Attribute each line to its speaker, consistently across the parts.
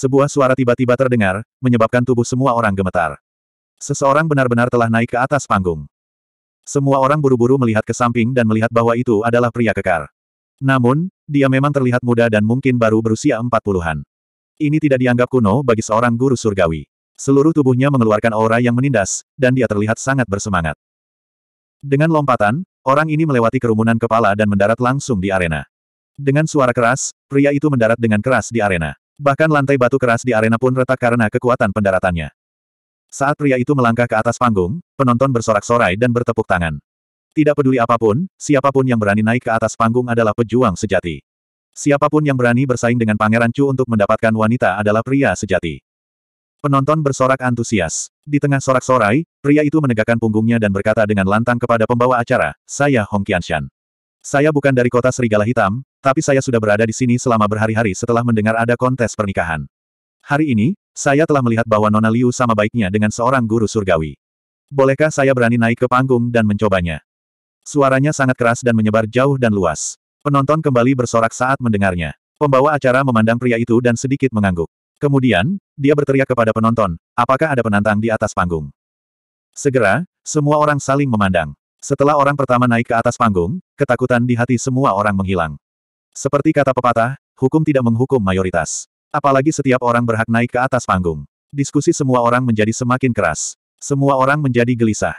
Speaker 1: Sebuah suara tiba-tiba terdengar, menyebabkan tubuh semua orang gemetar. Seseorang benar-benar telah naik ke atas panggung. Semua orang buru-buru melihat ke samping dan melihat bahwa itu adalah pria kekar. Namun, dia memang terlihat muda dan mungkin baru berusia empat puluhan. Ini tidak dianggap kuno bagi seorang guru surgawi. Seluruh tubuhnya mengeluarkan aura yang menindas, dan dia terlihat sangat bersemangat. Dengan lompatan, orang ini melewati kerumunan kepala dan mendarat langsung di arena. Dengan suara keras, pria itu mendarat dengan keras di arena. Bahkan lantai batu keras di arena pun retak karena kekuatan pendaratannya. Saat pria itu melangkah ke atas panggung, penonton bersorak-sorai dan bertepuk tangan. Tidak peduli apapun, siapapun yang berani naik ke atas panggung adalah pejuang sejati. Siapapun yang berani bersaing dengan Pangeran Chu untuk mendapatkan wanita adalah pria sejati. Penonton bersorak antusias. Di tengah sorak-sorai, pria itu menegakkan punggungnya dan berkata dengan lantang kepada pembawa acara, Saya Hong Qianshan. Saya bukan dari kota Serigala Hitam, tapi saya sudah berada di sini selama berhari-hari setelah mendengar ada kontes pernikahan. Hari ini, saya telah melihat bahwa Nona Liu sama baiknya dengan seorang guru surgawi. Bolehkah saya berani naik ke panggung dan mencobanya? Suaranya sangat keras dan menyebar jauh dan luas. Penonton kembali bersorak saat mendengarnya. Pembawa acara memandang pria itu dan sedikit mengangguk. Kemudian, dia berteriak kepada penonton, apakah ada penantang di atas panggung? Segera, semua orang saling memandang. Setelah orang pertama naik ke atas panggung, ketakutan di hati semua orang menghilang. Seperti kata pepatah, hukum tidak menghukum mayoritas. Apalagi setiap orang berhak naik ke atas panggung. Diskusi semua orang menjadi semakin keras. Semua orang menjadi gelisah.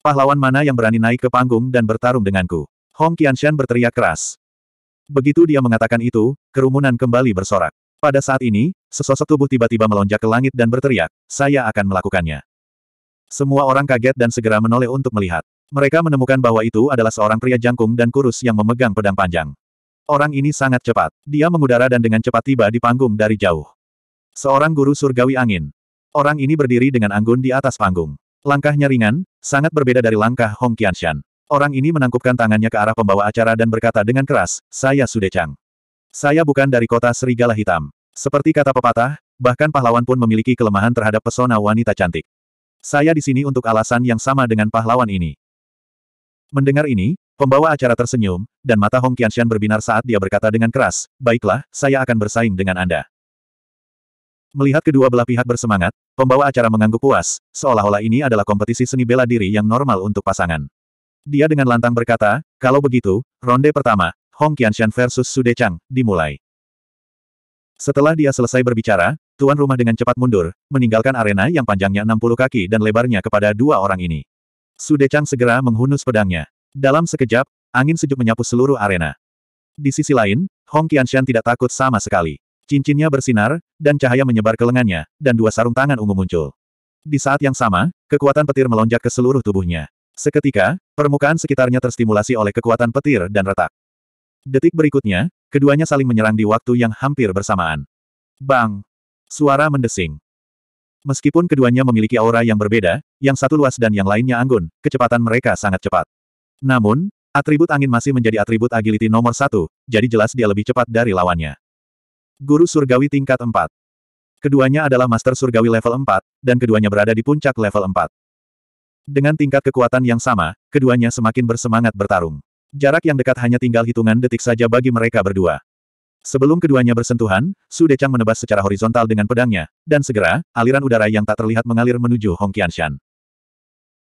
Speaker 1: Pahlawan mana yang berani naik ke panggung dan bertarung denganku? Hong Qianshan berteriak keras. Begitu dia mengatakan itu, kerumunan kembali bersorak. Pada saat ini, sesosok tubuh tiba-tiba melonjak ke langit dan berteriak, saya akan melakukannya. Semua orang kaget dan segera menoleh untuk melihat. Mereka menemukan bahwa itu adalah seorang pria jangkung dan kurus yang memegang pedang panjang. Orang ini sangat cepat. Dia mengudara dan dengan cepat tiba di panggung dari jauh. Seorang guru surgawi angin. Orang ini berdiri dengan anggun di atas panggung. Langkahnya ringan, sangat berbeda dari langkah Hong Qianshan. Orang ini menangkupkan tangannya ke arah pembawa acara dan berkata dengan keras, Saya Sudechang. Saya bukan dari kota Serigala Hitam. Seperti kata pepatah, bahkan pahlawan pun memiliki kelemahan terhadap pesona wanita cantik. Saya di sini untuk alasan yang sama dengan pahlawan ini. Mendengar ini, Pembawa acara tersenyum, dan mata Hong Qianshan berbinar saat dia berkata dengan keras, Baiklah, saya akan bersaing dengan Anda. Melihat kedua belah pihak bersemangat, pembawa acara mengangguk puas, seolah-olah ini adalah kompetisi seni bela diri yang normal untuk pasangan. Dia dengan lantang berkata, kalau begitu, ronde pertama, Hong Qianshan versus Su Chang, dimulai. Setelah dia selesai berbicara, tuan rumah dengan cepat mundur, meninggalkan arena yang panjangnya 60 kaki dan lebarnya kepada dua orang ini. Su Chang segera menghunus pedangnya. Dalam sekejap, angin sejuk menyapu seluruh arena. Di sisi lain, Hong Qianshan tidak takut sama sekali. Cincinnya bersinar, dan cahaya menyebar ke lengannya, dan dua sarung tangan ungu muncul. Di saat yang sama, kekuatan petir melonjak ke seluruh tubuhnya. Seketika, permukaan sekitarnya terstimulasi oleh kekuatan petir dan retak. Detik berikutnya, keduanya saling menyerang di waktu yang hampir bersamaan. Bang! Suara mendesing. Meskipun keduanya memiliki aura yang berbeda, yang satu luas dan yang lainnya anggun, kecepatan mereka sangat cepat. Namun, atribut angin masih menjadi atribut agility nomor satu, jadi jelas dia lebih cepat dari lawannya. Guru Surgawi tingkat 4 Keduanya adalah Master Surgawi level 4, dan keduanya berada di puncak level 4. Dengan tingkat kekuatan yang sama, keduanya semakin bersemangat bertarung. Jarak yang dekat hanya tinggal hitungan detik saja bagi mereka berdua. Sebelum keduanya bersentuhan, Su Decang menebas secara horizontal dengan pedangnya, dan segera, aliran udara yang tak terlihat mengalir menuju Hong Qianshan.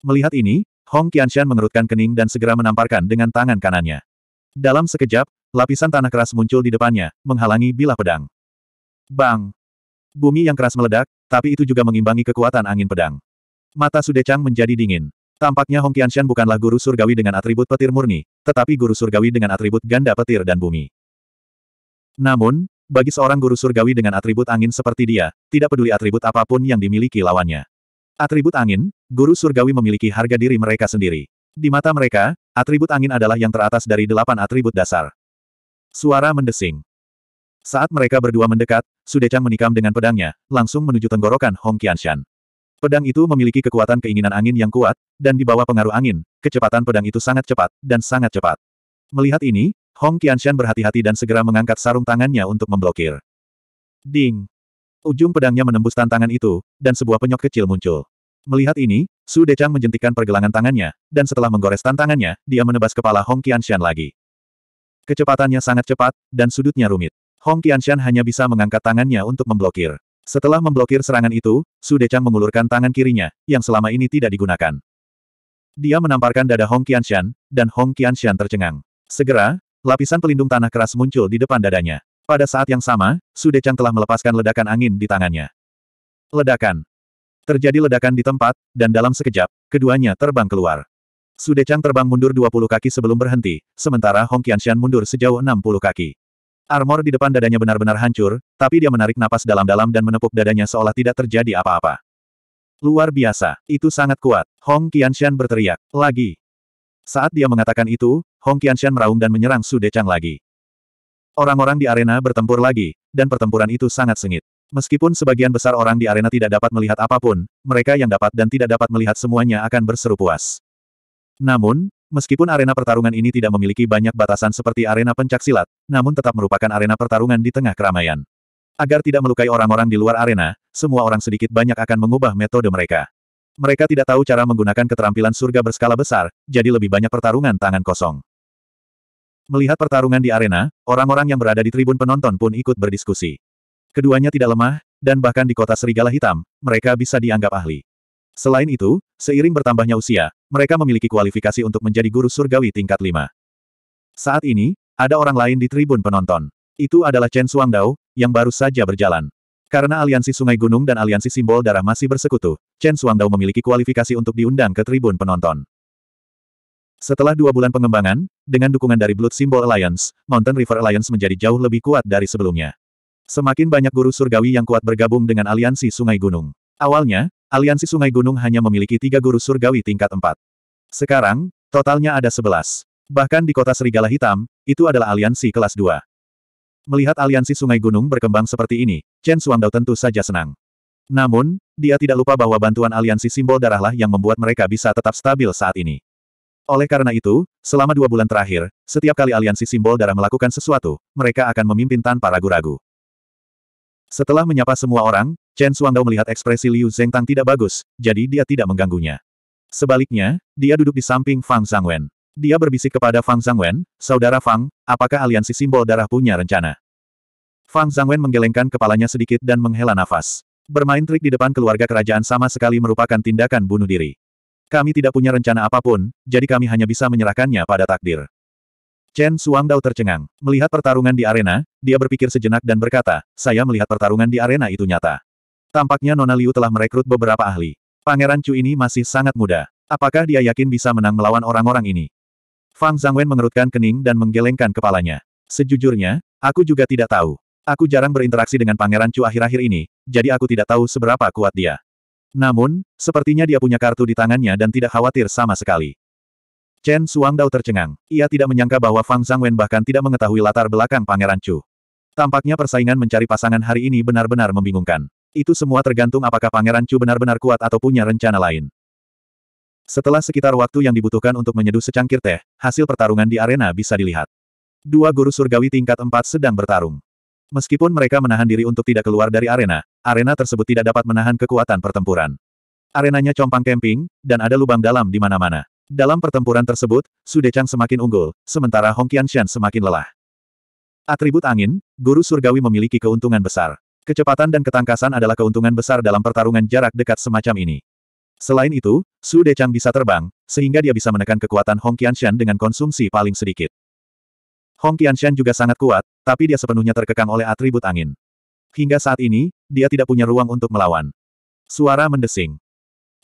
Speaker 1: Melihat ini, Hong Qianshan mengerutkan kening dan segera menamparkan dengan tangan kanannya. Dalam sekejap, lapisan tanah keras muncul di depannya, menghalangi bilah pedang. Bang! Bumi yang keras meledak, tapi itu juga mengimbangi kekuatan angin pedang. Mata Sudecang menjadi dingin. Tampaknya Hong Qianshan bukanlah guru surgawi dengan atribut petir murni, tetapi guru surgawi dengan atribut ganda petir dan bumi. Namun, bagi seorang guru surgawi dengan atribut angin seperti dia, tidak peduli atribut apapun yang dimiliki lawannya. Atribut angin, guru surgawi memiliki harga diri mereka sendiri. Di mata mereka, atribut angin adalah yang teratas dari delapan atribut dasar. Suara mendesing. Saat mereka berdua mendekat, Sudecang menikam dengan pedangnya, langsung menuju tenggorokan Hong Qianshan. Pedang itu memiliki kekuatan keinginan angin yang kuat, dan di bawah pengaruh angin, kecepatan pedang itu sangat cepat, dan sangat cepat. Melihat ini, Hong Qianshan berhati-hati dan segera mengangkat sarung tangannya untuk memblokir. Ding! Ujung pedangnya menembus tantangan itu, dan sebuah penyok kecil muncul. Melihat ini, Su Dechang menjentikan pergelangan tangannya, dan setelah menggores tantangannya, dia menebas kepala Hong Qianxian lagi. Kecepatannya sangat cepat, dan sudutnya rumit. Hong Qianxian hanya bisa mengangkat tangannya untuk memblokir. Setelah memblokir serangan itu, Su Dechang mengulurkan tangan kirinya, yang selama ini tidak digunakan. Dia menamparkan dada Hong Qianxian, dan Hong Qianxian tercengang. Segera, lapisan pelindung tanah keras muncul di depan dadanya. Pada saat yang sama, Su Dechang telah melepaskan ledakan angin di tangannya. Ledakan. Terjadi ledakan di tempat, dan dalam sekejap, keduanya terbang keluar. Sude Chang terbang mundur 20 kaki sebelum berhenti, sementara Hong Qianxian mundur sejauh 60 kaki. Armor di depan dadanya benar-benar hancur, tapi dia menarik napas dalam-dalam dan menepuk dadanya seolah tidak terjadi apa-apa. Luar biasa, itu sangat kuat. Hong Qianxian berteriak, lagi. Saat dia mengatakan itu, Hong Qianxian meraung dan menyerang Sude Chang lagi. Orang-orang di arena bertempur lagi, dan pertempuran itu sangat sengit. Meskipun sebagian besar orang di arena tidak dapat melihat apapun, mereka yang dapat dan tidak dapat melihat semuanya akan berseru puas. Namun, meskipun arena pertarungan ini tidak memiliki banyak batasan seperti arena pencaksilat, namun tetap merupakan arena pertarungan di tengah keramaian. Agar tidak melukai orang-orang di luar arena, semua orang sedikit banyak akan mengubah metode mereka. Mereka tidak tahu cara menggunakan keterampilan surga berskala besar, jadi lebih banyak pertarungan tangan kosong. Melihat pertarungan di arena, orang-orang yang berada di tribun penonton pun ikut berdiskusi. Keduanya tidak lemah, dan bahkan di kota serigala hitam, mereka bisa dianggap ahli. Selain itu, seiring bertambahnya usia, mereka memiliki kualifikasi untuk menjadi guru surgawi tingkat 5. Saat ini, ada orang lain di tribun penonton. Itu adalah Chen Suangdao, yang baru saja berjalan. Karena aliansi Sungai Gunung dan aliansi simbol darah masih bersekutu, Chen Suangdao memiliki kualifikasi untuk diundang ke tribun penonton. Setelah dua bulan pengembangan, dengan dukungan dari Blood Symbol Alliance, Mountain River Alliance menjadi jauh lebih kuat dari sebelumnya. Semakin banyak guru surgawi yang kuat bergabung dengan aliansi Sungai Gunung. Awalnya, aliansi Sungai Gunung hanya memiliki tiga guru surgawi tingkat empat. Sekarang, totalnya ada sebelas. Bahkan di kota Serigala Hitam, itu adalah aliansi kelas dua. Melihat aliansi Sungai Gunung berkembang seperti ini, Chen Suangdao tentu saja senang. Namun, dia tidak lupa bahwa bantuan aliansi simbol darahlah yang membuat mereka bisa tetap stabil saat ini. Oleh karena itu, selama dua bulan terakhir, setiap kali aliansi simbol darah melakukan sesuatu, mereka akan memimpin tanpa ragu-ragu. Setelah menyapa semua orang, Chen Suangdao melihat ekspresi Liu Zengtang tidak bagus, jadi dia tidak mengganggunya. Sebaliknya, dia duduk di samping Fang Zangwen. Dia berbisik kepada Fang Zangwen, Saudara Fang, apakah aliansi simbol darah punya rencana? Fang Zangwen menggelengkan kepalanya sedikit dan menghela nafas. Bermain trik di depan keluarga kerajaan sama sekali merupakan tindakan bunuh diri. Kami tidak punya rencana apapun, jadi kami hanya bisa menyerahkannya pada takdir. Chen Suangdao tercengang. Melihat pertarungan di arena, dia berpikir sejenak dan berkata, saya melihat pertarungan di arena itu nyata. Tampaknya Nona Liu telah merekrut beberapa ahli. Pangeran Chu ini masih sangat muda. Apakah dia yakin bisa menang melawan orang-orang ini? Fang Zangwen mengerutkan kening dan menggelengkan kepalanya. Sejujurnya, aku juga tidak tahu. Aku jarang berinteraksi dengan Pangeran Chu akhir-akhir ini, jadi aku tidak tahu seberapa kuat dia. Namun, sepertinya dia punya kartu di tangannya dan tidak khawatir sama sekali. Chen Suangdao tercengang. Ia tidak menyangka bahwa Fang Wen bahkan tidak mengetahui latar belakang Pangeran Chu. Tampaknya persaingan mencari pasangan hari ini benar-benar membingungkan. Itu semua tergantung apakah Pangeran Chu benar-benar kuat atau punya rencana lain. Setelah sekitar waktu yang dibutuhkan untuk menyeduh secangkir teh, hasil pertarungan di arena bisa dilihat. Dua guru surgawi tingkat empat sedang bertarung. Meskipun mereka menahan diri untuk tidak keluar dari arena, arena tersebut tidak dapat menahan kekuatan pertempuran. Arenanya compang camping, dan ada lubang dalam di mana-mana. Dalam pertempuran tersebut, Su Dechang semakin unggul, sementara Hong Qianshan semakin lelah. Atribut angin, guru surgawi memiliki keuntungan besar. Kecepatan dan ketangkasan adalah keuntungan besar dalam pertarungan jarak dekat semacam ini. Selain itu, Su Dechang bisa terbang, sehingga dia bisa menekan kekuatan Hong Qianshan dengan konsumsi paling sedikit. Hong Qianshan juga sangat kuat, tapi dia sepenuhnya terkekang oleh atribut angin. Hingga saat ini, dia tidak punya ruang untuk melawan. Suara mendesing.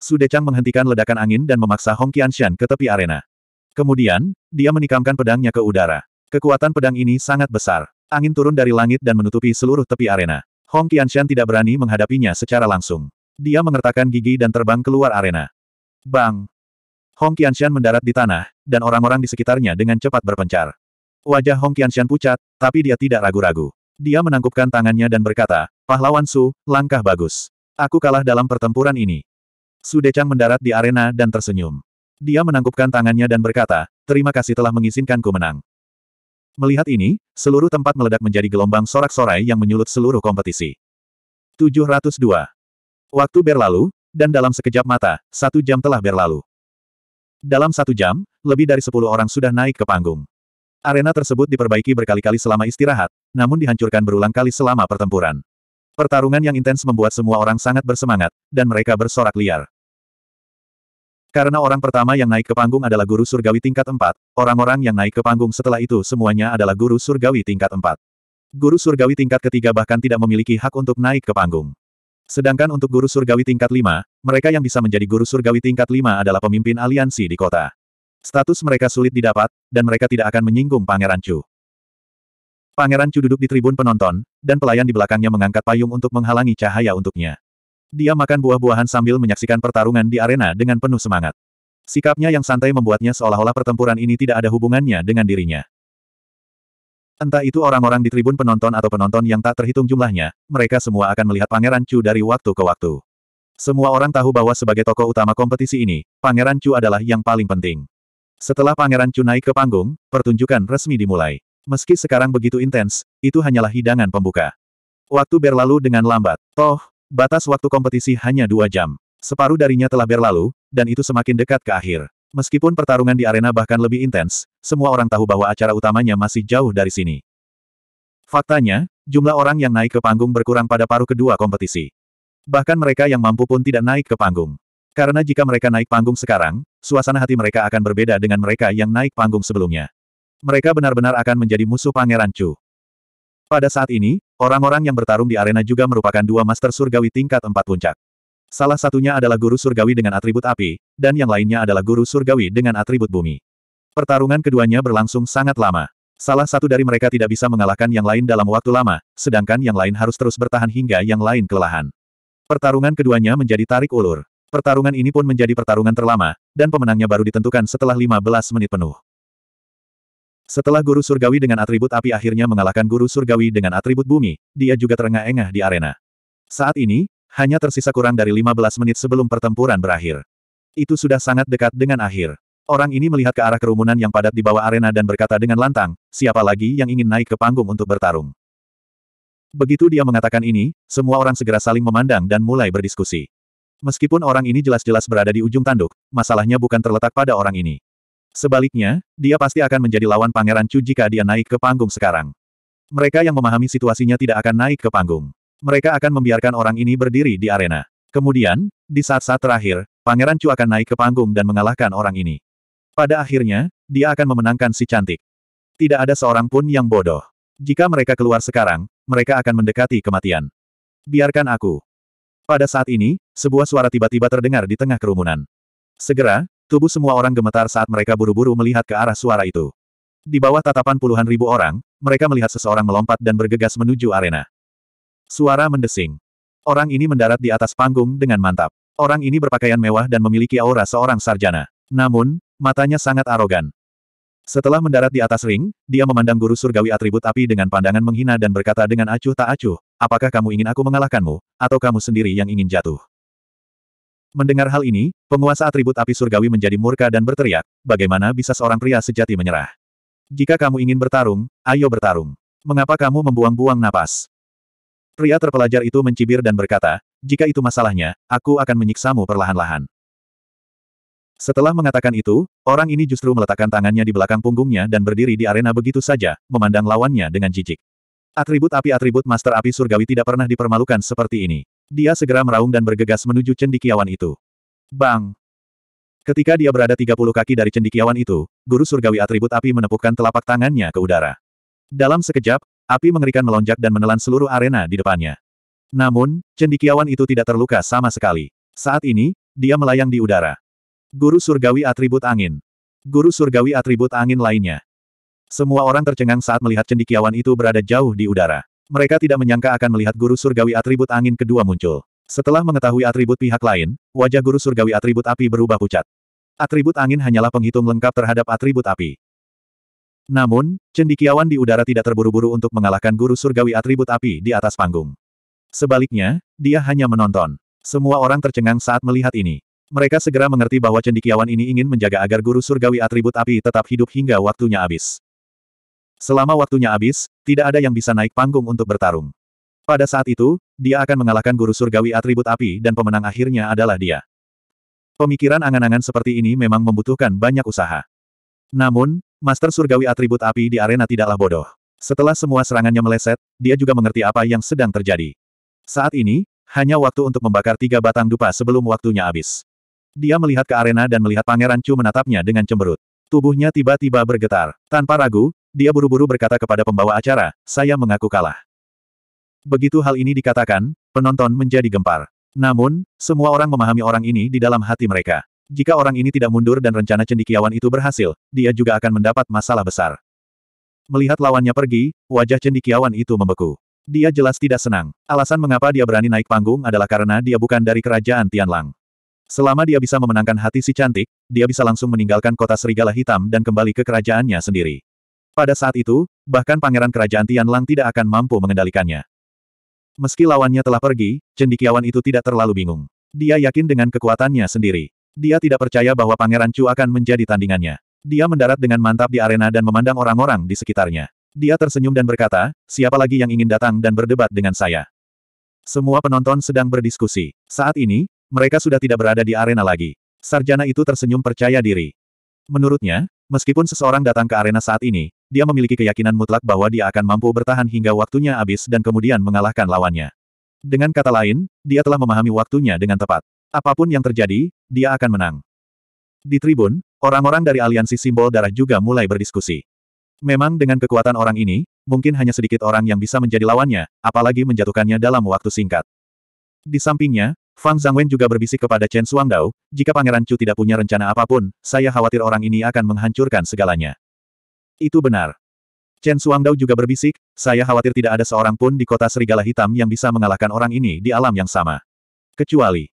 Speaker 1: Su Decang menghentikan ledakan angin dan memaksa Hong Qianshan ke tepi arena. Kemudian, dia menikamkan pedangnya ke udara. Kekuatan pedang ini sangat besar. Angin turun dari langit dan menutupi seluruh tepi arena. Hong Qianshan tidak berani menghadapinya secara langsung. Dia mengertakkan gigi dan terbang keluar arena. Bang! Hong Qianshan mendarat di tanah, dan orang-orang di sekitarnya dengan cepat berpencar. Wajah Hong Qianshan pucat, tapi dia tidak ragu-ragu. Dia menangkupkan tangannya dan berkata, Pahlawan Su, langkah bagus. Aku kalah dalam pertempuran ini. Sudecang mendarat di arena dan tersenyum. Dia menangkupkan tangannya dan berkata, terima kasih telah mengizinkanku menang. Melihat ini, seluruh tempat meledak menjadi gelombang sorak-sorai yang menyulut seluruh kompetisi. 702. Waktu berlalu, dan dalam sekejap mata, satu jam telah berlalu. Dalam satu jam, lebih dari sepuluh orang sudah naik ke panggung. Arena tersebut diperbaiki berkali-kali selama istirahat, namun dihancurkan berulang kali selama pertempuran. Pertarungan yang intens membuat semua orang sangat bersemangat, dan mereka bersorak liar. Karena orang pertama yang naik ke panggung adalah guru surgawi tingkat 4, orang-orang yang naik ke panggung setelah itu semuanya adalah guru surgawi tingkat 4. Guru surgawi tingkat ketiga bahkan tidak memiliki hak untuk naik ke panggung. Sedangkan untuk guru surgawi tingkat 5, mereka yang bisa menjadi guru surgawi tingkat 5 adalah pemimpin aliansi di kota. Status mereka sulit didapat, dan mereka tidak akan menyinggung Pangeran Chu. Pangeran Chu duduk di tribun penonton, dan pelayan di belakangnya mengangkat payung untuk menghalangi cahaya untuknya. Dia makan buah-buahan sambil menyaksikan pertarungan di arena dengan penuh semangat. Sikapnya yang santai membuatnya seolah-olah pertempuran ini tidak ada hubungannya dengan dirinya. Entah itu orang-orang di tribun penonton atau penonton yang tak terhitung jumlahnya, mereka semua akan melihat Pangeran Chu dari waktu ke waktu. Semua orang tahu bahwa sebagai tokoh utama kompetisi ini, Pangeran Chu adalah yang paling penting. Setelah Pangeran Chu naik ke panggung, pertunjukan resmi dimulai. Meski sekarang begitu intens, itu hanyalah hidangan pembuka. Waktu berlalu dengan lambat. Toh, Batas waktu kompetisi hanya dua jam. Separuh darinya telah berlalu, dan itu semakin dekat ke akhir. Meskipun pertarungan di arena bahkan lebih intens, semua orang tahu bahwa acara utamanya masih jauh dari sini. Faktanya, jumlah orang yang naik ke panggung berkurang pada paruh kedua kompetisi. Bahkan mereka yang mampu pun tidak naik ke panggung. Karena jika mereka naik panggung sekarang, suasana hati mereka akan berbeda dengan mereka yang naik panggung sebelumnya. Mereka benar-benar akan menjadi musuh Pangeran Chu. Pada saat ini, orang-orang yang bertarung di arena juga merupakan dua master surgawi tingkat empat puncak. Salah satunya adalah guru surgawi dengan atribut api, dan yang lainnya adalah guru surgawi dengan atribut bumi. Pertarungan keduanya berlangsung sangat lama. Salah satu dari mereka tidak bisa mengalahkan yang lain dalam waktu lama, sedangkan yang lain harus terus bertahan hingga yang lain kelelahan. Pertarungan keduanya menjadi tarik ulur. Pertarungan ini pun menjadi pertarungan terlama, dan pemenangnya baru ditentukan setelah 15 menit penuh. Setelah guru surgawi dengan atribut api akhirnya mengalahkan guru surgawi dengan atribut bumi, dia juga terengah-engah di arena. Saat ini, hanya tersisa kurang dari 15 menit sebelum pertempuran berakhir. Itu sudah sangat dekat dengan akhir. Orang ini melihat ke arah kerumunan yang padat di bawah arena dan berkata dengan lantang, siapa lagi yang ingin naik ke panggung untuk bertarung. Begitu dia mengatakan ini, semua orang segera saling memandang dan mulai berdiskusi. Meskipun orang ini jelas-jelas berada di ujung tanduk, masalahnya bukan terletak pada orang ini. Sebaliknya, dia pasti akan menjadi lawan Pangeran Chu jika dia naik ke panggung sekarang. Mereka yang memahami situasinya tidak akan naik ke panggung. Mereka akan membiarkan orang ini berdiri di arena. Kemudian, di saat-saat terakhir, Pangeran Chu akan naik ke panggung dan mengalahkan orang ini. Pada akhirnya, dia akan memenangkan si cantik. Tidak ada seorang pun yang bodoh. Jika mereka keluar sekarang, mereka akan mendekati kematian. Biarkan aku. Pada saat ini, sebuah suara tiba-tiba terdengar di tengah kerumunan. Segera, Tubuh semua orang gemetar saat mereka buru-buru melihat ke arah suara itu. Di bawah tatapan puluhan ribu orang, mereka melihat seseorang melompat dan bergegas menuju arena. Suara mendesing. Orang ini mendarat di atas panggung dengan mantap. Orang ini berpakaian mewah dan memiliki aura seorang sarjana. Namun, matanya sangat arogan. Setelah mendarat di atas ring, dia memandang guru surgawi atribut api dengan pandangan menghina dan berkata dengan acuh tak acuh, apakah kamu ingin aku mengalahkanmu, atau kamu sendiri yang ingin jatuh? Mendengar hal ini, penguasa atribut api surgawi menjadi murka dan berteriak, bagaimana bisa seorang pria sejati menyerah? Jika kamu ingin bertarung, ayo bertarung. Mengapa kamu membuang-buang napas? Pria terpelajar itu mencibir dan berkata, jika itu masalahnya, aku akan menyiksamu perlahan-lahan. Setelah mengatakan itu, orang ini justru meletakkan tangannya di belakang punggungnya dan berdiri di arena begitu saja, memandang lawannya dengan jijik. Atribut api-atribut Master Api Surgawi tidak pernah dipermalukan seperti ini. Dia segera meraung dan bergegas menuju cendikiawan itu. Bang! Ketika dia berada 30 kaki dari cendikiawan itu, guru surgawi atribut api menepukkan telapak tangannya ke udara. Dalam sekejap, api mengerikan melonjak dan menelan seluruh arena di depannya. Namun, cendikiawan itu tidak terluka sama sekali. Saat ini, dia melayang di udara. Guru surgawi atribut angin. Guru surgawi atribut angin lainnya. Semua orang tercengang saat melihat cendikiawan itu berada jauh di udara. Mereka tidak menyangka akan melihat guru surgawi atribut angin kedua muncul. Setelah mengetahui atribut pihak lain, wajah guru surgawi atribut api berubah pucat. Atribut angin hanyalah penghitung lengkap terhadap atribut api. Namun, cendikiawan di udara tidak terburu-buru untuk mengalahkan guru surgawi atribut api di atas panggung. Sebaliknya, dia hanya menonton. Semua orang tercengang saat melihat ini. Mereka segera mengerti bahwa cendikiawan ini ingin menjaga agar guru surgawi atribut api tetap hidup hingga waktunya habis. Selama waktunya habis, tidak ada yang bisa naik panggung untuk bertarung. Pada saat itu, dia akan mengalahkan guru surgawi atribut api dan pemenang akhirnya adalah dia. Pemikiran angan-angan seperti ini memang membutuhkan banyak usaha. Namun, Master Surgawi atribut api di arena tidaklah bodoh. Setelah semua serangannya meleset, dia juga mengerti apa yang sedang terjadi. Saat ini, hanya waktu untuk membakar tiga batang dupa sebelum waktunya habis. Dia melihat ke arena dan melihat Pangeran Chu menatapnya dengan cemberut. Tubuhnya tiba-tiba bergetar. Tanpa ragu, dia buru-buru berkata kepada pembawa acara, saya mengaku kalah. Begitu hal ini dikatakan, penonton menjadi gempar. Namun, semua orang memahami orang ini di dalam hati mereka. Jika orang ini tidak mundur dan rencana cendikiawan itu berhasil, dia juga akan mendapat masalah besar. Melihat lawannya pergi, wajah cendikiawan itu membeku. Dia jelas tidak senang. Alasan mengapa dia berani naik panggung adalah karena dia bukan dari kerajaan Tianlang. Selama dia bisa memenangkan hati si cantik, dia bisa langsung meninggalkan kota serigala hitam dan kembali ke kerajaannya sendiri. Pada saat itu, bahkan pangeran kerajaan Tianlang tidak akan mampu mengendalikannya. Meski lawannya telah pergi, cendikiawan itu tidak terlalu bingung. Dia yakin dengan kekuatannya sendiri. Dia tidak percaya bahwa Pangeran Chu akan menjadi tandingannya. Dia mendarat dengan mantap di arena dan memandang orang-orang di sekitarnya. Dia tersenyum dan berkata, siapa lagi yang ingin datang dan berdebat dengan saya? Semua penonton sedang berdiskusi. Saat ini, mereka sudah tidak berada di arena lagi. Sarjana itu tersenyum percaya diri. Menurutnya, meskipun seseorang datang ke arena saat ini, dia memiliki keyakinan mutlak bahwa dia akan mampu bertahan hingga waktunya habis dan kemudian mengalahkan lawannya. Dengan kata lain, dia telah memahami waktunya dengan tepat. Apapun yang terjadi, dia akan menang. Di tribun, orang-orang dari aliansi simbol darah juga mulai berdiskusi. Memang dengan kekuatan orang ini, mungkin hanya sedikit orang yang bisa menjadi lawannya, apalagi menjatuhkannya dalam waktu singkat. Di sampingnya, Fang Zhangwen juga berbisik kepada Chen Suangdao, jika Pangeran Chu tidak punya rencana apapun, saya khawatir orang ini akan menghancurkan segalanya. Itu benar. Chen Suangdao juga berbisik, saya khawatir tidak ada seorang pun di kota Serigala Hitam yang bisa mengalahkan orang ini di alam yang sama. Kecuali,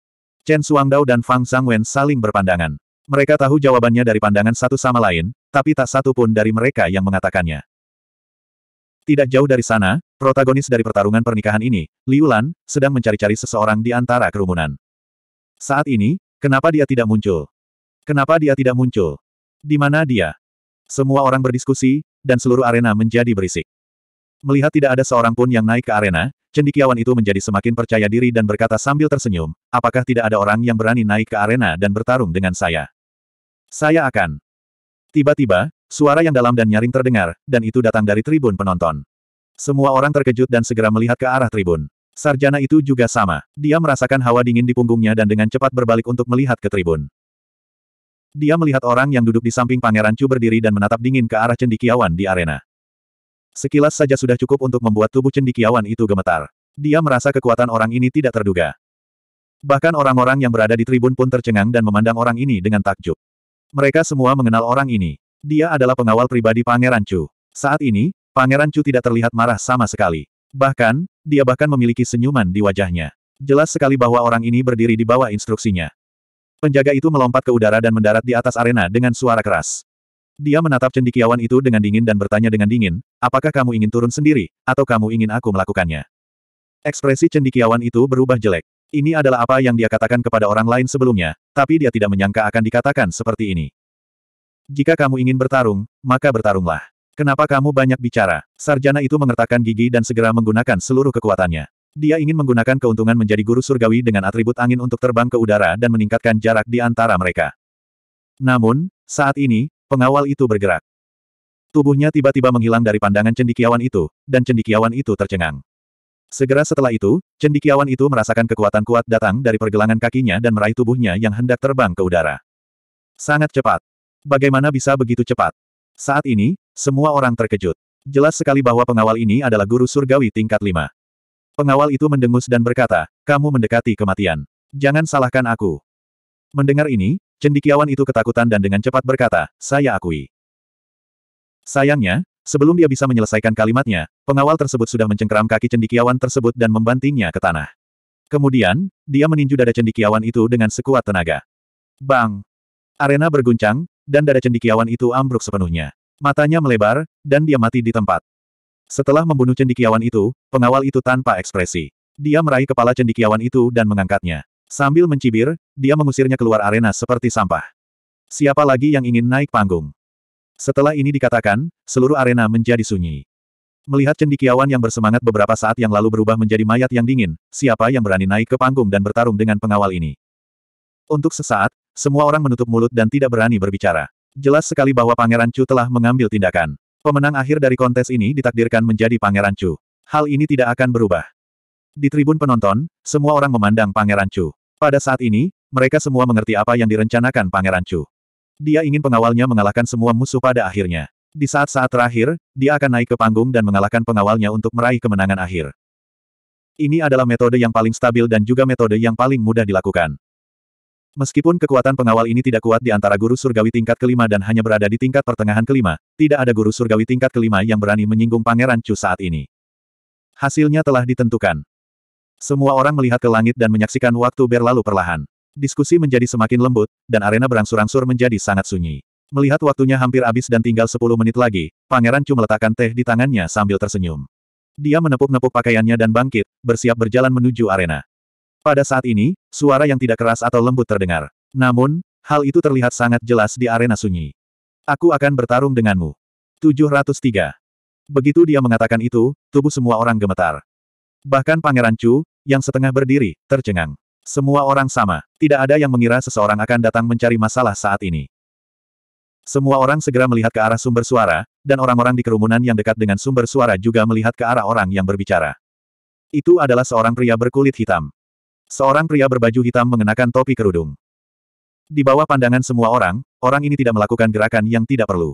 Speaker 1: Chen Suangdao dan Fang Zhangwen saling berpandangan. Mereka tahu jawabannya dari pandangan satu sama lain, tapi tak satu pun dari mereka yang mengatakannya. Tidak jauh dari sana, protagonis dari pertarungan pernikahan ini, Liu Lan, sedang mencari-cari seseorang di antara kerumunan. Saat ini, kenapa dia tidak muncul? Kenapa dia tidak muncul? Di mana dia? Semua orang berdiskusi, dan seluruh arena menjadi berisik. Melihat tidak ada seorang pun yang naik ke arena, cendikiawan itu menjadi semakin percaya diri dan berkata sambil tersenyum, apakah tidak ada orang yang berani naik ke arena dan bertarung dengan saya? Saya akan. Tiba-tiba, Suara yang dalam dan nyaring terdengar, dan itu datang dari tribun penonton. Semua orang terkejut dan segera melihat ke arah tribun. Sarjana itu juga sama. Dia merasakan hawa dingin di punggungnya dan dengan cepat berbalik untuk melihat ke tribun. Dia melihat orang yang duduk di samping Pangeran Chu berdiri dan menatap dingin ke arah cendikiawan di arena. Sekilas saja sudah cukup untuk membuat tubuh cendikiawan itu gemetar. Dia merasa kekuatan orang ini tidak terduga. Bahkan orang-orang yang berada di tribun pun tercengang dan memandang orang ini dengan takjub. Mereka semua mengenal orang ini. Dia adalah pengawal pribadi Pangeran Chu. Saat ini, Pangeran Chu tidak terlihat marah sama sekali. Bahkan, dia bahkan memiliki senyuman di wajahnya. Jelas sekali bahwa orang ini berdiri di bawah instruksinya. Penjaga itu melompat ke udara dan mendarat di atas arena dengan suara keras. Dia menatap cendikiawan itu dengan dingin dan bertanya dengan dingin, apakah kamu ingin turun sendiri, atau kamu ingin aku melakukannya? Ekspresi cendikiawan itu berubah jelek. Ini adalah apa yang dia katakan kepada orang lain sebelumnya, tapi dia tidak menyangka akan dikatakan seperti ini. Jika kamu ingin bertarung, maka bertarunglah. Kenapa kamu banyak bicara? Sarjana itu mengertakkan gigi dan segera menggunakan seluruh kekuatannya. Dia ingin menggunakan keuntungan menjadi guru surgawi dengan atribut angin untuk terbang ke udara dan meningkatkan jarak di antara mereka. Namun, saat ini, pengawal itu bergerak. Tubuhnya tiba-tiba menghilang dari pandangan cendikiawan itu, dan cendikiawan itu tercengang. Segera setelah itu, cendikiawan itu merasakan kekuatan kuat datang dari pergelangan kakinya dan meraih tubuhnya yang hendak terbang ke udara. Sangat cepat, Bagaimana bisa begitu cepat? Saat ini, semua orang terkejut. Jelas sekali bahwa pengawal ini adalah guru surgawi tingkat lima. Pengawal itu mendengus dan berkata, kamu mendekati kematian. Jangan salahkan aku. Mendengar ini, cendikiawan itu ketakutan dan dengan cepat berkata, saya akui. Sayangnya, sebelum dia bisa menyelesaikan kalimatnya, pengawal tersebut sudah mencengkeram kaki cendikiawan tersebut dan membantingnya ke tanah. Kemudian, dia meninju dada cendikiawan itu dengan sekuat tenaga. Bang! Arena berguncang, dan dada cendikiawan itu ambruk sepenuhnya. Matanya melebar, dan dia mati di tempat. Setelah membunuh cendikiawan itu, pengawal itu tanpa ekspresi. Dia meraih kepala cendikiawan itu dan mengangkatnya. Sambil mencibir, dia mengusirnya keluar arena seperti sampah. Siapa lagi yang ingin naik panggung? Setelah ini dikatakan, seluruh arena menjadi sunyi. Melihat cendikiawan yang bersemangat beberapa saat yang lalu berubah menjadi mayat yang dingin, siapa yang berani naik ke panggung dan bertarung dengan pengawal ini? Untuk sesaat, semua orang menutup mulut dan tidak berani berbicara. Jelas sekali bahwa Pangeran Chu telah mengambil tindakan. Pemenang akhir dari kontes ini ditakdirkan menjadi Pangeran Chu. Hal ini tidak akan berubah. Di tribun penonton, semua orang memandang Pangeran Chu. Pada saat ini, mereka semua mengerti apa yang direncanakan Pangeran Chu. Dia ingin pengawalnya mengalahkan semua musuh pada akhirnya. Di saat-saat terakhir, dia akan naik ke panggung dan mengalahkan pengawalnya untuk meraih kemenangan akhir. Ini adalah metode yang paling stabil dan juga metode yang paling mudah dilakukan. Meskipun kekuatan pengawal ini tidak kuat di antara guru surgawi tingkat kelima dan hanya berada di tingkat pertengahan kelima, tidak ada guru surgawi tingkat kelima yang berani menyinggung Pangeran Chu saat ini. Hasilnya telah ditentukan. Semua orang melihat ke langit dan menyaksikan waktu berlalu perlahan. Diskusi menjadi semakin lembut, dan arena berangsur-angsur menjadi sangat sunyi. Melihat waktunya hampir habis dan tinggal 10 menit lagi, Pangeran Chu meletakkan teh di tangannya sambil tersenyum. Dia menepuk-nepuk pakaiannya dan bangkit, bersiap berjalan menuju arena. Pada saat ini, suara yang tidak keras atau lembut terdengar. Namun, hal itu terlihat sangat jelas di arena sunyi. Aku akan bertarung denganmu. 703. Begitu dia mengatakan itu, tubuh semua orang gemetar. Bahkan Pangeran Chu, yang setengah berdiri, tercengang. Semua orang sama, tidak ada yang mengira seseorang akan datang mencari masalah saat ini. Semua orang segera melihat ke arah sumber suara, dan orang-orang di kerumunan yang dekat dengan sumber suara juga melihat ke arah orang yang berbicara. Itu adalah seorang pria berkulit hitam. Seorang pria berbaju hitam mengenakan topi kerudung. Di bawah pandangan semua orang, orang ini tidak melakukan gerakan yang tidak perlu.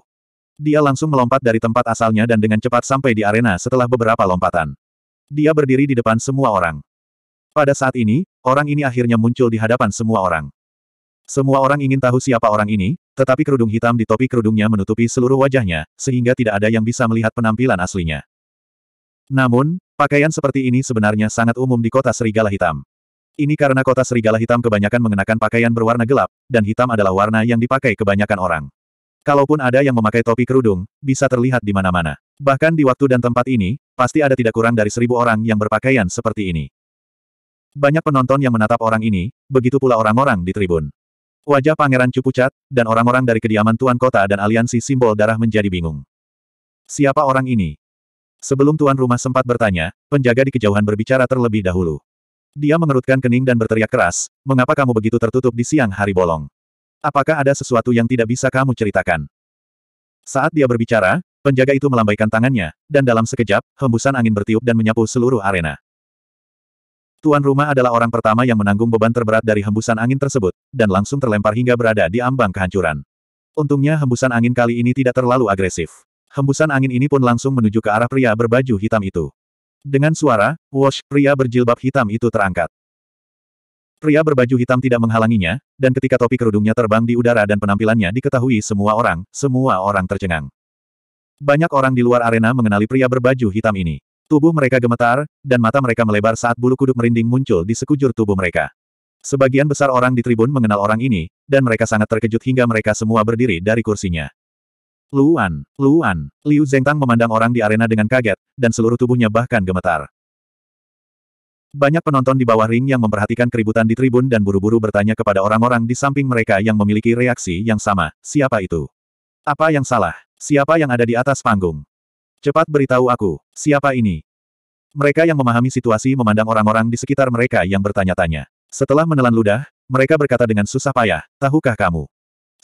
Speaker 1: Dia langsung melompat dari tempat asalnya dan dengan cepat sampai di arena setelah beberapa lompatan. Dia berdiri di depan semua orang. Pada saat ini, orang ini akhirnya muncul di hadapan semua orang. Semua orang ingin tahu siapa orang ini, tetapi kerudung hitam di topi kerudungnya menutupi seluruh wajahnya, sehingga tidak ada yang bisa melihat penampilan aslinya. Namun, pakaian seperti ini sebenarnya sangat umum di kota Serigala Hitam. Ini karena kota serigala hitam kebanyakan mengenakan pakaian berwarna gelap, dan hitam adalah warna yang dipakai kebanyakan orang. Kalaupun ada yang memakai topi kerudung, bisa terlihat di mana-mana. Bahkan di waktu dan tempat ini, pasti ada tidak kurang dari seribu orang yang berpakaian seperti ini. Banyak penonton yang menatap orang ini, begitu pula orang-orang di tribun. Wajah pangeran Cupucat, dan orang-orang dari kediaman Tuan Kota dan aliansi simbol darah menjadi bingung. Siapa orang ini? Sebelum Tuan Rumah sempat bertanya, penjaga di kejauhan berbicara terlebih dahulu. Dia mengerutkan kening dan berteriak keras, mengapa kamu begitu tertutup di siang hari bolong? Apakah ada sesuatu yang tidak bisa kamu ceritakan? Saat dia berbicara, penjaga itu melambaikan tangannya, dan dalam sekejap, hembusan angin bertiup dan menyapu seluruh arena. Tuan rumah adalah orang pertama yang menanggung beban terberat dari hembusan angin tersebut, dan langsung terlempar hingga berada di ambang kehancuran. Untungnya hembusan angin kali ini tidak terlalu agresif. Hembusan angin ini pun langsung menuju ke arah pria berbaju hitam itu. Dengan suara, Wash, pria berjilbab hitam itu terangkat. Pria berbaju hitam tidak menghalanginya, dan ketika topi kerudungnya terbang di udara dan penampilannya diketahui semua orang, semua orang tercengang. Banyak orang di luar arena mengenali pria berbaju hitam ini. Tubuh mereka gemetar, dan mata mereka melebar saat bulu kuduk merinding muncul di sekujur tubuh mereka. Sebagian besar orang di tribun mengenal orang ini, dan mereka sangat terkejut hingga mereka semua berdiri dari kursinya. Luan, Luan, Liu Zhengtang memandang orang di arena dengan kaget, dan seluruh tubuhnya bahkan gemetar. Banyak penonton di bawah ring yang memperhatikan keributan di tribun dan buru-buru bertanya kepada orang-orang di samping mereka yang memiliki reaksi yang sama, siapa itu? Apa yang salah? Siapa yang ada di atas panggung? Cepat beritahu aku, siapa ini? Mereka yang memahami situasi memandang orang-orang di sekitar mereka yang bertanya-tanya. Setelah menelan ludah, mereka berkata dengan susah payah, tahukah kamu?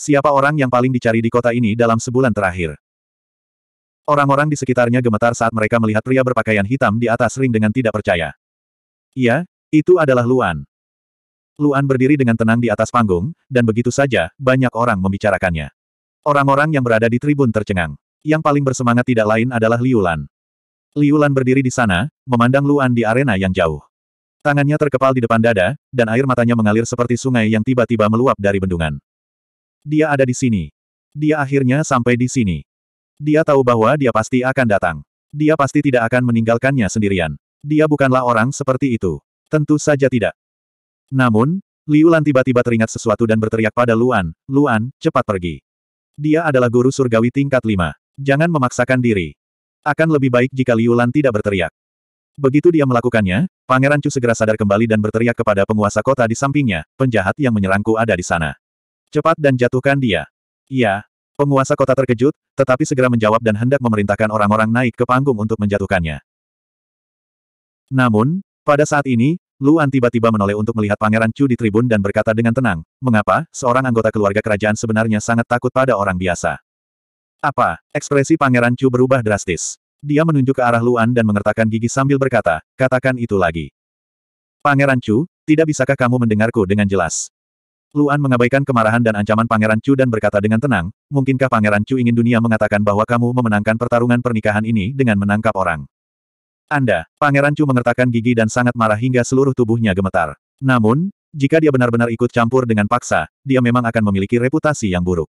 Speaker 1: Siapa orang yang paling dicari di kota ini dalam sebulan terakhir? Orang-orang di sekitarnya gemetar saat mereka melihat pria berpakaian hitam di atas ring dengan tidak percaya. Iya, itu adalah Luan. Luan berdiri dengan tenang di atas panggung, dan begitu saja, banyak orang membicarakannya. Orang-orang yang berada di tribun tercengang. Yang paling bersemangat tidak lain adalah Liulan. Liulan berdiri di sana, memandang Luan di arena yang jauh. Tangannya terkepal di depan dada, dan air matanya mengalir seperti sungai yang tiba-tiba meluap dari bendungan. Dia ada di sini. Dia akhirnya sampai di sini. Dia tahu bahwa dia pasti akan datang. Dia pasti tidak akan meninggalkannya sendirian. Dia bukanlah orang seperti itu. Tentu saja tidak. Namun, Liu tiba-tiba teringat sesuatu dan berteriak pada Luan, Luan, cepat pergi. Dia adalah guru surgawi tingkat lima. Jangan memaksakan diri. Akan lebih baik jika Liu tidak berteriak. Begitu dia melakukannya, Pangeran Chu segera sadar kembali dan berteriak kepada penguasa kota di sampingnya, penjahat yang menyerangku ada di sana. Cepat dan jatuhkan dia. Iya. Penguasa kota terkejut, tetapi segera menjawab dan hendak memerintahkan orang-orang naik ke panggung untuk menjatuhkannya. Namun, pada saat ini, Luan tiba-tiba menoleh untuk melihat Pangeran Chu di tribun dan berkata dengan tenang, mengapa, seorang anggota keluarga kerajaan sebenarnya sangat takut pada orang biasa. Apa? Ekspresi Pangeran Chu berubah drastis. Dia menunjuk ke arah Luan dan mengertakkan gigi sambil berkata, katakan itu lagi. Pangeran Chu, tidak bisakah kamu mendengarku dengan jelas? Luan mengabaikan kemarahan dan ancaman Pangeran Chu dan berkata dengan tenang, mungkinkah Pangeran Chu ingin dunia mengatakan bahwa kamu memenangkan pertarungan pernikahan ini dengan menangkap orang? Anda, Pangeran Chu mengertakkan gigi dan sangat marah hingga seluruh tubuhnya gemetar. Namun, jika dia benar-benar ikut campur dengan paksa, dia memang akan memiliki reputasi yang buruk.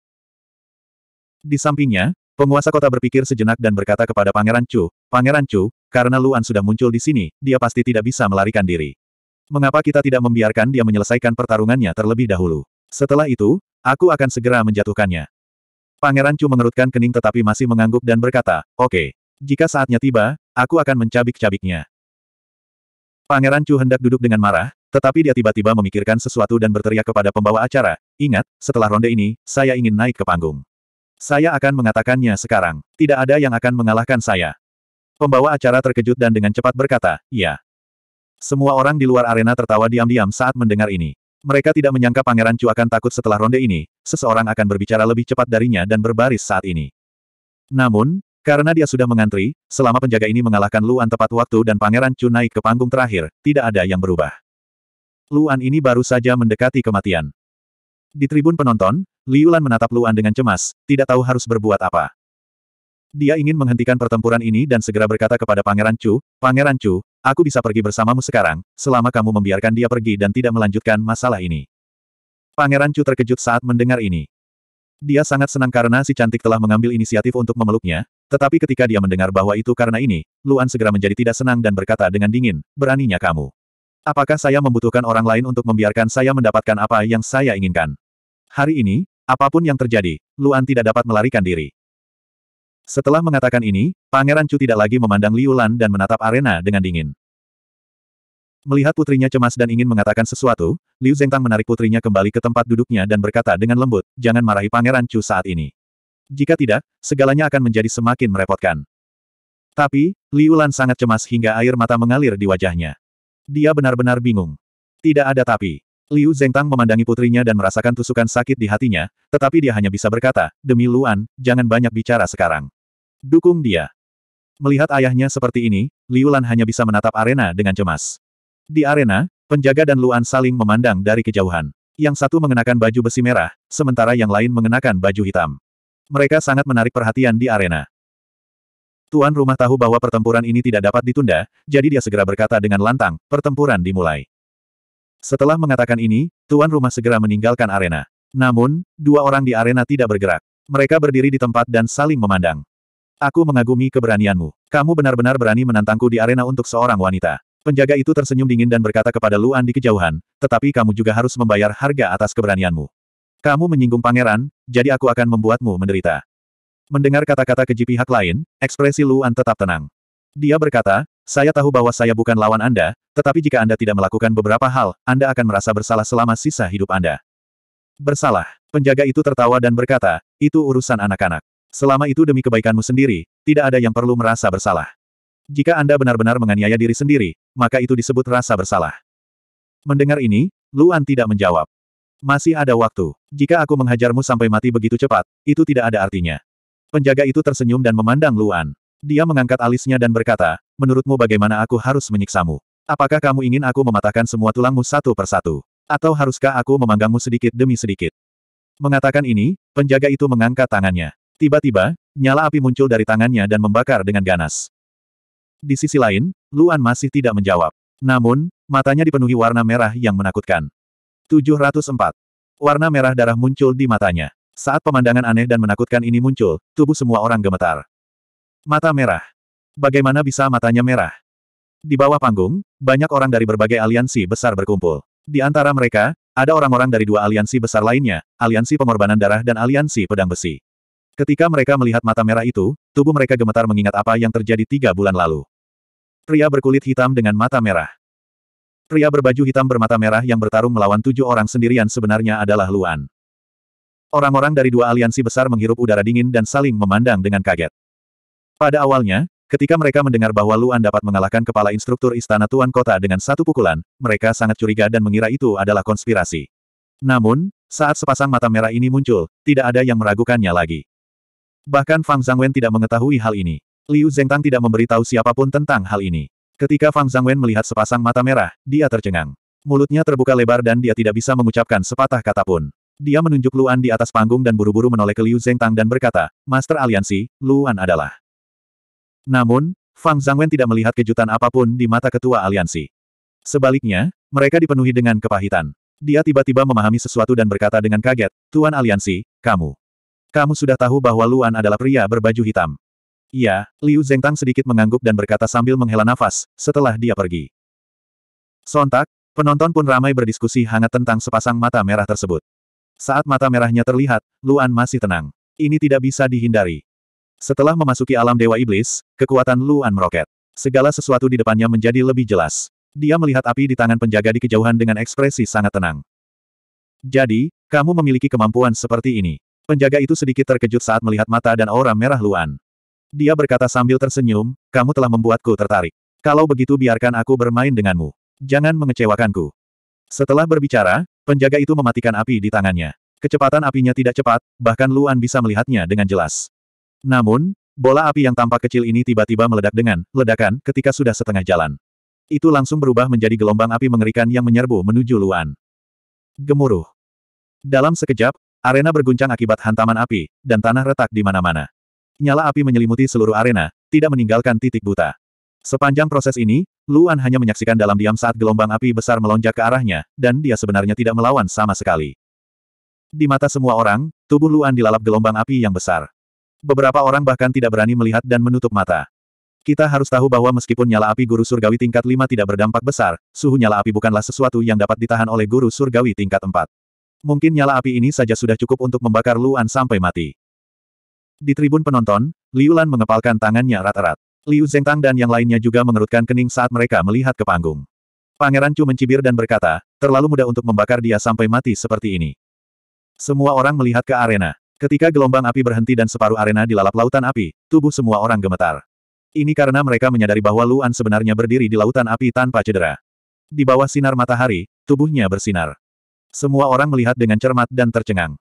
Speaker 1: Di sampingnya, penguasa kota berpikir sejenak dan berkata kepada Pangeran Chu, Pangeran Chu, karena Luan sudah muncul di sini, dia pasti tidak bisa melarikan diri. Mengapa kita tidak membiarkan dia menyelesaikan pertarungannya terlebih dahulu? Setelah itu, aku akan segera menjatuhkannya. Pangeran Chu mengerutkan kening tetapi masih mengangguk dan berkata, Oke, okay. jika saatnya tiba, aku akan mencabik-cabiknya. Pangeran Chu hendak duduk dengan marah, tetapi dia tiba-tiba memikirkan sesuatu dan berteriak kepada pembawa acara, Ingat, setelah ronde ini, saya ingin naik ke panggung. Saya akan mengatakannya sekarang. Tidak ada yang akan mengalahkan saya. Pembawa acara terkejut dan dengan cepat berkata, Iya. Semua orang di luar arena tertawa diam-diam saat mendengar ini. Mereka tidak menyangka Pangeran Chu akan takut setelah ronde ini, seseorang akan berbicara lebih cepat darinya dan berbaris saat ini. Namun, karena dia sudah mengantri, selama penjaga ini mengalahkan Luan tepat waktu dan Pangeran Chu naik ke panggung terakhir, tidak ada yang berubah. Luan ini baru saja mendekati kematian. Di tribun penonton, Liulan menatap Luan dengan cemas, tidak tahu harus berbuat apa. Dia ingin menghentikan pertempuran ini dan segera berkata kepada Pangeran Chu, Pangeran Chu, Aku bisa pergi bersamamu sekarang, selama kamu membiarkan dia pergi dan tidak melanjutkan masalah ini. Pangeran Chu terkejut saat mendengar ini. Dia sangat senang karena si cantik telah mengambil inisiatif untuk memeluknya, tetapi ketika dia mendengar bahwa itu karena ini, Luan segera menjadi tidak senang dan berkata dengan dingin, beraninya kamu. Apakah saya membutuhkan orang lain untuk membiarkan saya mendapatkan apa yang saya inginkan? Hari ini, apapun yang terjadi, Luan tidak dapat melarikan diri. Setelah mengatakan ini, Pangeran Chu tidak lagi memandang Liu Lan dan menatap arena dengan dingin. Melihat putrinya cemas dan ingin mengatakan sesuatu, Liu Zengtang menarik putrinya kembali ke tempat duduknya dan berkata dengan lembut, jangan marahi Pangeran Chu saat ini. Jika tidak, segalanya akan menjadi semakin merepotkan. Tapi, Liu Lan sangat cemas hingga air mata mengalir di wajahnya. Dia benar-benar bingung. Tidak ada tapi. Liu Zengtang memandangi putrinya dan merasakan tusukan sakit di hatinya, tetapi dia hanya bisa berkata, demi Luan, jangan banyak bicara sekarang. Dukung dia. Melihat ayahnya seperti ini, Liu hanya bisa menatap arena dengan cemas. Di arena, penjaga dan Luan saling memandang dari kejauhan. Yang satu mengenakan baju besi merah, sementara yang lain mengenakan baju hitam. Mereka sangat menarik perhatian di arena. Tuan rumah tahu bahwa pertempuran ini tidak dapat ditunda, jadi dia segera berkata dengan lantang, pertempuran dimulai. Setelah mengatakan ini, tuan rumah segera meninggalkan arena. Namun, dua orang di arena tidak bergerak. Mereka berdiri di tempat dan saling memandang. Aku mengagumi keberanianmu. Kamu benar-benar berani menantangku di arena untuk seorang wanita. Penjaga itu tersenyum dingin dan berkata kepada Luan di kejauhan, tetapi kamu juga harus membayar harga atas keberanianmu. Kamu menyinggung pangeran, jadi aku akan membuatmu menderita. Mendengar kata-kata keji pihak lain, ekspresi Luan tetap tenang. Dia berkata, saya tahu bahwa saya bukan lawan Anda, tetapi jika Anda tidak melakukan beberapa hal, Anda akan merasa bersalah selama sisa hidup Anda. Bersalah. Penjaga itu tertawa dan berkata, itu urusan anak-anak. Selama itu demi kebaikanmu sendiri, tidak ada yang perlu merasa bersalah. Jika Anda benar-benar menganiaya diri sendiri, maka itu disebut rasa bersalah. Mendengar ini, Luan tidak menjawab. Masih ada waktu. Jika aku menghajarmu sampai mati begitu cepat, itu tidak ada artinya. Penjaga itu tersenyum dan memandang Luan. Dia mengangkat alisnya dan berkata, menurutmu bagaimana aku harus menyiksamu? Apakah kamu ingin aku mematahkan semua tulangmu satu persatu? Atau haruskah aku memanggangmu sedikit demi sedikit? Mengatakan ini, penjaga itu mengangkat tangannya. Tiba-tiba, nyala api muncul dari tangannya dan membakar dengan ganas. Di sisi lain, Luan masih tidak menjawab. Namun, matanya dipenuhi warna merah yang menakutkan. 704. Warna merah darah muncul di matanya. Saat pemandangan aneh dan menakutkan ini muncul, tubuh semua orang gemetar. Mata merah. Bagaimana bisa matanya merah? Di bawah panggung, banyak orang dari berbagai aliansi besar berkumpul. Di antara mereka, ada orang-orang dari dua aliansi besar lainnya, aliansi pengorbanan darah dan aliansi pedang besi. Ketika mereka melihat mata merah itu, tubuh mereka gemetar mengingat apa yang terjadi tiga bulan lalu. Pria berkulit hitam dengan mata merah. Pria berbaju hitam bermata merah yang bertarung melawan tujuh orang sendirian sebenarnya adalah Luan. Orang-orang dari dua aliansi besar menghirup udara dingin dan saling memandang dengan kaget. Pada awalnya, ketika mereka mendengar bahwa Luan dapat mengalahkan kepala instruktur istana Tuan Kota dengan satu pukulan, mereka sangat curiga dan mengira itu adalah konspirasi. Namun, saat sepasang mata merah ini muncul, tidak ada yang meragukannya lagi. Bahkan Fang Zhangwen tidak mengetahui hal ini. Liu Zengtang tidak memberitahu siapapun tentang hal ini. Ketika Fang Zhangwen melihat sepasang mata merah, dia tercengang. Mulutnya terbuka lebar dan dia tidak bisa mengucapkan sepatah kata pun. Dia menunjuk Luan di atas panggung dan buru-buru menoleh ke Liu Zengtang dan berkata, Master Aliansi, Luan adalah. Namun, Fang Zhangwen tidak melihat kejutan apapun di mata ketua aliansi. Sebaliknya, mereka dipenuhi dengan kepahitan. Dia tiba-tiba memahami sesuatu dan berkata dengan kaget, Tuan Aliansi, kamu. Kamu sudah tahu bahwa Luan adalah pria berbaju hitam. Iya, Liu Zengtang sedikit mengangguk dan berkata sambil menghela nafas, setelah dia pergi. Sontak, penonton pun ramai berdiskusi hangat tentang sepasang mata merah tersebut. Saat mata merahnya terlihat, Luan masih tenang. Ini tidak bisa dihindari. Setelah memasuki alam Dewa Iblis, kekuatan Luan meroket. Segala sesuatu di depannya menjadi lebih jelas. Dia melihat api di tangan penjaga di kejauhan dengan ekspresi sangat tenang. Jadi, kamu memiliki kemampuan seperti ini. Penjaga itu sedikit terkejut saat melihat mata dan aura merah Luan. Dia berkata sambil tersenyum, kamu telah membuatku tertarik. Kalau begitu biarkan aku bermain denganmu. Jangan mengecewakanku. Setelah berbicara, penjaga itu mematikan api di tangannya. Kecepatan apinya tidak cepat, bahkan Luan bisa melihatnya dengan jelas. Namun, bola api yang tampak kecil ini tiba-tiba meledak dengan ledakan ketika sudah setengah jalan. Itu langsung berubah menjadi gelombang api mengerikan yang menyerbu menuju Luan. Gemuruh. Dalam sekejap, Arena berguncang akibat hantaman api, dan tanah retak di mana-mana. Nyala api menyelimuti seluruh arena, tidak meninggalkan titik buta. Sepanjang proses ini, Luan hanya menyaksikan dalam diam saat gelombang api besar melonjak ke arahnya, dan dia sebenarnya tidak melawan sama sekali. Di mata semua orang, tubuh Luan dilalap gelombang api yang besar. Beberapa orang bahkan tidak berani melihat dan menutup mata. Kita harus tahu bahwa meskipun nyala api guru surgawi tingkat 5 tidak berdampak besar, suhu nyala api bukanlah sesuatu yang dapat ditahan oleh guru surgawi tingkat 4. Mungkin nyala api ini saja sudah cukup untuk membakar Luan sampai mati. Di tribun penonton, Liu Lan mengepalkan tangannya erat-erat. Liu Zhengtang dan yang lainnya juga mengerutkan kening saat mereka melihat ke panggung. Pangeran Chu mencibir dan berkata, terlalu mudah untuk membakar dia sampai mati seperti ini. Semua orang melihat ke arena. Ketika gelombang api berhenti dan separuh arena dilalap lautan api, tubuh semua orang gemetar. Ini karena mereka menyadari bahwa Luan sebenarnya berdiri di lautan api tanpa cedera. Di bawah sinar matahari, tubuhnya bersinar. Semua orang melihat dengan cermat dan tercengang.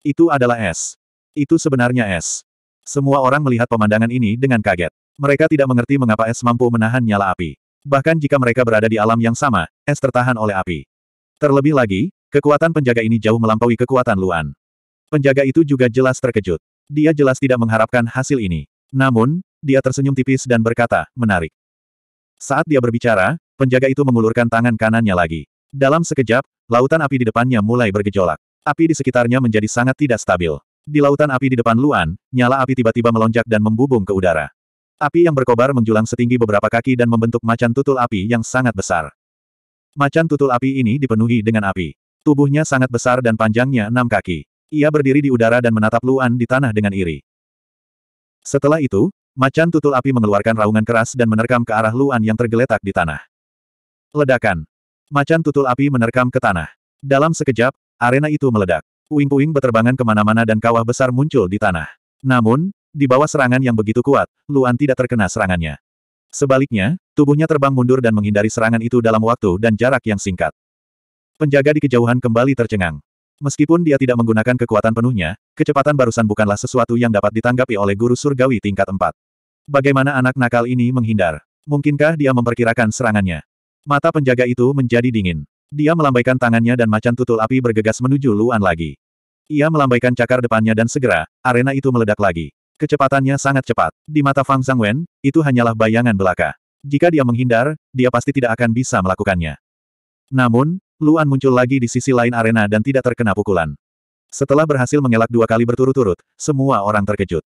Speaker 1: Itu adalah es. Itu sebenarnya es. Semua orang melihat pemandangan ini dengan kaget. Mereka tidak mengerti mengapa es mampu menahan nyala api. Bahkan jika mereka berada di alam yang sama, es tertahan oleh api. Terlebih lagi, kekuatan penjaga ini jauh melampaui kekuatan Luan. Penjaga itu juga jelas terkejut. Dia jelas tidak mengharapkan hasil ini. Namun, dia tersenyum tipis dan berkata, menarik. Saat dia berbicara, penjaga itu mengulurkan tangan kanannya lagi. Dalam sekejap, lautan api di depannya mulai bergejolak. Api di sekitarnya menjadi sangat tidak stabil. Di lautan api di depan Luan, nyala api tiba-tiba melonjak dan membubung ke udara. Api yang berkobar menjulang setinggi beberapa kaki dan membentuk macan tutul api yang sangat besar. Macan tutul api ini dipenuhi dengan api. Tubuhnya sangat besar dan panjangnya enam kaki. Ia berdiri di udara dan menatap Luan di tanah dengan iri. Setelah itu, macan tutul api mengeluarkan raungan keras dan menerkam ke arah Luan yang tergeletak di tanah. Ledakan. Macan tutul api menerkam ke tanah. Dalam sekejap, arena itu meledak. Puing-puing berterbangan kemana-mana dan kawah besar muncul di tanah. Namun, di bawah serangan yang begitu kuat, Luan tidak terkena serangannya. Sebaliknya, tubuhnya terbang mundur dan menghindari serangan itu dalam waktu dan jarak yang singkat. Penjaga di kejauhan kembali tercengang. Meskipun dia tidak menggunakan kekuatan penuhnya, kecepatan barusan bukanlah sesuatu yang dapat ditanggapi oleh guru surgawi tingkat 4. Bagaimana anak nakal ini menghindar? Mungkinkah dia memperkirakan serangannya? Mata penjaga itu menjadi dingin. Dia melambaikan tangannya dan macan tutul api bergegas menuju Luan lagi. Ia melambaikan cakar depannya dan segera, arena itu meledak lagi. Kecepatannya sangat cepat. Di mata Fang Zhangwen, itu hanyalah bayangan belaka. Jika dia menghindar, dia pasti tidak akan bisa melakukannya. Namun, Luan muncul lagi di sisi lain arena dan tidak terkena pukulan. Setelah berhasil mengelak dua kali berturut-turut, semua orang terkejut.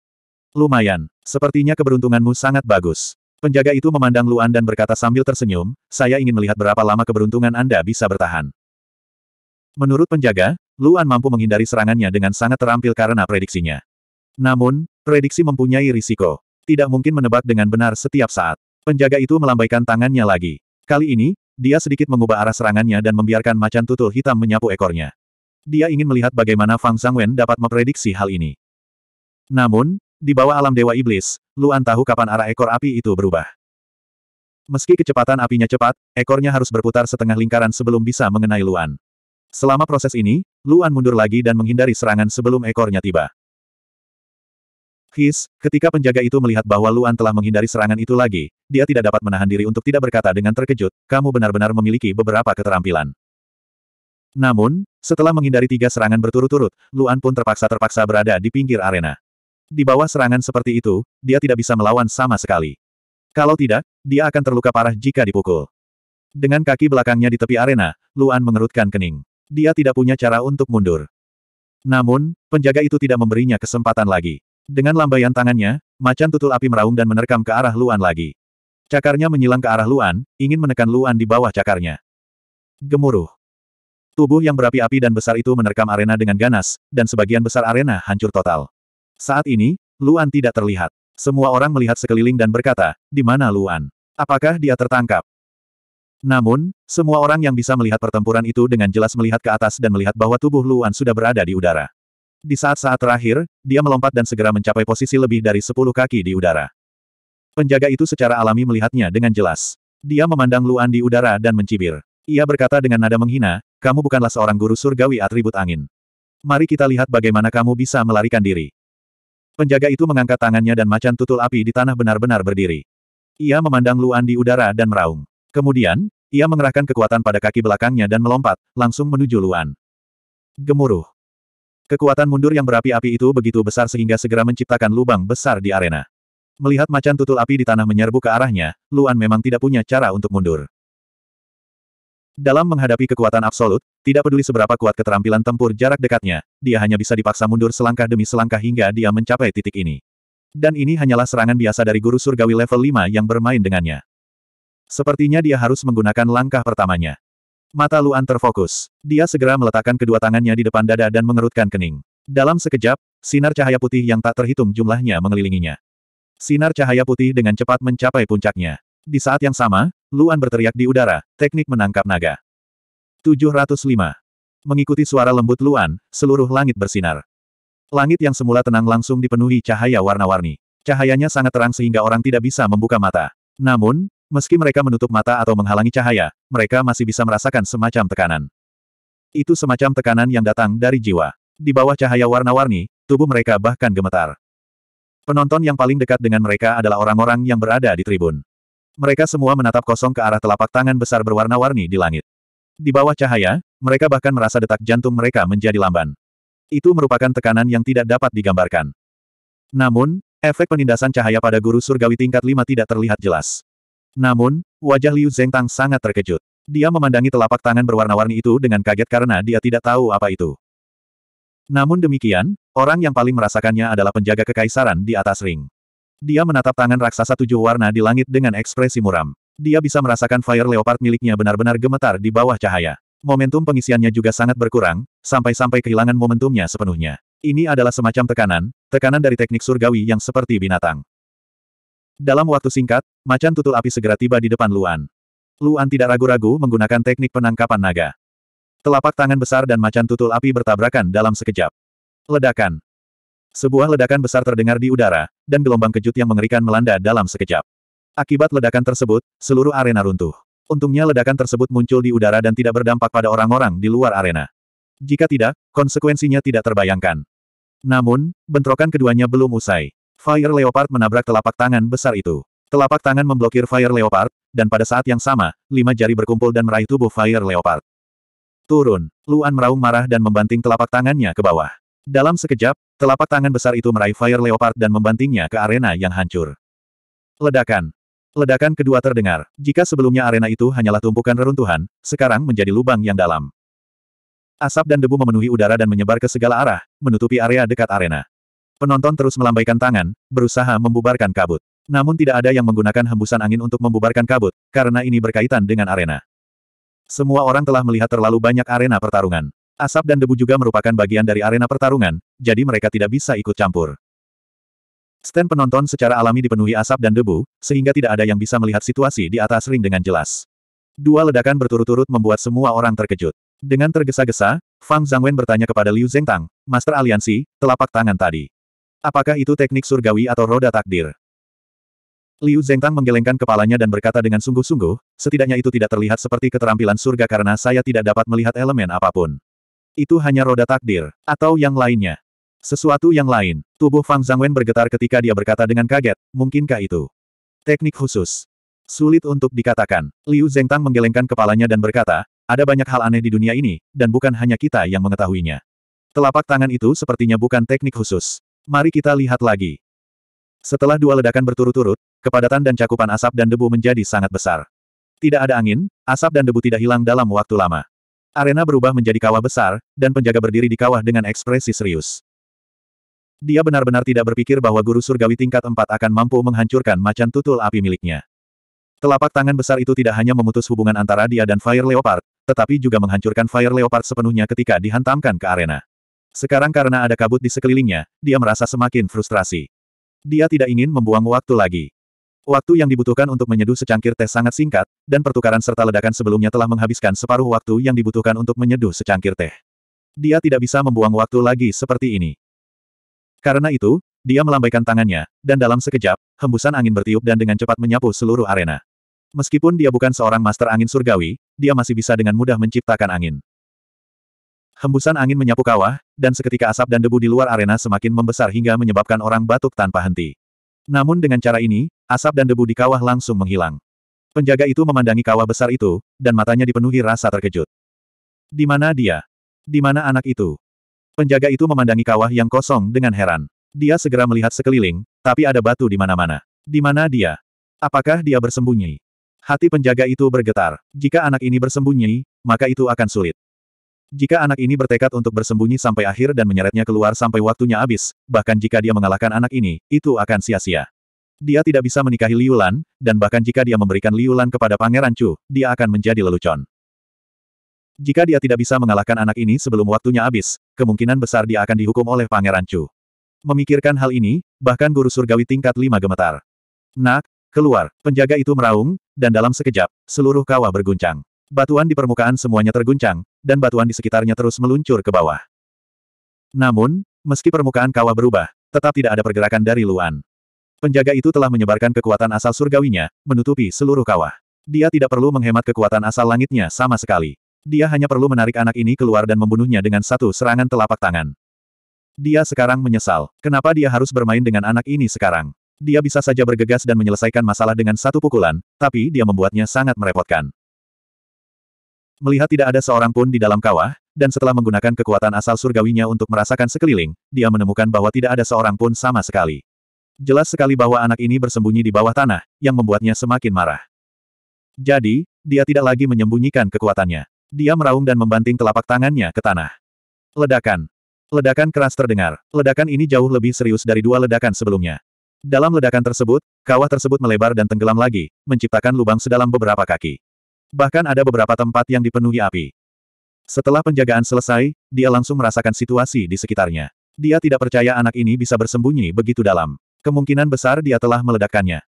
Speaker 1: Lumayan, sepertinya keberuntunganmu sangat bagus. Penjaga itu memandang Luan dan berkata sambil tersenyum, saya ingin melihat berapa lama keberuntungan Anda bisa bertahan. Menurut penjaga, Luan mampu menghindari serangannya dengan sangat terampil karena prediksinya. Namun, prediksi mempunyai risiko. Tidak mungkin menebak dengan benar setiap saat. Penjaga itu melambaikan tangannya lagi. Kali ini, dia sedikit mengubah arah serangannya dan membiarkan macan tutul hitam menyapu ekornya. Dia ingin melihat bagaimana Fang Zhangwen dapat memprediksi hal ini. Namun, di bawah alam Dewa Iblis, Luan tahu kapan arah ekor api itu berubah. Meski kecepatan apinya cepat, ekornya harus berputar setengah lingkaran sebelum bisa mengenai Luan. Selama proses ini, Luan mundur lagi dan menghindari serangan sebelum ekornya tiba. His, ketika penjaga itu melihat bahwa Luan telah menghindari serangan itu lagi, dia tidak dapat menahan diri untuk tidak berkata dengan terkejut, kamu benar-benar memiliki beberapa keterampilan. Namun, setelah menghindari tiga serangan berturut-turut, Luan pun terpaksa-terpaksa berada di pinggir arena. Di bawah serangan seperti itu, dia tidak bisa melawan sama sekali. Kalau tidak, dia akan terluka parah jika dipukul. Dengan kaki belakangnya di tepi arena, Luan mengerutkan kening. Dia tidak punya cara untuk mundur. Namun, penjaga itu tidak memberinya kesempatan lagi. Dengan lambaian tangannya, macan tutul api meraung dan menerkam ke arah Luan lagi. Cakarnya menyilang ke arah Luan, ingin menekan Luan di bawah cakarnya. Gemuruh. Tubuh yang berapi-api dan besar itu menerkam arena dengan ganas, dan sebagian besar arena hancur total. Saat ini, Luan tidak terlihat. Semua orang melihat sekeliling dan berkata, di mana Luan? Apakah dia tertangkap? Namun, semua orang yang bisa melihat pertempuran itu dengan jelas melihat ke atas dan melihat bahwa tubuh Luan sudah berada di udara. Di saat-saat terakhir, dia melompat dan segera mencapai posisi lebih dari 10 kaki di udara. Penjaga itu secara alami melihatnya dengan jelas. Dia memandang Luan di udara dan mencibir. Ia berkata dengan nada menghina, kamu bukanlah seorang guru surgawi atribut angin. Mari kita lihat bagaimana kamu bisa melarikan diri. Penjaga itu mengangkat tangannya dan macan tutul api di tanah benar-benar berdiri. Ia memandang Luan di udara dan meraung. Kemudian, ia mengerahkan kekuatan pada kaki belakangnya dan melompat, langsung menuju Luan. Gemuruh. Kekuatan mundur yang berapi-api itu begitu besar sehingga segera menciptakan lubang besar di arena. Melihat macan tutul api di tanah menyerbu ke arahnya, Luan memang tidak punya cara untuk mundur. Dalam menghadapi kekuatan absolut, tidak peduli seberapa kuat keterampilan tempur jarak dekatnya, dia hanya bisa dipaksa mundur selangkah demi selangkah hingga dia mencapai titik ini. Dan ini hanyalah serangan biasa dari guru surgawi level 5 yang bermain dengannya. Sepertinya dia harus menggunakan langkah pertamanya. Mata Luan terfokus. Dia segera meletakkan kedua tangannya di depan dada dan mengerutkan kening. Dalam sekejap, sinar cahaya putih yang tak terhitung jumlahnya mengelilinginya. Sinar cahaya putih dengan cepat mencapai puncaknya. Di saat yang sama, Luan berteriak di udara, teknik menangkap naga. 705. Mengikuti suara lembut Luan, seluruh langit bersinar. Langit yang semula tenang langsung dipenuhi cahaya warna-warni. Cahayanya sangat terang sehingga orang tidak bisa membuka mata. Namun, meski mereka menutup mata atau menghalangi cahaya, mereka masih bisa merasakan semacam tekanan. Itu semacam tekanan yang datang dari jiwa. Di bawah cahaya warna-warni, tubuh mereka bahkan gemetar. Penonton yang paling dekat dengan mereka adalah orang-orang yang berada di tribun. Mereka semua menatap kosong ke arah telapak tangan besar berwarna-warni di langit. Di bawah cahaya, mereka bahkan merasa detak jantung mereka menjadi lamban. Itu merupakan tekanan yang tidak dapat digambarkan. Namun, efek penindasan cahaya pada guru surgawi tingkat 5 tidak terlihat jelas. Namun, wajah Liu Zhengtang sangat terkejut. Dia memandangi telapak tangan berwarna-warni itu dengan kaget karena dia tidak tahu apa itu. Namun demikian, orang yang paling merasakannya adalah penjaga kekaisaran di atas ring. Dia menatap tangan raksasa tujuh warna di langit dengan ekspresi muram. Dia bisa merasakan Fire Leopard miliknya benar-benar gemetar di bawah cahaya. Momentum pengisiannya juga sangat berkurang, sampai-sampai kehilangan momentumnya sepenuhnya. Ini adalah semacam tekanan, tekanan dari teknik surgawi yang seperti binatang. Dalam waktu singkat, macan tutul api segera tiba di depan Luan. Luan tidak ragu-ragu menggunakan teknik penangkapan naga. Telapak tangan besar dan macan tutul api bertabrakan dalam sekejap. Ledakan. Sebuah ledakan besar terdengar di udara, dan gelombang kejut yang mengerikan melanda dalam sekejap. Akibat ledakan tersebut, seluruh arena runtuh. Untungnya ledakan tersebut muncul di udara dan tidak berdampak pada orang-orang di luar arena. Jika tidak, konsekuensinya tidak terbayangkan. Namun, bentrokan keduanya belum usai. Fire Leopard menabrak telapak tangan besar itu. Telapak tangan memblokir Fire Leopard, dan pada saat yang sama, lima jari berkumpul dan meraih tubuh Fire Leopard. Turun, Luan meraung marah dan membanting telapak tangannya ke bawah. Dalam sekejap, telapak tangan besar itu meraih Fire Leopard dan membantingnya ke arena yang hancur. Ledakan. Ledakan kedua terdengar. Jika sebelumnya arena itu hanyalah tumpukan reruntuhan, sekarang menjadi lubang yang dalam. Asap dan debu memenuhi udara dan menyebar ke segala arah, menutupi area dekat arena. Penonton terus melambaikan tangan, berusaha membubarkan kabut. Namun tidak ada yang menggunakan hembusan angin untuk membubarkan kabut, karena ini berkaitan dengan arena. Semua orang telah melihat terlalu banyak arena pertarungan. Asap dan debu juga merupakan bagian dari arena pertarungan, jadi mereka tidak bisa ikut campur. Stand penonton secara alami dipenuhi asap dan debu, sehingga tidak ada yang bisa melihat situasi di atas ring dengan jelas. Dua ledakan berturut-turut membuat semua orang terkejut. Dengan tergesa-gesa, Fang Zangwen bertanya kepada Liu Zhengtang, Master Aliansi, telapak tangan tadi. Apakah itu teknik surgawi atau roda takdir? Liu Zhengtang menggelengkan kepalanya dan berkata dengan sungguh-sungguh, setidaknya itu tidak terlihat seperti keterampilan surga karena saya tidak dapat melihat elemen apapun. Itu hanya roda takdir, atau yang lainnya. Sesuatu yang lain, tubuh Fang Zangwen bergetar ketika dia berkata dengan kaget, mungkinkah itu? Teknik khusus. Sulit untuk dikatakan. Liu Zhengtang menggelengkan kepalanya dan berkata, ada banyak hal aneh di dunia ini, dan bukan hanya kita yang mengetahuinya. Telapak tangan itu sepertinya bukan teknik khusus. Mari kita lihat lagi. Setelah dua ledakan berturut-turut, kepadatan dan cakupan asap dan debu menjadi sangat besar. Tidak ada angin, asap dan debu tidak hilang dalam waktu lama. Arena berubah menjadi kawah besar, dan penjaga berdiri di kawah dengan ekspresi serius. Dia benar-benar tidak berpikir bahwa guru surgawi tingkat empat akan mampu menghancurkan macan tutul api miliknya. Telapak tangan besar itu tidak hanya memutus hubungan antara dia dan Fire Leopard, tetapi juga menghancurkan Fire Leopard sepenuhnya ketika dihantamkan ke arena. Sekarang karena ada kabut di sekelilingnya, dia merasa semakin frustrasi. Dia tidak ingin membuang waktu lagi. Waktu yang dibutuhkan untuk menyeduh secangkir teh sangat singkat, dan pertukaran serta ledakan sebelumnya telah menghabiskan separuh waktu yang dibutuhkan untuk menyeduh secangkir teh. Dia tidak bisa membuang waktu lagi seperti ini. Karena itu, dia melambaikan tangannya, dan dalam sekejap, hembusan angin bertiup dan dengan cepat menyapu seluruh arena. Meskipun dia bukan seorang master angin surgawi, dia masih bisa dengan mudah menciptakan angin. Hembusan angin menyapu kawah, dan seketika asap dan debu di luar arena semakin membesar hingga menyebabkan orang batuk tanpa henti. Namun dengan cara ini, Asap dan debu di kawah langsung menghilang. Penjaga itu memandangi kawah besar itu, dan matanya dipenuhi rasa terkejut. Di mana dia? Di mana anak itu? Penjaga itu memandangi kawah yang kosong dengan heran. Dia segera melihat sekeliling, tapi ada batu di mana-mana. Di mana dia? Apakah dia bersembunyi? Hati penjaga itu bergetar. Jika anak ini bersembunyi, maka itu akan sulit. Jika anak ini bertekad untuk bersembunyi sampai akhir dan menyeretnya keluar sampai waktunya habis, bahkan jika dia mengalahkan anak ini, itu akan sia-sia. Dia tidak bisa menikahi Liulan, dan bahkan jika dia memberikan Liulan kepada Pangeran Chu, dia akan menjadi lelucon. Jika dia tidak bisa mengalahkan anak ini sebelum waktunya habis, kemungkinan besar dia akan dihukum oleh Pangeran Chu. Memikirkan hal ini, bahkan guru surgawi tingkat lima gemetar. Nak, keluar, penjaga itu meraung, dan dalam sekejap, seluruh kawah berguncang. Batuan di permukaan semuanya terguncang, dan batuan di sekitarnya terus meluncur ke bawah. Namun, meski permukaan kawah berubah, tetap tidak ada pergerakan dari Luan. Penjaga itu telah menyebarkan kekuatan asal surgawinya, menutupi seluruh kawah. Dia tidak perlu menghemat kekuatan asal langitnya sama sekali. Dia hanya perlu menarik anak ini keluar dan membunuhnya dengan satu serangan telapak tangan. Dia sekarang menyesal. Kenapa dia harus bermain dengan anak ini sekarang? Dia bisa saja bergegas dan menyelesaikan masalah dengan satu pukulan, tapi dia membuatnya sangat merepotkan. Melihat tidak ada seorang pun di dalam kawah, dan setelah menggunakan kekuatan asal surgawinya untuk merasakan sekeliling, dia menemukan bahwa tidak ada seorang pun sama sekali. Jelas sekali bahwa anak ini bersembunyi di bawah tanah, yang membuatnya semakin marah. Jadi, dia tidak lagi menyembunyikan kekuatannya. Dia meraung dan membanting telapak tangannya ke tanah. Ledakan. Ledakan keras terdengar. Ledakan ini jauh lebih serius dari dua ledakan sebelumnya. Dalam ledakan tersebut, kawah tersebut melebar dan tenggelam lagi, menciptakan lubang sedalam beberapa kaki. Bahkan ada beberapa tempat yang dipenuhi api. Setelah penjagaan selesai, dia langsung merasakan situasi di sekitarnya. Dia tidak percaya anak ini bisa bersembunyi begitu dalam. Kemungkinan besar dia telah meledakkannya.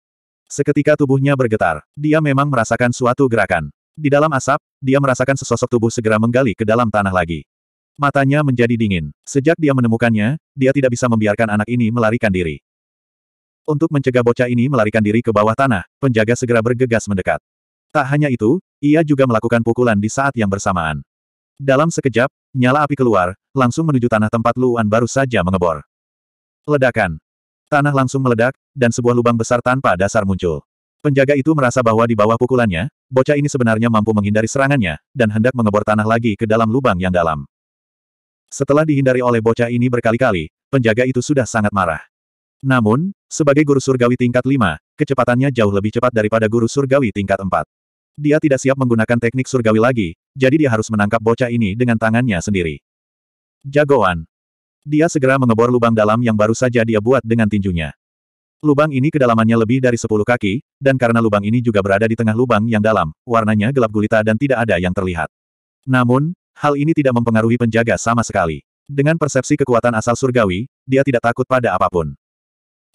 Speaker 1: Seketika tubuhnya bergetar. Dia memang merasakan suatu gerakan. Di dalam asap, dia merasakan sesosok tubuh segera menggali ke dalam tanah lagi. Matanya menjadi dingin. Sejak dia menemukannya, dia tidak bisa membiarkan anak ini melarikan diri. Untuk mencegah bocah ini melarikan diri ke bawah tanah, penjaga segera bergegas mendekat. Tak hanya itu, ia juga melakukan pukulan di saat yang bersamaan. Dalam sekejap, nyala api keluar, langsung menuju tanah tempat Luan baru saja mengebor. Ledakan. Tanah langsung meledak, dan sebuah lubang besar tanpa dasar muncul. Penjaga itu merasa bahwa di bawah pukulannya, bocah ini sebenarnya mampu menghindari serangannya, dan hendak mengebor tanah lagi ke dalam lubang yang dalam. Setelah dihindari oleh bocah ini berkali-kali, penjaga itu sudah sangat marah. Namun, sebagai guru surgawi tingkat 5, kecepatannya jauh lebih cepat daripada guru surgawi tingkat 4. Dia tidak siap menggunakan teknik surgawi lagi, jadi dia harus menangkap bocah ini dengan tangannya sendiri. Jagoan, dia segera mengebor lubang dalam yang baru saja dia buat dengan tinjunya. Lubang ini kedalamannya lebih dari 10 kaki, dan karena lubang ini juga berada di tengah lubang yang dalam, warnanya gelap gulita dan tidak ada yang terlihat. Namun, hal ini tidak mempengaruhi penjaga sama sekali. Dengan persepsi kekuatan asal surgawi, dia tidak takut pada apapun.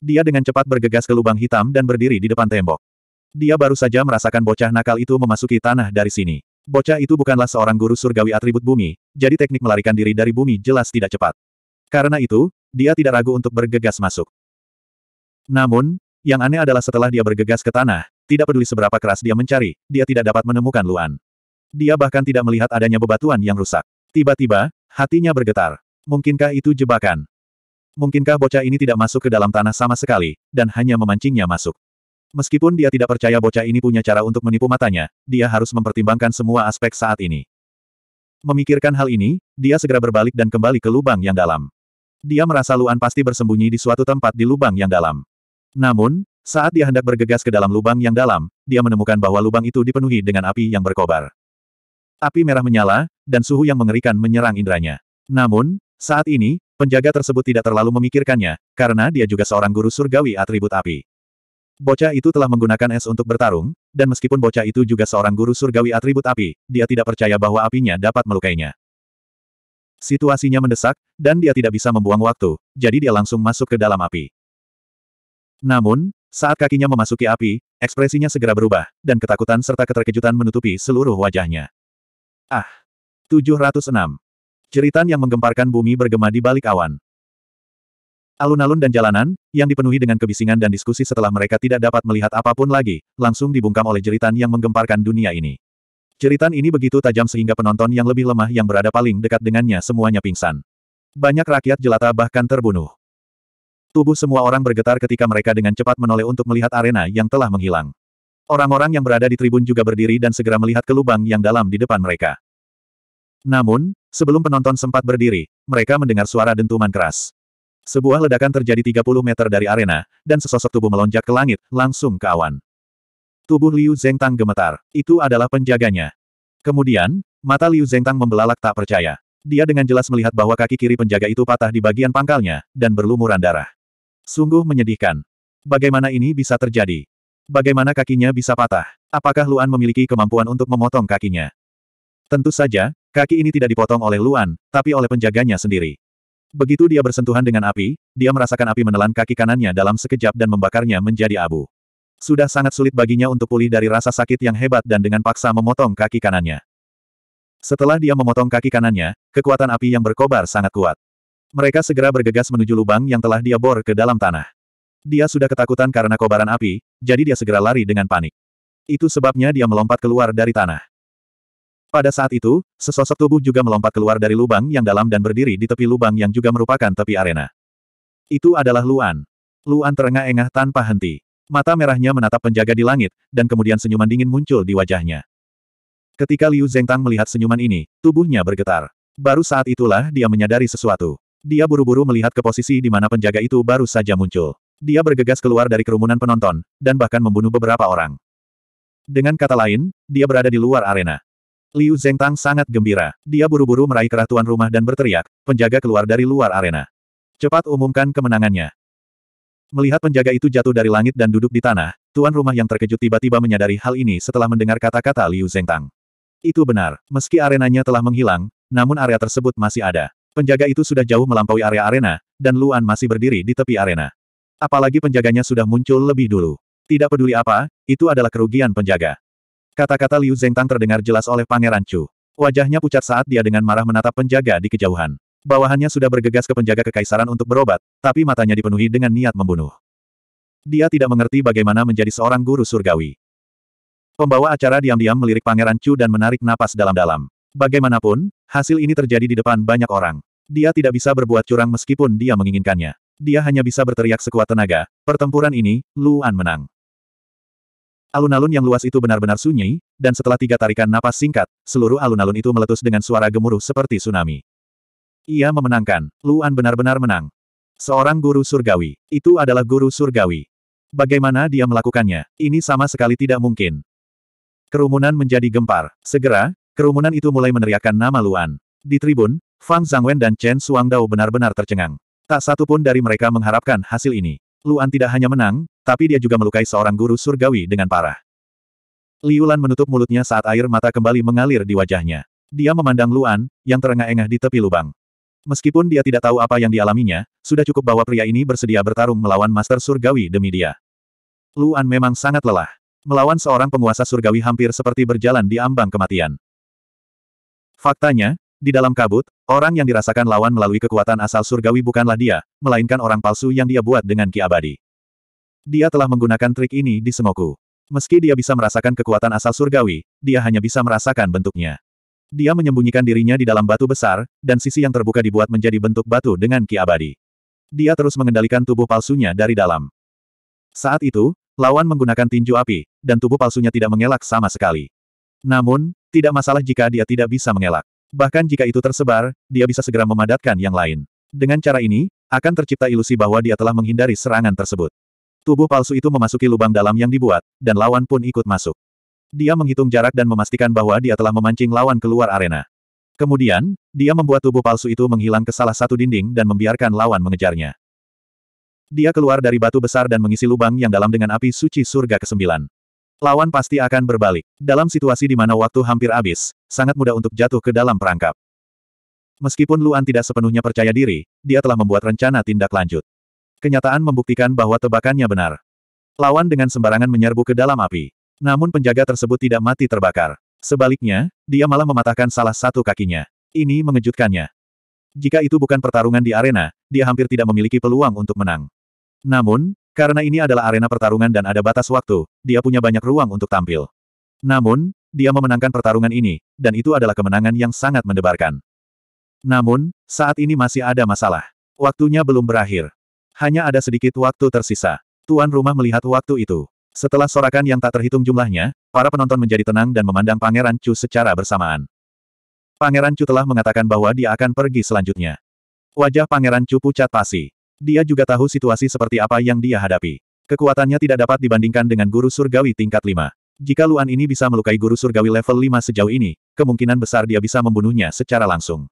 Speaker 1: Dia dengan cepat bergegas ke lubang hitam dan berdiri di depan tembok. Dia baru saja merasakan bocah nakal itu memasuki tanah dari sini. Bocah itu bukanlah seorang guru surgawi atribut bumi, jadi teknik melarikan diri dari bumi jelas tidak cepat. Karena itu, dia tidak ragu untuk bergegas masuk. Namun, yang aneh adalah setelah dia bergegas ke tanah, tidak peduli seberapa keras dia mencari, dia tidak dapat menemukan Luan. Dia bahkan tidak melihat adanya bebatuan yang rusak. Tiba-tiba, hatinya bergetar. Mungkinkah itu jebakan? Mungkinkah bocah ini tidak masuk ke dalam tanah sama sekali, dan hanya memancingnya masuk? Meskipun dia tidak percaya bocah ini punya cara untuk menipu matanya, dia harus mempertimbangkan semua aspek saat ini. Memikirkan hal ini, dia segera berbalik dan kembali ke lubang yang dalam. Dia merasa Luan pasti bersembunyi di suatu tempat di lubang yang dalam. Namun, saat dia hendak bergegas ke dalam lubang yang dalam, dia menemukan bahwa lubang itu dipenuhi dengan api yang berkobar. Api merah menyala, dan suhu yang mengerikan menyerang indranya. Namun, saat ini, penjaga tersebut tidak terlalu memikirkannya, karena dia juga seorang guru surgawi atribut api. Bocah itu telah menggunakan es untuk bertarung, dan meskipun bocah itu juga seorang guru surgawi atribut api, dia tidak percaya bahwa apinya dapat melukainya. Situasinya mendesak, dan dia tidak bisa membuang waktu, jadi dia langsung masuk ke dalam api. Namun, saat kakinya memasuki api, ekspresinya segera berubah, dan ketakutan serta keterkejutan menutupi seluruh wajahnya. Ah! 706. Jeritan yang menggemparkan bumi bergema di balik awan. Alun-alun dan jalanan, yang dipenuhi dengan kebisingan dan diskusi setelah mereka tidak dapat melihat apapun lagi, langsung dibungkam oleh jeritan yang menggemparkan dunia ini. Jeritan ini begitu tajam sehingga penonton yang lebih lemah yang berada paling dekat dengannya semuanya pingsan. Banyak rakyat jelata bahkan terbunuh. Tubuh semua orang bergetar ketika mereka dengan cepat menoleh untuk melihat arena yang telah menghilang. Orang-orang yang berada di tribun juga berdiri dan segera melihat ke lubang yang dalam di depan mereka. Namun, sebelum penonton sempat berdiri, mereka mendengar suara dentuman keras. Sebuah ledakan terjadi 30 meter dari arena, dan sesosok tubuh melonjak ke langit, langsung ke awan. Tubuh Liu Zhengtang gemetar. Itu adalah penjaganya. Kemudian, mata Liu Zhengtang membelalak tak percaya. Dia dengan jelas melihat bahwa kaki kiri penjaga itu patah di bagian pangkalnya, dan berlumuran darah. Sungguh menyedihkan. Bagaimana ini bisa terjadi? Bagaimana kakinya bisa patah? Apakah Luan memiliki kemampuan untuk memotong kakinya? Tentu saja, kaki ini tidak dipotong oleh Luan, tapi oleh penjaganya sendiri. Begitu dia bersentuhan dengan api, dia merasakan api menelan kaki kanannya dalam sekejap dan membakarnya menjadi abu. Sudah sangat sulit baginya untuk pulih dari rasa sakit yang hebat dan dengan paksa memotong kaki kanannya. Setelah dia memotong kaki kanannya, kekuatan api yang berkobar sangat kuat. Mereka segera bergegas menuju lubang yang telah dia bor ke dalam tanah. Dia sudah ketakutan karena kobaran api, jadi dia segera lari dengan panik. Itu sebabnya dia melompat keluar dari tanah. Pada saat itu, sesosok tubuh juga melompat keluar dari lubang yang dalam dan berdiri di tepi lubang yang juga merupakan tepi arena. Itu adalah Luan. Luan terengah-engah tanpa henti. Mata merahnya menatap penjaga di langit, dan kemudian senyuman dingin muncul di wajahnya. Ketika Liu Zhengtang melihat senyuman ini, tubuhnya bergetar. Baru saat itulah dia menyadari sesuatu. Dia buru-buru melihat ke posisi di mana penjaga itu baru saja muncul. Dia bergegas keluar dari kerumunan penonton, dan bahkan membunuh beberapa orang. Dengan kata lain, dia berada di luar arena. Liu Zhengtang sangat gembira. Dia buru-buru meraih keracuan rumah dan berteriak, penjaga keluar dari luar arena. Cepat umumkan kemenangannya. Melihat penjaga itu jatuh dari langit dan duduk di tanah, tuan rumah yang terkejut tiba-tiba menyadari hal ini setelah mendengar kata-kata Liu Zhengtang. Itu benar, meski arenanya telah menghilang, namun area tersebut masih ada. Penjaga itu sudah jauh melampaui area arena, dan Luan masih berdiri di tepi arena. Apalagi penjaganya sudah muncul lebih dulu. Tidak peduli apa, itu adalah kerugian penjaga. Kata-kata Liu Zhengtang terdengar jelas oleh Pangeran Chu. Wajahnya pucat saat dia dengan marah menatap penjaga di kejauhan. Bawahannya sudah bergegas ke penjaga kekaisaran untuk berobat, tapi matanya dipenuhi dengan niat membunuh. Dia tidak mengerti bagaimana menjadi seorang guru surgawi. Pembawa acara diam-diam melirik Pangeran Chu dan menarik napas dalam-dalam. Bagaimanapun, hasil ini terjadi di depan banyak orang. Dia tidak bisa berbuat curang meskipun dia menginginkannya. Dia hanya bisa berteriak sekuat tenaga, pertempuran ini, Luan menang. Alun-alun yang luas itu benar-benar sunyi, dan setelah tiga tarikan napas singkat, seluruh alun-alun itu meletus dengan suara gemuruh seperti tsunami. Ia memenangkan, Luan benar-benar menang. Seorang guru surgawi, itu adalah guru surgawi. Bagaimana dia melakukannya, ini sama sekali tidak mungkin. Kerumunan menjadi gempar. Segera, kerumunan itu mulai meneriakkan nama Luan. Di tribun, Fang Zhangwen dan Chen Suangdao benar-benar tercengang. Tak satu pun dari mereka mengharapkan hasil ini. Luan tidak hanya menang, tapi dia juga melukai seorang guru surgawi dengan parah. Liulan menutup mulutnya saat air mata kembali mengalir di wajahnya. Dia memandang Luan, yang terengah-engah di tepi lubang. Meskipun dia tidak tahu apa yang dialaminya, sudah cukup bahwa pria ini bersedia bertarung melawan Master Surgawi demi dia. Luan memang sangat lelah. Melawan seorang penguasa surgawi hampir seperti berjalan di ambang kematian. Faktanya, di dalam kabut, orang yang dirasakan lawan melalui kekuatan asal surgawi bukanlah dia, melainkan orang palsu yang dia buat dengan ki abadi. Dia telah menggunakan trik ini di semoku. Meski dia bisa merasakan kekuatan asal surgawi, dia hanya bisa merasakan bentuknya. Dia menyembunyikan dirinya di dalam batu besar, dan sisi yang terbuka dibuat menjadi bentuk batu dengan ki abadi. Dia terus mengendalikan tubuh palsunya dari dalam. Saat itu, lawan menggunakan tinju api, dan tubuh palsunya tidak mengelak sama sekali. Namun, tidak masalah jika dia tidak bisa mengelak. Bahkan jika itu tersebar, dia bisa segera memadatkan yang lain. Dengan cara ini, akan tercipta ilusi bahwa dia telah menghindari serangan tersebut. Tubuh palsu itu memasuki lubang dalam yang dibuat, dan lawan pun ikut masuk. Dia menghitung jarak dan memastikan bahwa dia telah memancing lawan keluar arena. Kemudian, dia membuat tubuh palsu itu menghilang ke salah satu dinding dan membiarkan lawan mengejarnya. Dia keluar dari batu besar dan mengisi lubang yang dalam dengan api suci surga ke-9. Lawan pasti akan berbalik. Dalam situasi di mana waktu hampir habis, sangat mudah untuk jatuh ke dalam perangkap. Meskipun Luan tidak sepenuhnya percaya diri, dia telah membuat rencana tindak lanjut. Kenyataan membuktikan bahwa tebakannya benar. Lawan dengan sembarangan menyerbu ke dalam api. Namun penjaga tersebut tidak mati terbakar. Sebaliknya, dia malah mematahkan salah satu kakinya. Ini mengejutkannya. Jika itu bukan pertarungan di arena, dia hampir tidak memiliki peluang untuk menang. Namun, karena ini adalah arena pertarungan dan ada batas waktu, dia punya banyak ruang untuk tampil. Namun, dia memenangkan pertarungan ini, dan itu adalah kemenangan yang sangat mendebarkan. Namun, saat ini masih ada masalah. Waktunya belum berakhir. Hanya ada sedikit waktu tersisa. Tuan rumah melihat waktu itu. Setelah sorakan yang tak terhitung jumlahnya, para penonton menjadi tenang dan memandang Pangeran Chu secara bersamaan. Pangeran Chu telah mengatakan bahwa dia akan pergi selanjutnya. Wajah Pangeran Chu pucat pasi. Dia juga tahu situasi seperti apa yang dia hadapi. Kekuatannya tidak dapat dibandingkan dengan guru surgawi tingkat 5. Jika Luan ini bisa melukai guru surgawi level 5 sejauh ini, kemungkinan besar dia bisa membunuhnya secara langsung.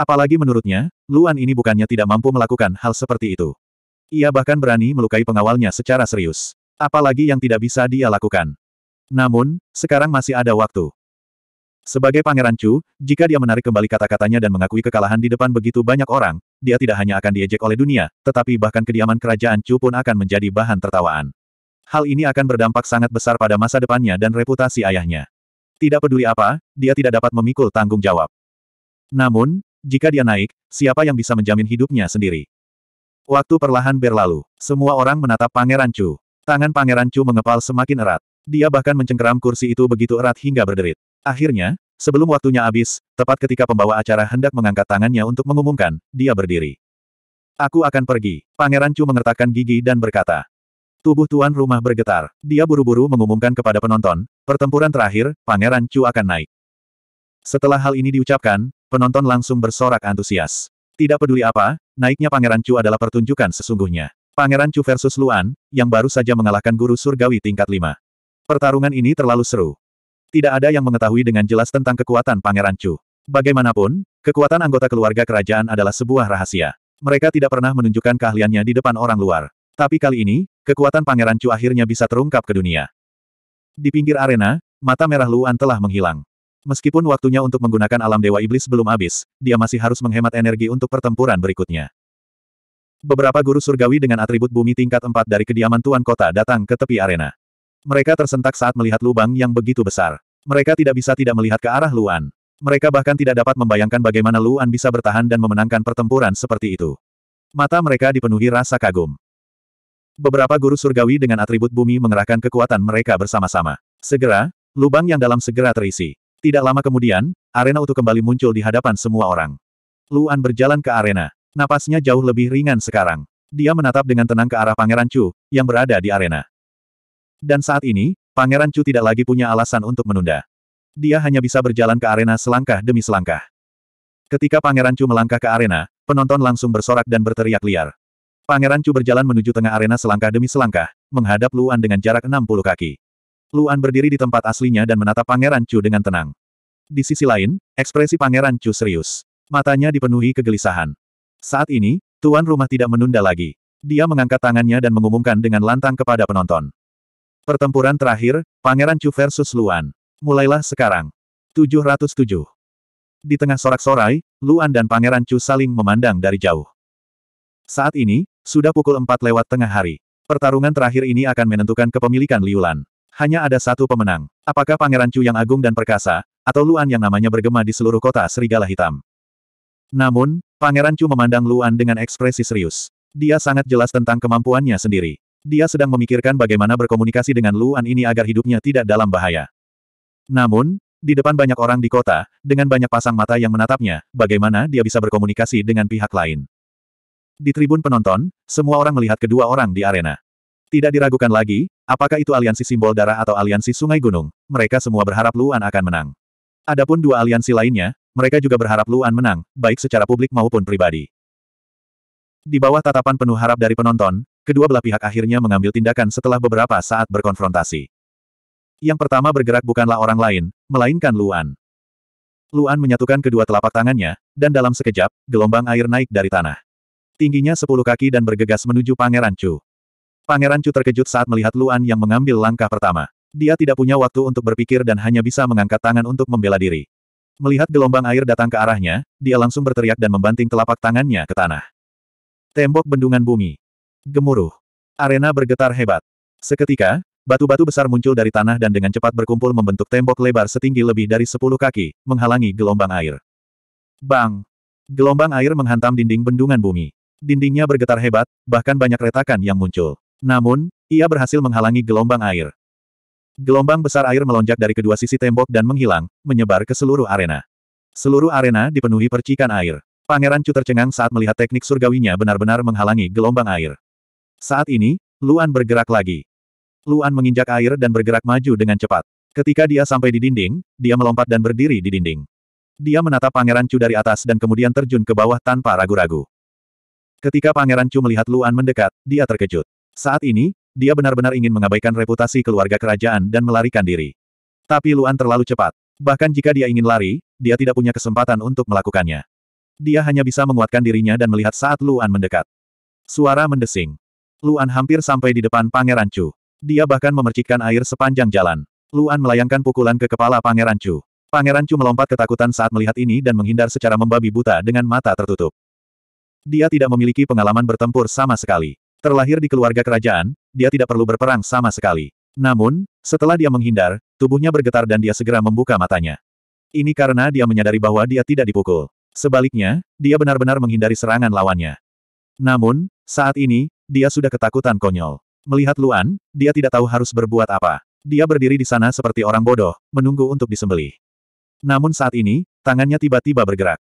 Speaker 1: Apalagi menurutnya, Luan ini bukannya tidak mampu melakukan hal seperti itu. Ia bahkan berani melukai pengawalnya secara serius. Apalagi yang tidak bisa dia lakukan. Namun, sekarang masih ada waktu. Sebagai Pangeran Chu, jika dia menarik kembali kata-katanya dan mengakui kekalahan di depan begitu banyak orang, dia tidak hanya akan diejek oleh dunia, tetapi bahkan kediaman kerajaan Chu pun akan menjadi bahan tertawaan. Hal ini akan berdampak sangat besar pada masa depannya dan reputasi ayahnya. Tidak peduli apa, dia tidak dapat memikul tanggung jawab. Namun, jika dia naik, siapa yang bisa menjamin hidupnya sendiri? Waktu perlahan berlalu. Semua orang menatap Pangeran Chu. Tangan Pangeran Chu mengepal semakin erat. Dia bahkan mencengkeram kursi itu begitu erat hingga berderit. Akhirnya, sebelum waktunya habis, tepat ketika pembawa acara hendak mengangkat tangannya untuk mengumumkan, dia berdiri. Aku akan pergi. Pangeran Chu mengertakkan gigi dan berkata. Tubuh tuan rumah bergetar. Dia buru-buru mengumumkan kepada penonton, pertempuran terakhir, Pangeran Chu akan naik. Setelah hal ini diucapkan, penonton langsung bersorak antusias. Tidak peduli apa, naiknya Pangeran Chu adalah pertunjukan sesungguhnya. Pangeran Chu versus Luan, yang baru saja mengalahkan guru surgawi tingkat 5. Pertarungan ini terlalu seru. Tidak ada yang mengetahui dengan jelas tentang kekuatan Pangeran Chu. Bagaimanapun, kekuatan anggota keluarga kerajaan adalah sebuah rahasia. Mereka tidak pernah menunjukkan keahliannya di depan orang luar. Tapi kali ini, kekuatan Pangeran Chu akhirnya bisa terungkap ke dunia. Di pinggir arena, mata merah Luan telah menghilang. Meskipun waktunya untuk menggunakan alam Dewa Iblis belum habis, dia masih harus menghemat energi untuk pertempuran berikutnya. Beberapa guru surgawi dengan atribut bumi tingkat empat dari kediaman Tuan Kota datang ke tepi arena. Mereka tersentak saat melihat lubang yang begitu besar. Mereka tidak bisa tidak melihat ke arah Luan. Mereka bahkan tidak dapat membayangkan bagaimana Luan bisa bertahan dan memenangkan pertempuran seperti itu. Mata mereka dipenuhi rasa kagum. Beberapa guru surgawi dengan atribut bumi mengerahkan kekuatan mereka bersama-sama. Segera, lubang yang dalam segera terisi. Tidak lama kemudian, arena utuh kembali muncul di hadapan semua orang. Luan berjalan ke arena. Napasnya jauh lebih ringan sekarang. Dia menatap dengan tenang ke arah Pangeran Chu, yang berada di arena. Dan saat ini, Pangeran Chu tidak lagi punya alasan untuk menunda. Dia hanya bisa berjalan ke arena selangkah demi selangkah. Ketika Pangeran Chu melangkah ke arena, penonton langsung bersorak dan berteriak liar. Pangeran Chu berjalan menuju tengah arena selangkah demi selangkah, menghadap Luan dengan jarak 60 kaki. Luan berdiri di tempat aslinya dan menatap Pangeran Chu dengan tenang. Di sisi lain, ekspresi Pangeran Chu serius. Matanya dipenuhi kegelisahan. Saat ini, tuan rumah tidak menunda lagi. Dia mengangkat tangannya dan mengumumkan dengan lantang kepada penonton. Pertempuran terakhir, Pangeran Chu versus Luan. Mulailah sekarang. 707. Di tengah sorak-sorai, Luan dan Pangeran Chu saling memandang dari jauh. Saat ini, sudah pukul 4 lewat tengah hari. Pertarungan terakhir ini akan menentukan kepemilikan Liulan. Hanya ada satu pemenang. Apakah Pangeran Chu yang agung dan perkasa, atau Luan yang namanya bergema di seluruh kota Serigala Hitam? Namun, Pangeran Chu memandang Luan dengan ekspresi serius. Dia sangat jelas tentang kemampuannya sendiri. Dia sedang memikirkan bagaimana berkomunikasi dengan Luan ini agar hidupnya tidak dalam bahaya. Namun, di depan banyak orang di kota, dengan banyak pasang mata yang menatapnya, bagaimana dia bisa berkomunikasi dengan pihak lain. Di tribun penonton, semua orang melihat kedua orang di arena. Tidak diragukan lagi, apakah itu aliansi simbol darah atau aliansi sungai gunung, mereka semua berharap Luan akan menang. Adapun dua aliansi lainnya, mereka juga berharap Luan menang, baik secara publik maupun pribadi. Di bawah tatapan penuh harap dari penonton, kedua belah pihak akhirnya mengambil tindakan setelah beberapa saat berkonfrontasi. Yang pertama bergerak bukanlah orang lain, melainkan Luan. Luan menyatukan kedua telapak tangannya, dan dalam sekejap, gelombang air naik dari tanah. Tingginya sepuluh kaki dan bergegas menuju Pangeran Chu. Pangeran Chu terkejut saat melihat Luan yang mengambil langkah pertama. Dia tidak punya waktu untuk berpikir dan hanya bisa mengangkat tangan untuk membela diri. Melihat gelombang air datang ke arahnya, dia langsung berteriak dan membanting telapak tangannya ke tanah. Tembok bendungan bumi. Gemuruh. Arena bergetar hebat. Seketika, batu-batu besar muncul dari tanah dan dengan cepat berkumpul membentuk tembok lebar setinggi lebih dari 10 kaki, menghalangi gelombang air. Bang! Gelombang air menghantam dinding bendungan bumi. Dindingnya bergetar hebat, bahkan banyak retakan yang muncul. Namun, ia berhasil menghalangi gelombang air. Gelombang besar air melonjak dari kedua sisi tembok dan menghilang, menyebar ke seluruh arena. Seluruh arena dipenuhi percikan air. Pangeran Chu tercengang saat melihat teknik surgawinya benar-benar menghalangi gelombang air. Saat ini, Luan bergerak lagi. Luan menginjak air dan bergerak maju dengan cepat. Ketika dia sampai di dinding, dia melompat dan berdiri di dinding. Dia menatap Pangeran Chu dari atas dan kemudian terjun ke bawah tanpa ragu-ragu. Ketika Pangeran Chu melihat Luan mendekat, dia terkejut. Saat ini, dia benar-benar ingin mengabaikan reputasi keluarga kerajaan dan melarikan diri. Tapi Luan terlalu cepat. Bahkan jika dia ingin lari, dia tidak punya kesempatan untuk melakukannya. Dia hanya bisa menguatkan dirinya dan melihat saat Luan mendekat. Suara mendesing. Luan hampir sampai di depan Pangeran Chu. Dia bahkan memercikkan air sepanjang jalan. Luan melayangkan pukulan ke kepala Pangeran Chu. Pangeran Chu melompat ketakutan saat melihat ini dan menghindar secara membabi buta dengan mata tertutup. Dia tidak memiliki pengalaman bertempur sama sekali. Terlahir di keluarga kerajaan, dia tidak perlu berperang sama sekali. Namun, setelah dia menghindar, tubuhnya bergetar dan dia segera membuka matanya. Ini karena dia menyadari bahwa dia tidak dipukul. Sebaliknya, dia benar-benar menghindari serangan lawannya. Namun, saat ini, dia sudah ketakutan konyol. Melihat Luan, dia tidak tahu harus berbuat apa. Dia berdiri di sana seperti orang bodoh, menunggu untuk disembelih. Namun saat ini, tangannya tiba-tiba bergerak.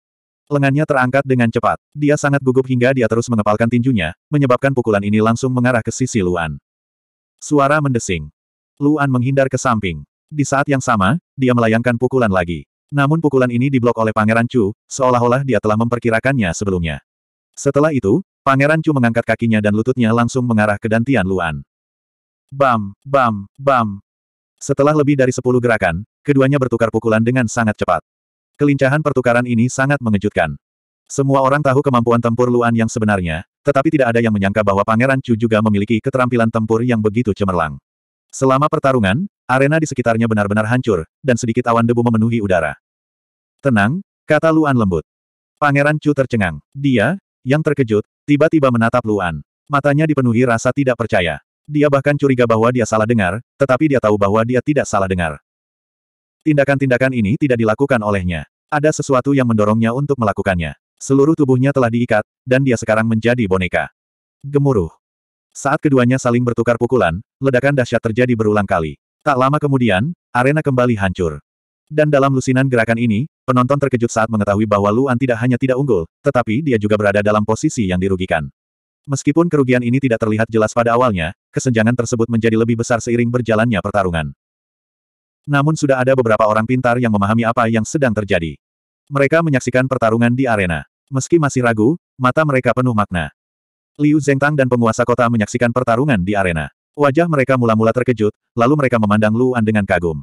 Speaker 1: Lengannya terangkat dengan cepat. Dia sangat gugup hingga dia terus mengepalkan tinjunya, menyebabkan pukulan ini langsung mengarah ke sisi Luan. Suara mendesing. Luan menghindar ke samping. Di saat yang sama, dia melayangkan pukulan lagi. Namun pukulan ini diblok oleh Pangeran Chu, seolah-olah dia telah memperkirakannya sebelumnya. Setelah itu, Pangeran Chu mengangkat kakinya dan lututnya langsung mengarah ke dantian Luan. Bam, bam, bam. Setelah lebih dari sepuluh gerakan, keduanya bertukar pukulan dengan sangat cepat. Kelincahan pertukaran ini sangat mengejutkan. Semua orang tahu kemampuan tempur Luan yang sebenarnya, tetapi tidak ada yang menyangka bahwa Pangeran Chu juga memiliki keterampilan tempur yang begitu cemerlang. Selama pertarungan, arena di sekitarnya benar-benar hancur, dan sedikit awan debu memenuhi udara. Tenang, kata Luan lembut. Pangeran Chu tercengang. Dia, yang terkejut, tiba-tiba menatap Luan. Matanya dipenuhi rasa tidak percaya. Dia bahkan curiga bahwa dia salah dengar, tetapi dia tahu bahwa dia tidak salah dengar. Tindakan-tindakan ini tidak dilakukan olehnya. Ada sesuatu yang mendorongnya untuk melakukannya. Seluruh tubuhnya telah diikat, dan dia sekarang menjadi boneka. Gemuruh. Saat keduanya saling bertukar pukulan, ledakan dahsyat terjadi berulang kali. Tak lama kemudian, arena kembali hancur. Dan dalam lusinan gerakan ini, penonton terkejut saat mengetahui bahwa Luan tidak hanya tidak unggul, tetapi dia juga berada dalam posisi yang dirugikan. Meskipun kerugian ini tidak terlihat jelas pada awalnya, kesenjangan tersebut menjadi lebih besar seiring berjalannya pertarungan. Namun sudah ada beberapa orang pintar yang memahami apa yang sedang terjadi. Mereka menyaksikan pertarungan di arena. Meski masih ragu, mata mereka penuh makna. Liu Zengtang dan penguasa kota menyaksikan pertarungan di arena. Wajah mereka mula-mula terkejut, lalu mereka memandang Luan dengan kagum.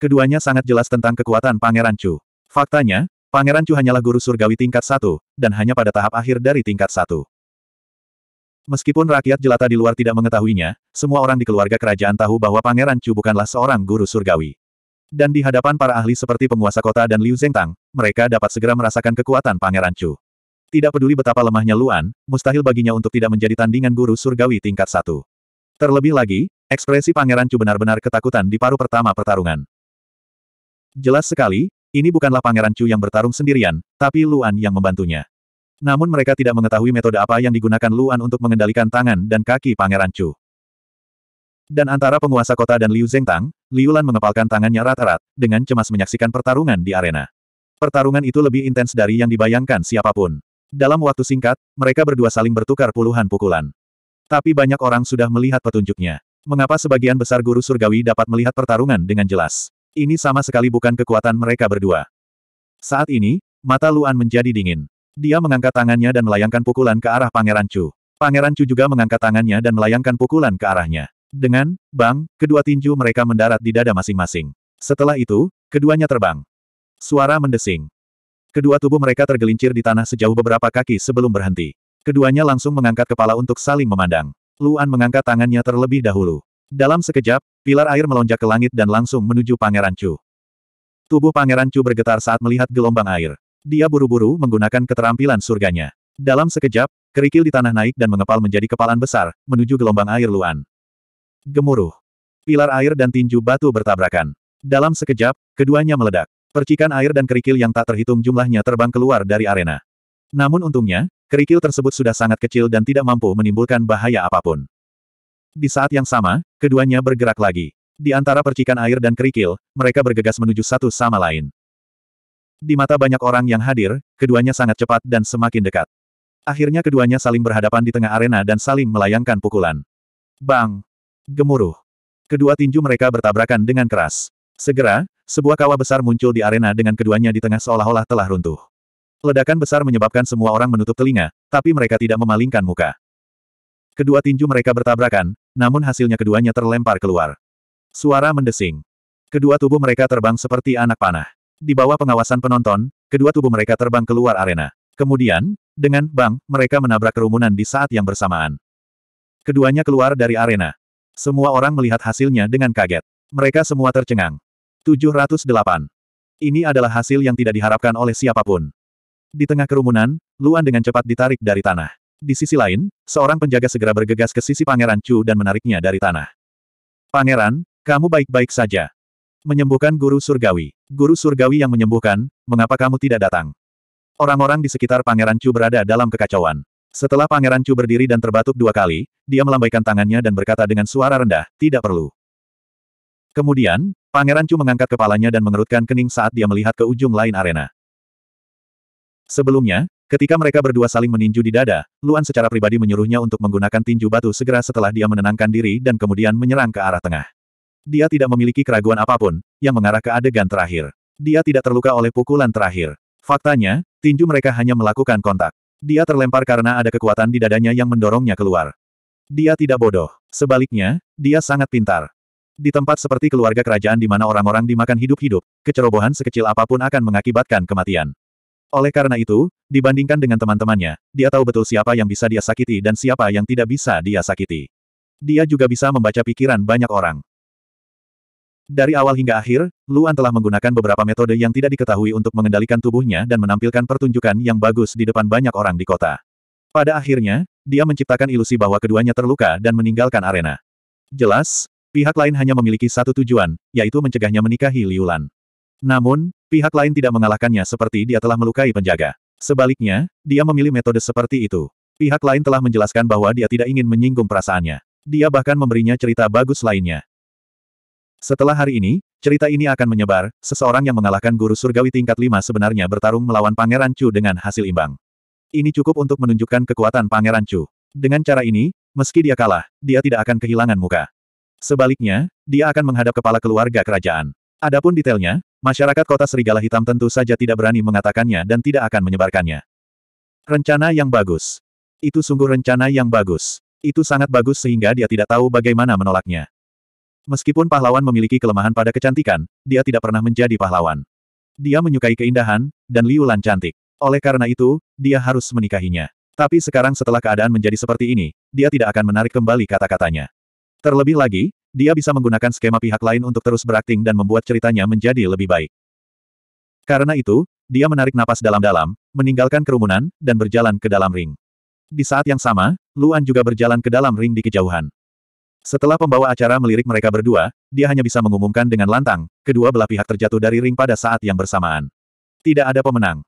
Speaker 1: Keduanya sangat jelas tentang kekuatan Pangeran Chu. Faktanya, Pangeran Chu hanyalah guru surgawi tingkat satu, dan hanya pada tahap akhir dari tingkat satu. Meskipun rakyat jelata di luar tidak mengetahuinya, semua orang di keluarga kerajaan tahu bahwa Pangeran Chu bukanlah seorang guru surgawi. Dan di hadapan para ahli seperti penguasa kota dan Liu Zhengtang, mereka dapat segera merasakan kekuatan Pangeran Chu. Tidak peduli betapa lemahnya Luan, mustahil baginya untuk tidak menjadi tandingan guru surgawi tingkat satu. Terlebih lagi, ekspresi Pangeran Chu benar-benar ketakutan di paruh pertama pertarungan. Jelas sekali, ini bukanlah Pangeran Chu yang bertarung sendirian, tapi Luan yang membantunya. Namun mereka tidak mengetahui metode apa yang digunakan Luan untuk mengendalikan tangan dan kaki Pangeran Chu. Dan antara penguasa kota dan Liu Zhengtang, Liu Lan mengepalkan tangannya rat-rat, dengan cemas menyaksikan pertarungan di arena. Pertarungan itu lebih intens dari yang dibayangkan siapapun. Dalam waktu singkat, mereka berdua saling bertukar puluhan pukulan. Tapi banyak orang sudah melihat petunjuknya. Mengapa sebagian besar guru surgawi dapat melihat pertarungan dengan jelas? Ini sama sekali bukan kekuatan mereka berdua. Saat ini, mata Luan menjadi dingin. Dia mengangkat tangannya dan melayangkan pukulan ke arah Pangeran Chu. Pangeran Chu juga mengangkat tangannya dan melayangkan pukulan ke arahnya. Dengan, bang, kedua tinju mereka mendarat di dada masing-masing. Setelah itu, keduanya terbang. Suara mendesing. Kedua tubuh mereka tergelincir di tanah sejauh beberapa kaki sebelum berhenti. Keduanya langsung mengangkat kepala untuk saling memandang. Luan mengangkat tangannya terlebih dahulu. Dalam sekejap, pilar air melonjak ke langit dan langsung menuju Pangeran Chu. Tubuh Pangeran Chu bergetar saat melihat gelombang air. Dia buru-buru menggunakan keterampilan surganya. Dalam sekejap, kerikil di tanah naik dan mengepal menjadi kepalan besar, menuju gelombang air luan. Gemuruh. Pilar air dan tinju batu bertabrakan. Dalam sekejap, keduanya meledak. Percikan air dan kerikil yang tak terhitung jumlahnya terbang keluar dari arena. Namun untungnya, kerikil tersebut sudah sangat kecil dan tidak mampu menimbulkan bahaya apapun. Di saat yang sama, keduanya bergerak lagi. Di antara percikan air dan kerikil, mereka bergegas menuju satu sama lain. Di mata banyak orang yang hadir, keduanya sangat cepat dan semakin dekat. Akhirnya keduanya saling berhadapan di tengah arena dan saling melayangkan pukulan. Bang! Gemuruh! Kedua tinju mereka bertabrakan dengan keras. Segera, sebuah kawah besar muncul di arena dengan keduanya di tengah seolah-olah telah runtuh. Ledakan besar menyebabkan semua orang menutup telinga, tapi mereka tidak memalingkan muka. Kedua tinju mereka bertabrakan, namun hasilnya keduanya terlempar keluar. Suara mendesing. Kedua tubuh mereka terbang seperti anak panah di bawah pengawasan penonton, kedua tubuh mereka terbang keluar arena. Kemudian, dengan bang, mereka menabrak kerumunan di saat yang bersamaan. Keduanya keluar dari arena. Semua orang melihat hasilnya dengan kaget. Mereka semua tercengang. 708. Ini adalah hasil yang tidak diharapkan oleh siapapun. Di tengah kerumunan, Luan dengan cepat ditarik dari tanah. Di sisi lain, seorang penjaga segera bergegas ke sisi Pangeran Chu dan menariknya dari tanah. Pangeran, kamu baik-baik saja. Menyembuhkan guru surgawi. Guru surgawi yang menyembuhkan, mengapa kamu tidak datang? Orang-orang di sekitar Pangeran Chu berada dalam kekacauan. Setelah Pangeran Chu berdiri dan terbatuk dua kali, dia melambaikan tangannya dan berkata dengan suara rendah, tidak perlu. Kemudian, Pangeran Chu mengangkat kepalanya dan mengerutkan kening saat dia melihat ke ujung lain arena. Sebelumnya, ketika mereka berdua saling meninju di dada, Luan secara pribadi menyuruhnya untuk menggunakan tinju batu segera setelah dia menenangkan diri dan kemudian menyerang ke arah tengah. Dia tidak memiliki keraguan apapun, yang mengarah ke adegan terakhir. Dia tidak terluka oleh pukulan terakhir. Faktanya, tinju mereka hanya melakukan kontak. Dia terlempar karena ada kekuatan di dadanya yang mendorongnya keluar. Dia tidak bodoh. Sebaliknya, dia sangat pintar. Di tempat seperti keluarga kerajaan di mana orang-orang dimakan hidup-hidup, kecerobohan sekecil apapun akan mengakibatkan kematian. Oleh karena itu, dibandingkan dengan teman-temannya, dia tahu betul siapa yang bisa dia sakiti dan siapa yang tidak bisa dia sakiti. Dia juga bisa membaca pikiran banyak orang. Dari awal hingga akhir, Luan telah menggunakan beberapa metode yang tidak diketahui untuk mengendalikan tubuhnya dan menampilkan pertunjukan yang bagus di depan banyak orang di kota. Pada akhirnya, dia menciptakan ilusi bahwa keduanya terluka dan meninggalkan arena. Jelas, pihak lain hanya memiliki satu tujuan, yaitu mencegahnya menikahi Liulan. Namun, pihak lain tidak mengalahkannya seperti dia telah melukai penjaga. Sebaliknya, dia memilih metode seperti itu. Pihak lain telah menjelaskan bahwa dia tidak ingin menyinggung perasaannya. Dia bahkan memberinya cerita bagus lainnya. Setelah hari ini, cerita ini akan menyebar, seseorang yang mengalahkan guru surgawi tingkat 5 sebenarnya bertarung melawan Pangeran Chu dengan hasil imbang. Ini cukup untuk menunjukkan kekuatan Pangeran Chu. Dengan cara ini, meski dia kalah, dia tidak akan kehilangan muka. Sebaliknya, dia akan menghadap kepala keluarga kerajaan. Adapun detailnya, masyarakat kota Serigala Hitam tentu saja tidak berani mengatakannya dan tidak akan menyebarkannya. Rencana yang bagus. Itu sungguh rencana yang bagus. Itu sangat bagus sehingga dia tidak tahu bagaimana menolaknya. Meskipun pahlawan memiliki kelemahan pada kecantikan, dia tidak pernah menjadi pahlawan. Dia menyukai keindahan, dan Liu Lan cantik. Oleh karena itu, dia harus menikahinya. Tapi sekarang setelah keadaan menjadi seperti ini, dia tidak akan menarik kembali kata-katanya. Terlebih lagi, dia bisa menggunakan skema pihak lain untuk terus berakting dan membuat ceritanya menjadi lebih baik. Karena itu, dia menarik napas dalam-dalam, meninggalkan kerumunan, dan berjalan ke dalam ring. Di saat yang sama, Luan juga berjalan ke dalam ring di kejauhan. Setelah pembawa acara melirik mereka berdua, dia hanya bisa mengumumkan dengan lantang, kedua belah pihak terjatuh dari ring pada saat yang bersamaan. Tidak ada pemenang.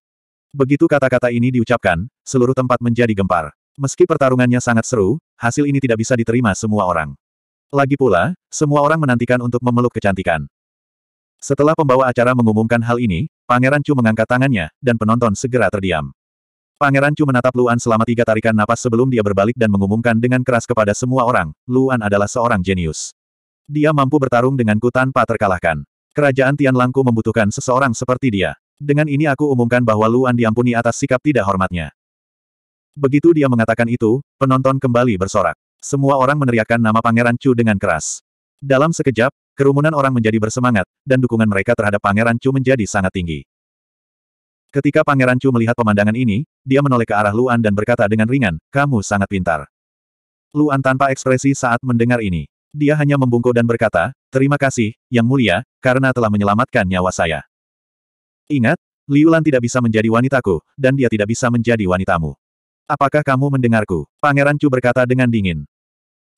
Speaker 1: Begitu kata-kata ini diucapkan, seluruh tempat menjadi gempar. Meski pertarungannya sangat seru, hasil ini tidak bisa diterima semua orang. Lagi pula, semua orang menantikan untuk memeluk kecantikan. Setelah pembawa acara mengumumkan hal ini, Pangeran Chu mengangkat tangannya, dan penonton segera terdiam. Pangeran Chu menatap Luan selama tiga tarikan napas sebelum dia berbalik dan mengumumkan dengan keras kepada semua orang, Luan adalah seorang jenius. Dia mampu bertarung denganku tanpa terkalahkan. Kerajaan Tianlangku membutuhkan seseorang seperti dia. Dengan ini aku umumkan bahwa Luan diampuni atas sikap tidak hormatnya. Begitu dia mengatakan itu, penonton kembali bersorak. Semua orang meneriakkan nama Pangeran Chu dengan keras. Dalam sekejap, kerumunan orang menjadi bersemangat, dan dukungan mereka terhadap Pangeran Chu menjadi sangat tinggi. Ketika Pangeran Chu melihat pemandangan ini, dia menoleh ke arah Luan dan berkata dengan ringan, kamu sangat pintar. Luan tanpa ekspresi saat mendengar ini. Dia hanya membungkuk dan berkata, terima kasih, Yang Mulia, karena telah menyelamatkan nyawa saya. Ingat, Liulan tidak bisa menjadi wanitaku, dan dia tidak bisa menjadi wanitamu. Apakah kamu mendengarku? Pangeran Chu berkata dengan dingin.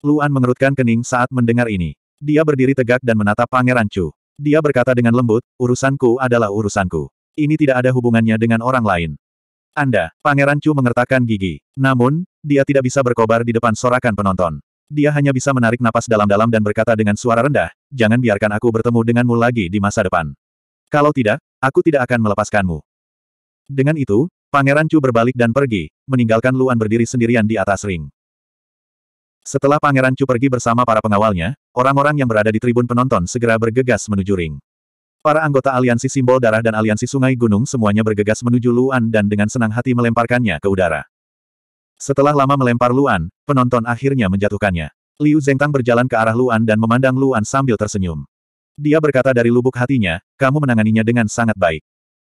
Speaker 1: Luan mengerutkan kening saat mendengar ini. Dia berdiri tegak dan menatap Pangeran Chu. Dia berkata dengan lembut, urusanku adalah urusanku. Ini tidak ada hubungannya dengan orang lain. Anda, Pangeran Chu mengertakkan gigi. Namun, dia tidak bisa berkobar di depan sorakan penonton. Dia hanya bisa menarik napas dalam-dalam dan berkata dengan suara rendah, jangan biarkan aku bertemu denganmu lagi di masa depan. Kalau tidak, aku tidak akan melepaskanmu. Dengan itu, Pangeran Chu berbalik dan pergi, meninggalkan Luan berdiri sendirian di atas ring. Setelah Pangeran Chu pergi bersama para pengawalnya, orang-orang yang berada di tribun penonton segera bergegas menuju ring. Para anggota aliansi simbol darah dan aliansi sungai gunung semuanya bergegas menuju Luan dan dengan senang hati melemparkannya ke udara. Setelah lama melempar Luan, penonton akhirnya menjatuhkannya. Liu Zengtang berjalan ke arah Luan dan memandang Luan sambil tersenyum. Dia berkata dari lubuk hatinya, kamu menanganinya dengan sangat baik.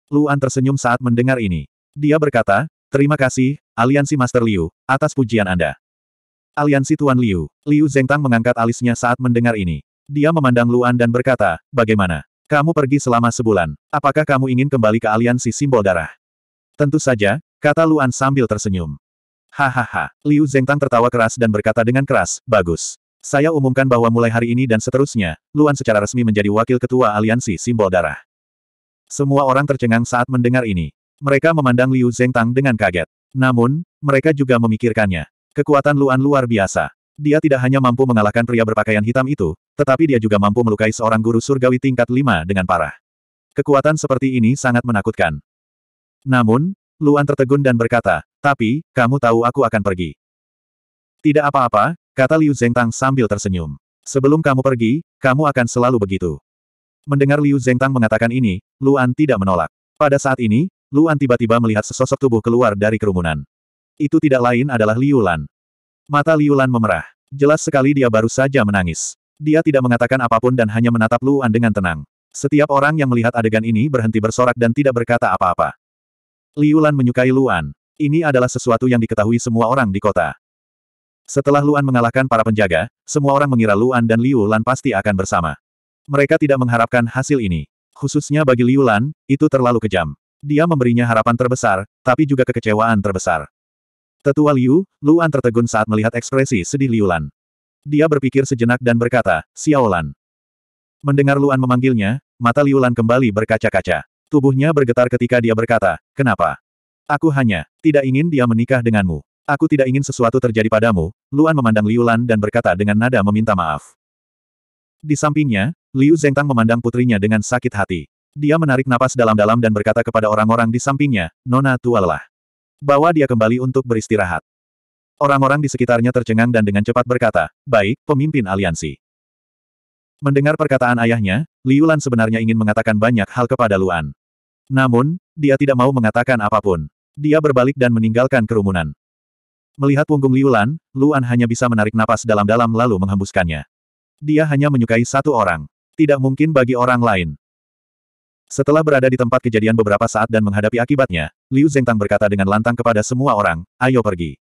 Speaker 1: Luan tersenyum saat mendengar ini. Dia berkata, terima kasih, aliansi Master Liu, atas pujian Anda. Aliansi Tuan Liu, Liu Zengtang mengangkat alisnya saat mendengar ini. Dia memandang Luan dan berkata, bagaimana? Kamu pergi selama sebulan. Apakah kamu ingin kembali ke aliansi simbol darah? Tentu saja, kata Luan sambil tersenyum. Hahaha, Liu Zengtang tertawa keras dan berkata dengan keras, bagus. Saya umumkan bahwa mulai hari ini dan seterusnya, Luan secara resmi menjadi wakil ketua aliansi simbol darah. Semua orang tercengang saat mendengar ini. Mereka memandang Liu Zengtang dengan kaget. Namun, mereka juga memikirkannya. Kekuatan Luan luar biasa. Dia tidak hanya mampu mengalahkan pria berpakaian hitam itu, tetapi dia juga mampu melukai seorang guru surgawi tingkat lima dengan parah. Kekuatan seperti ini sangat menakutkan. Namun, Luan tertegun dan berkata, tapi, kamu tahu aku akan pergi. Tidak apa-apa, kata Liu Zhengtang sambil tersenyum. Sebelum kamu pergi, kamu akan selalu begitu. Mendengar Liu Zhengtang mengatakan ini, Luan tidak menolak. Pada saat ini, Luan tiba-tiba melihat sesosok tubuh keluar dari kerumunan. Itu tidak lain adalah Liu Lan. Mata Liu Lan memerah. Jelas sekali dia baru saja menangis. Dia tidak mengatakan apapun dan hanya menatap Luan dengan tenang. Setiap orang yang melihat adegan ini berhenti bersorak dan tidak berkata apa-apa. Liulan menyukai Luan. Ini adalah sesuatu yang diketahui semua orang di kota. Setelah Luan mengalahkan para penjaga, semua orang mengira Luan dan Liu pasti akan bersama. Mereka tidak mengharapkan hasil ini. Khususnya bagi Liulan, itu terlalu kejam. Dia memberinya harapan terbesar, tapi juga kekecewaan terbesar. Tetua Liu, Luan tertegun saat melihat ekspresi sedih Liulan. Dia berpikir sejenak dan berkata, Xiaolan. Mendengar Luan memanggilnya, mata Liulan kembali berkaca-kaca. Tubuhnya bergetar ketika dia berkata, Kenapa? Aku hanya tidak ingin dia menikah denganmu. Aku tidak ingin sesuatu terjadi padamu, Luan memandang Liulan dan berkata dengan nada meminta maaf. Di sampingnya, Liu Zengtang memandang putrinya dengan sakit hati. Dia menarik napas dalam-dalam dan berkata kepada orang-orang di sampingnya, Nona tua lelah. Bawa dia kembali untuk beristirahat. Orang-orang di sekitarnya tercengang dan dengan cepat berkata, baik, pemimpin aliansi. Mendengar perkataan ayahnya, Liu Lan sebenarnya ingin mengatakan banyak hal kepada Luan. Namun, dia tidak mau mengatakan apapun. Dia berbalik dan meninggalkan kerumunan. Melihat punggung Liu Lan, Luan hanya bisa menarik napas dalam-dalam lalu menghembuskannya. Dia hanya menyukai satu orang. Tidak mungkin bagi orang lain. Setelah berada di tempat kejadian beberapa saat dan menghadapi akibatnya, Liu Zengtang berkata dengan lantang kepada semua orang, ayo pergi.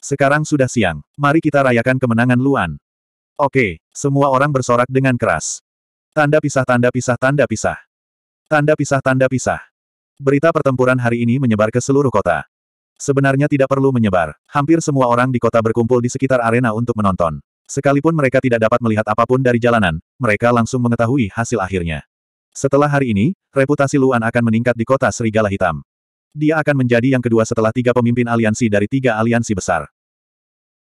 Speaker 1: Sekarang sudah siang, mari kita rayakan kemenangan Luan. Oke, semua orang bersorak dengan keras. Tanda pisah tanda pisah tanda pisah. Tanda pisah tanda pisah. Berita pertempuran hari ini menyebar ke seluruh kota. Sebenarnya tidak perlu menyebar, hampir semua orang di kota berkumpul di sekitar arena untuk menonton. Sekalipun mereka tidak dapat melihat apapun dari jalanan, mereka langsung mengetahui hasil akhirnya. Setelah hari ini, reputasi Luan akan meningkat di kota Serigala Hitam. Dia akan menjadi yang kedua setelah tiga pemimpin aliansi dari tiga aliansi besar.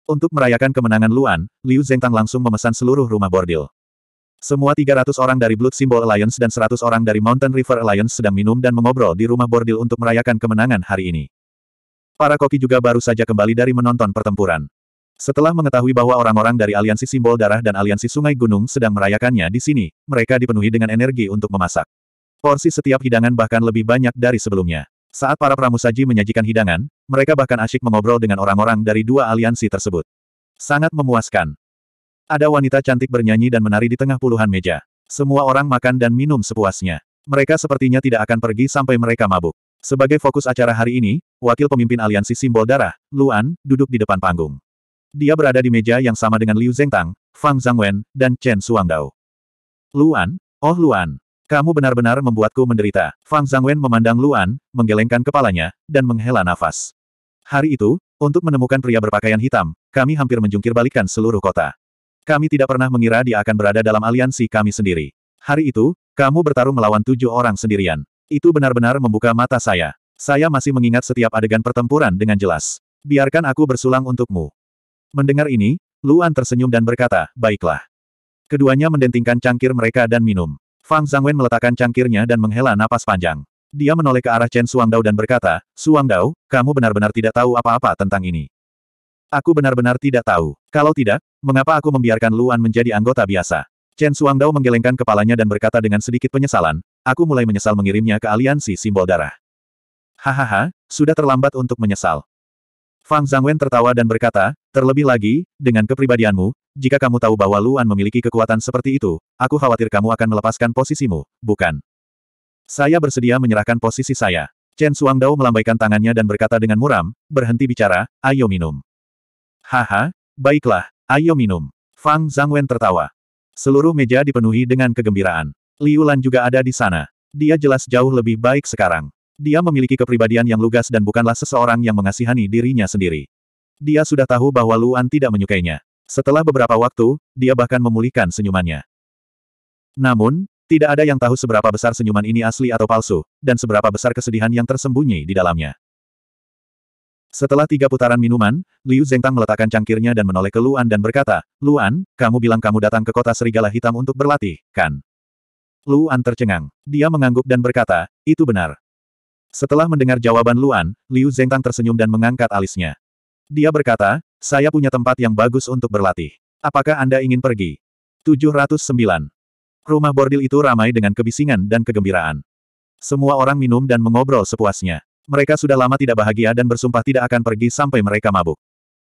Speaker 1: Untuk merayakan kemenangan Luan, Liu Zengtang langsung memesan seluruh rumah bordil. Semua 300 orang dari Blood Symbol Alliance dan 100 orang dari Mountain River Alliance sedang minum dan mengobrol di rumah bordil untuk merayakan kemenangan hari ini. Para koki juga baru saja kembali dari menonton pertempuran. Setelah mengetahui bahwa orang-orang dari aliansi simbol darah dan aliansi sungai gunung sedang merayakannya di sini, mereka dipenuhi dengan energi untuk memasak. Porsi setiap hidangan bahkan lebih banyak dari sebelumnya. Saat para pramusaji menyajikan hidangan, mereka bahkan asyik mengobrol dengan orang-orang dari dua aliansi tersebut. Sangat memuaskan. Ada wanita cantik bernyanyi dan menari di tengah puluhan meja. Semua orang makan dan minum sepuasnya. Mereka sepertinya tidak akan pergi sampai mereka mabuk. Sebagai fokus acara hari ini, wakil pemimpin aliansi simbol darah, Luan, duduk di depan panggung. Dia berada di meja yang sama dengan Liu Zengtang, Fang Zhangwen, dan Chen Suangdao. Luan, oh Luan, kamu benar-benar membuatku menderita. Fang Zangwen memandang Luan, menggelengkan kepalanya, dan menghela nafas. Hari itu, untuk menemukan pria berpakaian hitam, kami hampir menjungkir balikan seluruh kota. Kami tidak pernah mengira dia akan berada dalam aliansi kami sendiri. Hari itu, kamu bertarung melawan tujuh orang sendirian. Itu benar-benar membuka mata saya. Saya masih mengingat setiap adegan pertempuran dengan jelas. Biarkan aku bersulang untukmu. Mendengar ini, Luan tersenyum dan berkata, baiklah. Keduanya mendentingkan cangkir mereka dan minum. Fang Zhangwen meletakkan cangkirnya dan menghela napas panjang. Dia menoleh ke arah Chen Suangdao dan berkata, Suangdao, kamu benar-benar tidak tahu apa-apa tentang ini. Aku benar-benar tidak tahu. Kalau tidak, mengapa aku membiarkan Luan menjadi anggota biasa? Chen Suangdao menggelengkan kepalanya dan berkata dengan sedikit penyesalan, aku mulai menyesal mengirimnya ke aliansi simbol darah. Hahaha, sudah terlambat untuk menyesal. Fang Zhangwen tertawa dan berkata, terlebih lagi, dengan kepribadianmu, jika kamu tahu bahwa Luan memiliki kekuatan seperti itu, aku khawatir kamu akan melepaskan posisimu, bukan? Saya bersedia menyerahkan posisi saya. Chen Suangdao melambaikan tangannya dan berkata dengan muram, berhenti bicara, ayo minum. Haha, baiklah, ayo minum. Fang Zhangwen tertawa. Seluruh meja dipenuhi dengan kegembiraan. Liu Lan juga ada di sana. Dia jelas jauh lebih baik sekarang. Dia memiliki kepribadian yang lugas dan bukanlah seseorang yang mengasihani dirinya sendiri. Dia sudah tahu bahwa Luan tidak menyukainya. Setelah beberapa waktu, dia bahkan memulihkan senyumannya. Namun, tidak ada yang tahu seberapa besar senyuman ini asli atau palsu, dan seberapa besar kesedihan yang tersembunyi di dalamnya. Setelah tiga putaran minuman, Liu Zhengtang meletakkan cangkirnya dan menoleh ke Luan dan berkata, Luan, kamu bilang kamu datang ke kota serigala hitam untuk berlatih, kan? Luan tercengang. Dia mengangguk dan berkata, itu benar. Setelah mendengar jawaban Luan, Liu Zengtang tersenyum dan mengangkat alisnya. Dia berkata, saya punya tempat yang bagus untuk berlatih. Apakah Anda ingin pergi? 709. Rumah bordil itu ramai dengan kebisingan dan kegembiraan. Semua orang minum dan mengobrol sepuasnya. Mereka sudah lama tidak bahagia dan bersumpah tidak akan pergi sampai mereka mabuk.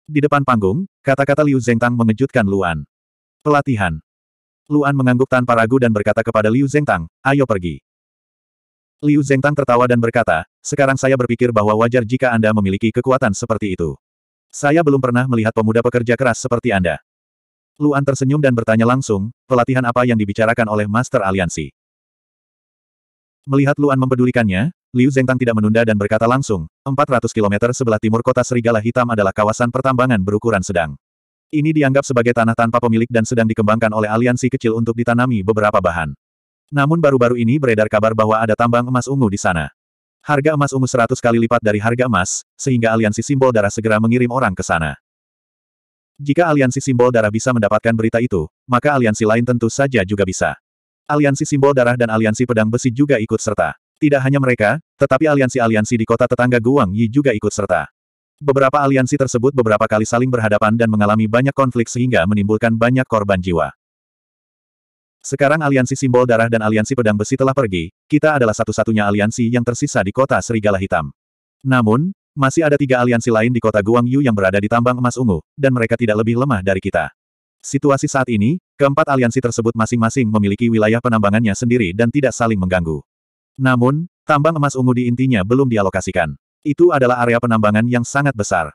Speaker 1: Di depan panggung, kata-kata Liu Zengtang mengejutkan Luan. Pelatihan. Luan mengangguk tanpa ragu dan berkata kepada Liu Zengtang, ayo pergi. Liu Zengtang tertawa dan berkata, sekarang saya berpikir bahwa wajar jika Anda memiliki kekuatan seperti itu. Saya belum pernah melihat pemuda pekerja keras seperti Anda. Luan tersenyum dan bertanya langsung, pelatihan apa yang dibicarakan oleh Master Aliansi? Melihat Luan mempedulikannya, Liu Zengtang tidak menunda dan berkata langsung, 400 km sebelah timur kota Serigala Hitam adalah kawasan pertambangan berukuran sedang. Ini dianggap sebagai tanah tanpa pemilik dan sedang dikembangkan oleh aliansi kecil untuk ditanami beberapa bahan. Namun baru-baru ini beredar kabar bahwa ada tambang emas ungu di sana. Harga emas ungu 100 kali lipat dari harga emas, sehingga aliansi simbol darah segera mengirim orang ke sana. Jika aliansi simbol darah bisa mendapatkan berita itu, maka aliansi lain tentu saja juga bisa. Aliansi simbol darah dan aliansi pedang besi juga ikut serta. Tidak hanya mereka, tetapi aliansi-aliansi di kota tetangga Guang Yi juga ikut serta. Beberapa aliansi tersebut beberapa kali saling berhadapan dan mengalami banyak konflik sehingga menimbulkan banyak korban jiwa. Sekarang aliansi simbol darah dan aliansi pedang besi telah pergi, kita adalah satu-satunya aliansi yang tersisa di kota Serigala Hitam. Namun, masih ada tiga aliansi lain di kota Guangyu yang berada di tambang emas ungu, dan mereka tidak lebih lemah dari kita. Situasi saat ini, keempat aliansi tersebut masing-masing memiliki wilayah penambangannya sendiri dan tidak saling mengganggu. Namun, tambang emas ungu di intinya belum dialokasikan. Itu adalah area penambangan yang sangat besar.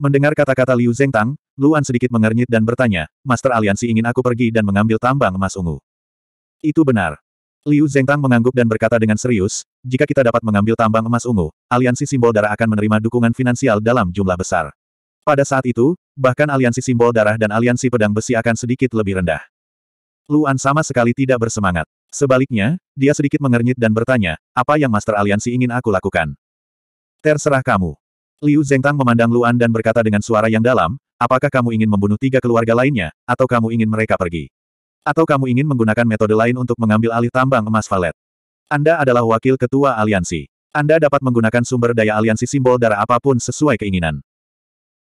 Speaker 1: Mendengar kata-kata Liu Zhengtang. Luan sedikit mengernyit dan bertanya, Master Aliansi ingin aku pergi dan mengambil tambang emas ungu. Itu benar. Liu Zhengtang mengangguk dan berkata dengan serius, jika kita dapat mengambil tambang emas ungu, aliansi simbol darah akan menerima dukungan finansial dalam jumlah besar. Pada saat itu, bahkan aliansi simbol darah dan aliansi pedang besi akan sedikit lebih rendah. Luan sama sekali tidak bersemangat. Sebaliknya, dia sedikit mengernyit dan bertanya, apa yang Master Aliansi ingin aku lakukan? Terserah kamu. Liu Zhengtang memandang Luan dan berkata dengan suara yang dalam, apakah kamu ingin membunuh tiga keluarga lainnya, atau kamu ingin mereka pergi? Atau kamu ingin menggunakan metode lain untuk mengambil alih tambang emas Valet? Anda adalah wakil ketua aliansi. Anda dapat menggunakan sumber daya aliansi simbol darah apapun sesuai keinginan.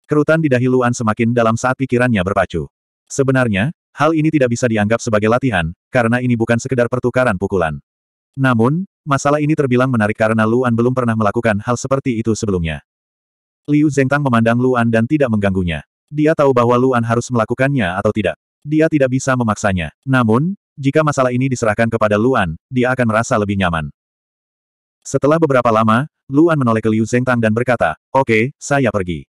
Speaker 1: Kerutan di dahi Luan semakin dalam saat pikirannya berpacu. Sebenarnya, hal ini tidak bisa dianggap sebagai latihan, karena ini bukan sekedar pertukaran pukulan. Namun, masalah ini terbilang menarik karena Luan belum pernah melakukan hal seperti itu sebelumnya. Liu Zengtang memandang Luan dan tidak mengganggunya. Dia tahu bahwa Luan harus melakukannya atau tidak. Dia tidak bisa memaksanya. Namun, jika masalah ini diserahkan kepada Luan, dia akan merasa lebih nyaman. Setelah beberapa lama, Luan menoleh ke Liu Zengtang dan berkata, Oke, okay, saya pergi.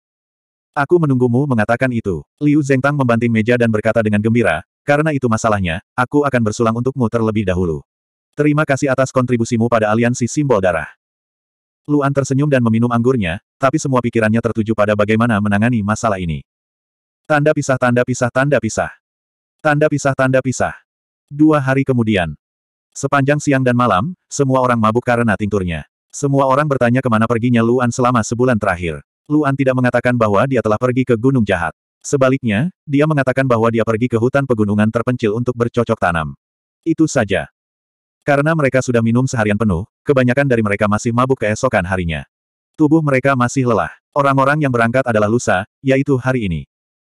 Speaker 1: Aku menunggumu mengatakan itu. Liu Zengtang membanting meja dan berkata dengan gembira, karena itu masalahnya, aku akan bersulang untukmu terlebih dahulu. Terima kasih atas kontribusimu pada aliansi simbol darah. Luan tersenyum dan meminum anggurnya, tapi semua pikirannya tertuju pada bagaimana menangani masalah ini. Tanda pisah tanda pisah tanda pisah. Tanda pisah tanda pisah. Dua hari kemudian. Sepanjang siang dan malam, semua orang mabuk karena tinturnya. Semua orang bertanya kemana perginya Luan selama sebulan terakhir. Luan tidak mengatakan bahwa dia telah pergi ke Gunung Jahat. Sebaliknya, dia mengatakan bahwa dia pergi ke hutan pegunungan terpencil untuk bercocok tanam. Itu saja. Karena mereka sudah minum seharian penuh, kebanyakan dari mereka masih mabuk keesokan harinya. Tubuh mereka masih lelah. Orang-orang yang berangkat adalah lusa, yaitu hari ini.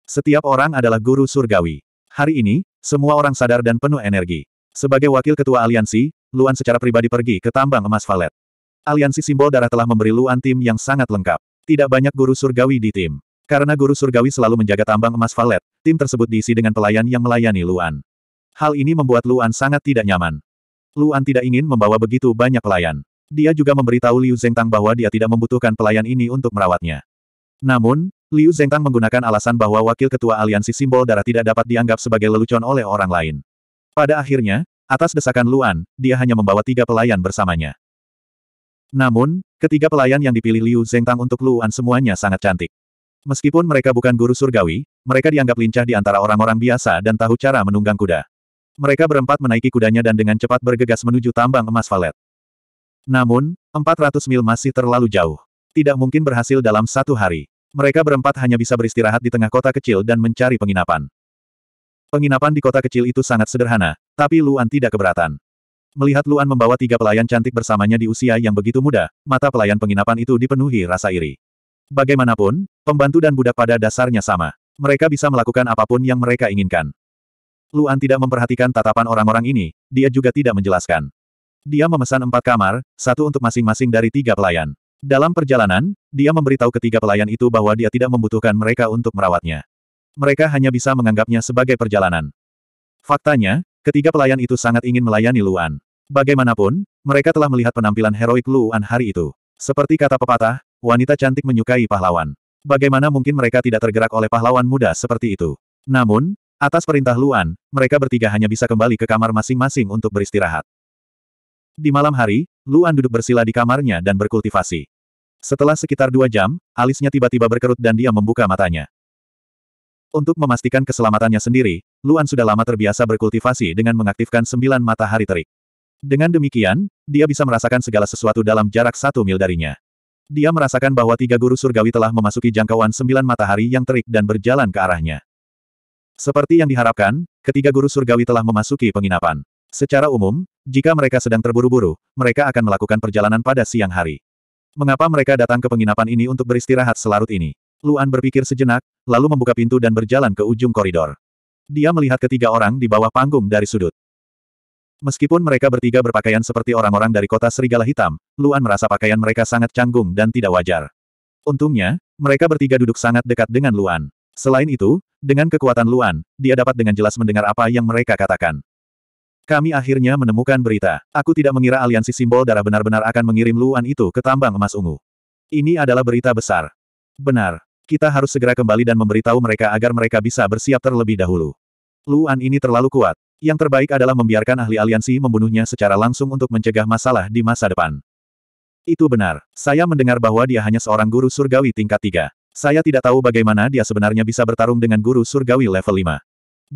Speaker 1: Setiap orang adalah guru surgawi. Hari ini, semua orang sadar dan penuh energi. Sebagai wakil ketua aliansi, Luan secara pribadi pergi ke tambang emas Valet. Aliansi simbol darah telah memberi Luan tim yang sangat lengkap. Tidak banyak guru surgawi di tim. Karena guru surgawi selalu menjaga tambang emas Valet, tim tersebut diisi dengan pelayan yang melayani Luan. Hal ini membuat Luan sangat tidak nyaman. Luan tidak ingin membawa begitu banyak pelayan. Dia juga memberitahu Liu Zengtang bahwa dia tidak membutuhkan pelayan ini untuk merawatnya. Namun, Liu Zengtang menggunakan alasan bahwa wakil ketua aliansi simbol darah tidak dapat dianggap sebagai lelucon oleh orang lain. Pada akhirnya, atas desakan Luan, dia hanya membawa tiga pelayan bersamanya. Namun, ketiga pelayan yang dipilih Liu Zengtang untuk Luan semuanya sangat cantik. Meskipun mereka bukan guru surgawi, mereka dianggap lincah di antara orang-orang biasa dan tahu cara menunggang kuda. Mereka berempat menaiki kudanya dan dengan cepat bergegas menuju tambang emas Valet. Namun, 400 mil masih terlalu jauh. Tidak mungkin berhasil dalam satu hari. Mereka berempat hanya bisa beristirahat di tengah kota kecil dan mencari penginapan. Penginapan di kota kecil itu sangat sederhana, tapi Luan tidak keberatan. Melihat Luan membawa tiga pelayan cantik bersamanya di usia yang begitu muda, mata pelayan penginapan itu dipenuhi rasa iri. Bagaimanapun, pembantu dan budak pada dasarnya sama. Mereka bisa melakukan apapun yang mereka inginkan. Luan tidak memperhatikan tatapan orang-orang ini, dia juga tidak menjelaskan. Dia memesan empat kamar, satu untuk masing-masing dari tiga pelayan. Dalam perjalanan, dia memberitahu ketiga pelayan itu bahwa dia tidak membutuhkan mereka untuk merawatnya. Mereka hanya bisa menganggapnya sebagai perjalanan. Faktanya, ketiga pelayan itu sangat ingin melayani Luan. Bagaimanapun, mereka telah melihat penampilan heroik Luan hari itu. Seperti kata pepatah, wanita cantik menyukai pahlawan. Bagaimana mungkin mereka tidak tergerak oleh pahlawan muda seperti itu? Namun, Atas perintah Luan, mereka bertiga hanya bisa kembali ke kamar masing-masing untuk beristirahat. Di malam hari, Luan duduk bersila di kamarnya dan berkultivasi. Setelah sekitar dua jam, alisnya tiba-tiba berkerut dan dia membuka matanya. Untuk memastikan keselamatannya sendiri, Luan sudah lama terbiasa berkultivasi dengan mengaktifkan sembilan matahari terik. Dengan demikian, dia bisa merasakan segala sesuatu dalam jarak satu mil darinya. Dia merasakan bahwa tiga guru surgawi telah memasuki jangkauan sembilan matahari yang terik dan berjalan ke arahnya. Seperti yang diharapkan, ketiga guru surgawi telah memasuki penginapan. Secara umum, jika mereka sedang terburu-buru, mereka akan melakukan perjalanan pada siang hari. Mengapa mereka datang ke penginapan ini untuk beristirahat selarut ini? Luan berpikir sejenak, lalu membuka pintu dan berjalan ke ujung koridor. Dia melihat ketiga orang di bawah panggung dari sudut. Meskipun mereka bertiga berpakaian seperti orang-orang dari kota Serigala Hitam, Luan merasa pakaian mereka sangat canggung dan tidak wajar. Untungnya, mereka bertiga duduk sangat dekat dengan Luan. Selain itu, dengan kekuatan Luan, dia dapat dengan jelas mendengar apa yang mereka katakan. Kami akhirnya menemukan berita. Aku tidak mengira aliansi simbol darah benar-benar akan mengirim Luan itu ke tambang emas ungu. Ini adalah berita besar. Benar. Kita harus segera kembali dan memberitahu mereka agar mereka bisa bersiap terlebih dahulu. Luan ini terlalu kuat. Yang terbaik adalah membiarkan ahli aliansi membunuhnya secara langsung untuk mencegah masalah di masa depan. Itu benar. Saya mendengar bahwa dia hanya seorang guru surgawi tingkat tiga. Saya tidak tahu bagaimana dia sebenarnya bisa bertarung dengan guru surgawi level 5.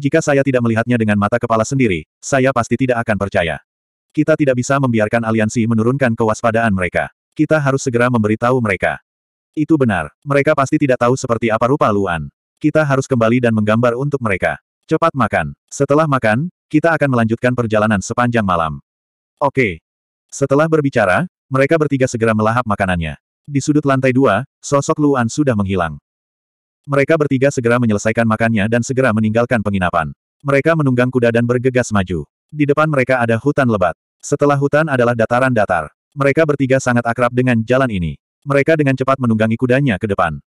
Speaker 1: Jika saya tidak melihatnya dengan mata kepala sendiri, saya pasti tidak akan percaya. Kita tidak bisa membiarkan aliansi menurunkan kewaspadaan mereka. Kita harus segera memberitahu mereka. Itu benar, mereka pasti tidak tahu seperti apa rupa Luan. Kita harus kembali dan menggambar untuk mereka. Cepat makan. Setelah makan, kita akan melanjutkan perjalanan sepanjang malam. Oke. Setelah berbicara, mereka bertiga segera melahap makanannya. Di sudut lantai dua, sosok Luan sudah menghilang. Mereka bertiga segera menyelesaikan makannya dan segera meninggalkan penginapan. Mereka menunggang kuda dan bergegas maju. Di depan mereka ada hutan lebat. Setelah hutan adalah dataran datar. Mereka bertiga sangat akrab dengan jalan ini. Mereka dengan cepat menunggangi kudanya ke depan.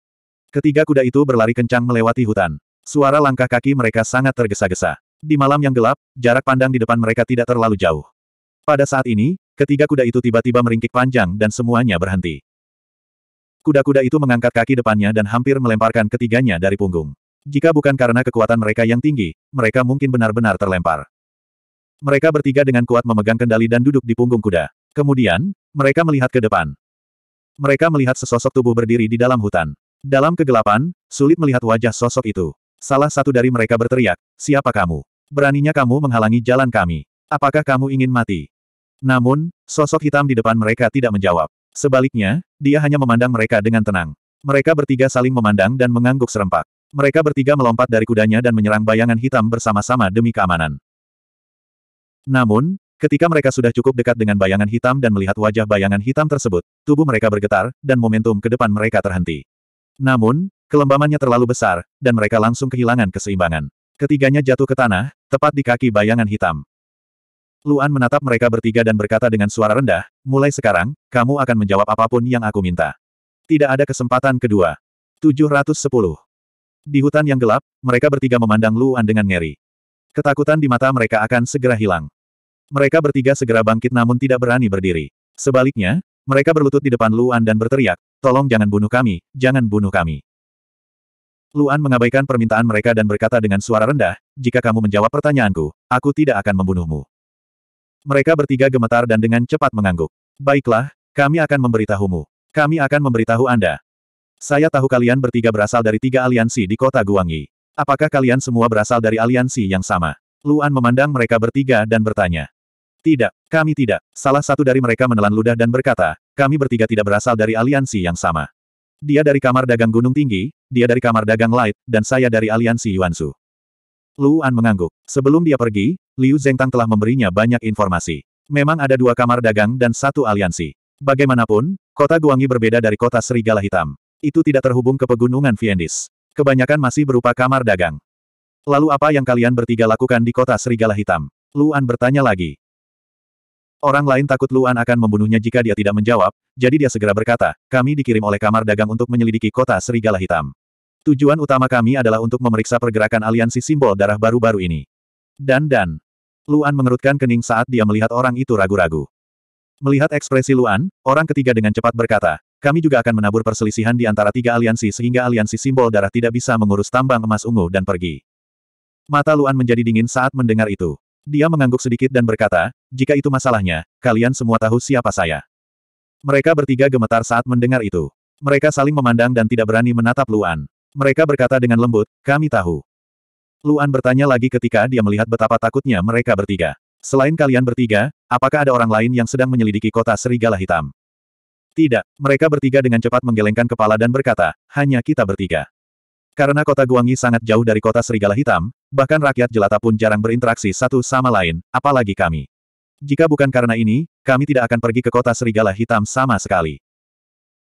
Speaker 1: Ketiga kuda itu berlari kencang melewati hutan. Suara langkah kaki mereka sangat tergesa-gesa. Di malam yang gelap, jarak pandang di depan mereka tidak terlalu jauh. Pada saat ini, ketiga kuda itu tiba-tiba meringkik panjang dan semuanya berhenti. Kuda-kuda itu mengangkat kaki depannya dan hampir melemparkan ketiganya dari punggung. Jika bukan karena kekuatan mereka yang tinggi, mereka mungkin benar-benar terlempar. Mereka bertiga dengan kuat memegang kendali dan duduk di punggung kuda. Kemudian, mereka melihat ke depan. Mereka melihat sesosok tubuh berdiri di dalam hutan. Dalam kegelapan, sulit melihat wajah sosok itu. Salah satu dari mereka berteriak, siapa kamu? Beraninya kamu menghalangi jalan kami. Apakah kamu ingin mati? Namun, sosok hitam di depan mereka tidak menjawab. Sebaliknya, dia hanya memandang mereka dengan tenang. Mereka bertiga saling memandang dan mengangguk serempak. Mereka bertiga melompat dari kudanya dan menyerang bayangan hitam bersama-sama demi keamanan. Namun, ketika mereka sudah cukup dekat dengan bayangan hitam dan melihat wajah bayangan hitam tersebut, tubuh mereka bergetar, dan momentum ke depan mereka terhenti. Namun, kelembamannya terlalu besar, dan mereka langsung kehilangan keseimbangan. Ketiganya jatuh ke tanah, tepat di kaki bayangan hitam. Luan menatap mereka bertiga dan berkata dengan suara rendah, mulai sekarang, kamu akan menjawab apapun yang aku minta. Tidak ada kesempatan kedua. 710. Di hutan yang gelap, mereka bertiga memandang Luan dengan ngeri. Ketakutan di mata mereka akan segera hilang. Mereka bertiga segera bangkit namun tidak berani berdiri. Sebaliknya, mereka berlutut di depan Luan dan berteriak, tolong jangan bunuh kami, jangan bunuh kami. Luan mengabaikan permintaan mereka dan berkata dengan suara rendah, jika kamu menjawab pertanyaanku, aku tidak akan membunuhmu. Mereka bertiga gemetar dan dengan cepat mengangguk. Baiklah, kami akan memberitahumu. Kami akan memberitahu Anda. Saya tahu kalian bertiga berasal dari tiga aliansi di kota Guangyi. Apakah kalian semua berasal dari aliansi yang sama? Luan memandang mereka bertiga dan bertanya. Tidak, kami tidak. Salah satu dari mereka menelan ludah dan berkata, kami bertiga tidak berasal dari aliansi yang sama. Dia dari kamar dagang Gunung Tinggi, dia dari kamar dagang Light, dan saya dari aliansi Yuansu. Luan mengangguk. Sebelum dia pergi, Liu Zengtang telah memberinya banyak informasi. Memang ada dua kamar dagang dan satu aliansi. Bagaimanapun, kota Guangyi berbeda dari kota Serigala Hitam. Itu tidak terhubung ke pegunungan Viendis. Kebanyakan masih berupa kamar dagang. Lalu apa yang kalian bertiga lakukan di kota Serigala Hitam? Luan bertanya lagi. Orang lain takut Luan akan membunuhnya jika dia tidak menjawab, jadi dia segera berkata, kami dikirim oleh kamar dagang untuk menyelidiki kota Serigala Hitam. Tujuan utama kami adalah untuk memeriksa pergerakan aliansi simbol darah baru-baru ini. Dan dan, Luan mengerutkan kening saat dia melihat orang itu ragu-ragu. Melihat ekspresi Luan, orang ketiga dengan cepat berkata, kami juga akan menabur perselisihan di antara tiga aliansi sehingga aliansi simbol darah tidak bisa mengurus tambang emas ungu dan pergi. Mata Luan menjadi dingin saat mendengar itu. Dia mengangguk sedikit dan berkata, jika itu masalahnya, kalian semua tahu siapa saya. Mereka bertiga gemetar saat mendengar itu. Mereka saling memandang dan tidak berani menatap Luan. Mereka berkata dengan lembut, kami tahu. Luan bertanya lagi ketika dia melihat betapa takutnya mereka bertiga. Selain kalian bertiga, apakah ada orang lain yang sedang menyelidiki kota serigala hitam? Tidak, mereka bertiga dengan cepat menggelengkan kepala dan berkata, hanya kita bertiga. Karena kota Guangyi sangat jauh dari kota serigala hitam, bahkan rakyat jelata pun jarang berinteraksi satu sama lain, apalagi kami. Jika bukan karena ini, kami tidak akan pergi ke kota serigala hitam sama sekali.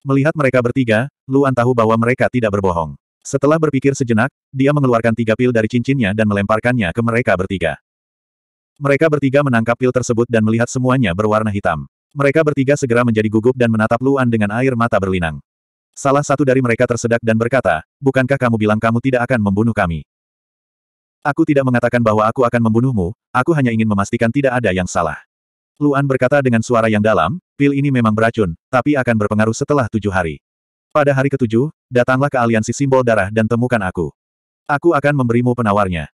Speaker 1: Melihat mereka bertiga, Luan tahu bahwa mereka tidak berbohong. Setelah berpikir sejenak, dia mengeluarkan tiga pil dari cincinnya dan melemparkannya ke mereka bertiga. Mereka bertiga menangkap pil tersebut dan melihat semuanya berwarna hitam. Mereka bertiga segera menjadi gugup dan menatap Luan dengan air mata berlinang. Salah satu dari mereka tersedak dan berkata, Bukankah kamu bilang kamu tidak akan membunuh kami? Aku tidak mengatakan bahwa aku akan membunuhmu, aku hanya ingin memastikan tidak ada yang salah. Luan berkata dengan suara yang dalam, pil ini memang beracun, tapi akan berpengaruh setelah tujuh hari. Pada hari ketujuh, datanglah ke aliansi simbol darah dan temukan aku. Aku akan memberimu penawarnya.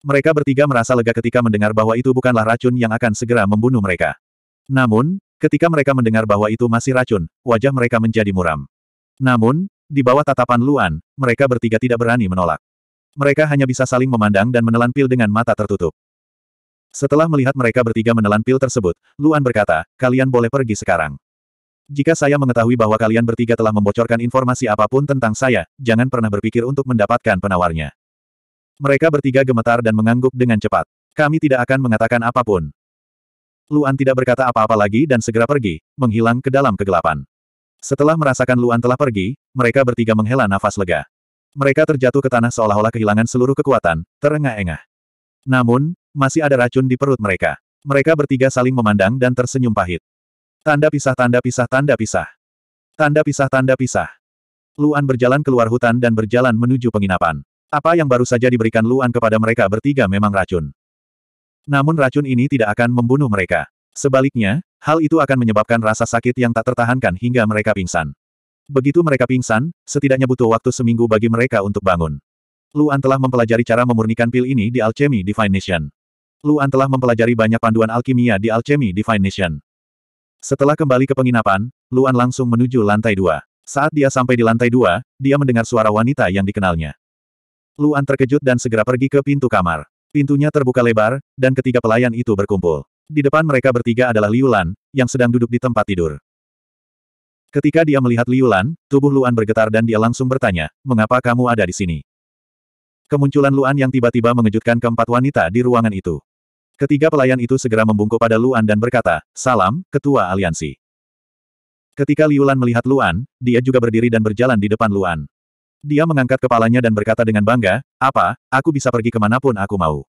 Speaker 1: Mereka bertiga merasa lega ketika mendengar bahwa itu bukanlah racun yang akan segera membunuh mereka. Namun, ketika mereka mendengar bahwa itu masih racun, wajah mereka menjadi muram. Namun, di bawah tatapan Luan, mereka bertiga tidak berani menolak. Mereka hanya bisa saling memandang dan menelan pil dengan mata tertutup. Setelah melihat mereka bertiga menelan pil tersebut, Luan berkata, kalian boleh pergi sekarang. Jika saya mengetahui bahwa kalian bertiga telah membocorkan informasi apapun tentang saya, jangan pernah berpikir untuk mendapatkan penawarnya. Mereka bertiga gemetar dan mengangguk dengan cepat. Kami tidak akan mengatakan apapun. Luan tidak berkata apa-apa lagi dan segera pergi, menghilang ke dalam kegelapan. Setelah merasakan Luan telah pergi, mereka bertiga menghela nafas lega. Mereka terjatuh ke tanah seolah-olah kehilangan seluruh kekuatan, terengah-engah. Namun, masih ada racun di perut mereka. Mereka bertiga saling memandang dan tersenyum pahit. Tanda pisah tanda pisah tanda pisah. Tanda pisah tanda pisah. Luan berjalan keluar hutan dan berjalan menuju penginapan. Apa yang baru saja diberikan Luan kepada mereka bertiga memang racun. Namun racun ini tidak akan membunuh mereka. Sebaliknya, hal itu akan menyebabkan rasa sakit yang tak tertahankan hingga mereka pingsan. Begitu mereka pingsan, setidaknya butuh waktu seminggu bagi mereka untuk bangun. Luan telah mempelajari cara memurnikan pil ini di Alchemy Divination. Luan telah mempelajari banyak panduan alkimia di Alchemy Divination. Setelah kembali ke penginapan, Luan langsung menuju lantai dua. Saat dia sampai di lantai dua, dia mendengar suara wanita yang dikenalnya. Luan terkejut dan segera pergi ke pintu kamar. Pintunya terbuka lebar, dan ketiga pelayan itu berkumpul. Di depan mereka bertiga adalah Liu yang sedang duduk di tempat tidur. Ketika dia melihat Liu tubuh Luan bergetar dan dia langsung bertanya, mengapa kamu ada di sini? Kemunculan Luan yang tiba-tiba mengejutkan keempat wanita di ruangan itu. Ketiga pelayan itu segera membungkuk pada Luan dan berkata, Salam, Ketua Aliansi. Ketika Liulan melihat Luan, dia juga berdiri dan berjalan di depan Luan. Dia mengangkat kepalanya dan berkata dengan bangga, Apa, aku bisa pergi kemanapun aku mau.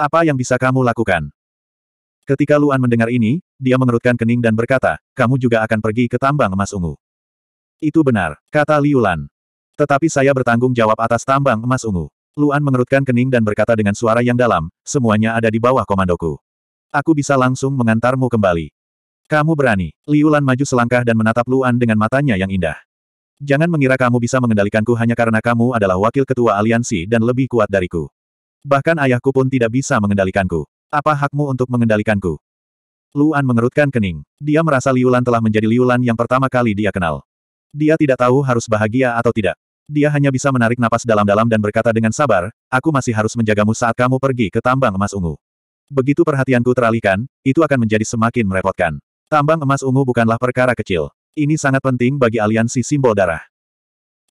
Speaker 1: Apa yang bisa kamu lakukan? Ketika Luan mendengar ini, dia mengerutkan kening dan berkata, Kamu juga akan pergi ke tambang emas ungu. Itu benar, kata Liulan. Tetapi saya bertanggung jawab atas tambang emas ungu. Luan mengerutkan kening dan berkata dengan suara yang dalam, semuanya ada di bawah komandoku. Aku bisa langsung mengantarmu kembali. Kamu berani. Liu Lan maju selangkah dan menatap Luan dengan matanya yang indah. Jangan mengira kamu bisa mengendalikanku hanya karena kamu adalah wakil ketua aliansi dan lebih kuat dariku. Bahkan ayahku pun tidak bisa mengendalikanku. Apa hakmu untuk mengendalikanku? Luan mengerutkan kening. Dia merasa Liulan telah menjadi Liulan yang pertama kali dia kenal. Dia tidak tahu harus bahagia atau tidak. Dia hanya bisa menarik napas dalam-dalam dan berkata dengan sabar, aku masih harus menjagamu saat kamu pergi ke tambang emas ungu. Begitu perhatianku teralihkan, itu akan menjadi semakin merepotkan. Tambang emas ungu bukanlah perkara kecil. Ini sangat penting bagi aliansi simbol darah.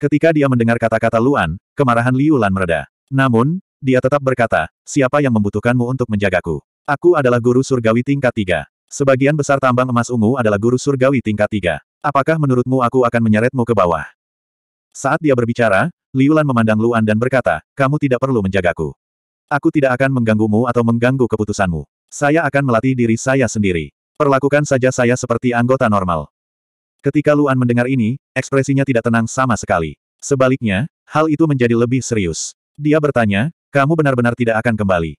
Speaker 1: Ketika dia mendengar kata-kata Luan, kemarahan Liu Lan mereda. Namun, dia tetap berkata, siapa yang membutuhkanmu untuk menjagaku? Aku adalah guru surgawi tingkat tiga. Sebagian besar tambang emas ungu adalah guru surgawi tingkat tiga. Apakah menurutmu aku akan menyeretmu ke bawah? Saat dia berbicara, Liulan memandang Luan dan berkata, kamu tidak perlu menjagaku. Aku tidak akan mengganggumu atau mengganggu keputusanmu. Saya akan melatih diri saya sendiri. Perlakukan saja saya seperti anggota normal. Ketika Luan mendengar ini, ekspresinya tidak tenang sama sekali. Sebaliknya, hal itu menjadi lebih serius. Dia bertanya, kamu benar-benar tidak akan kembali.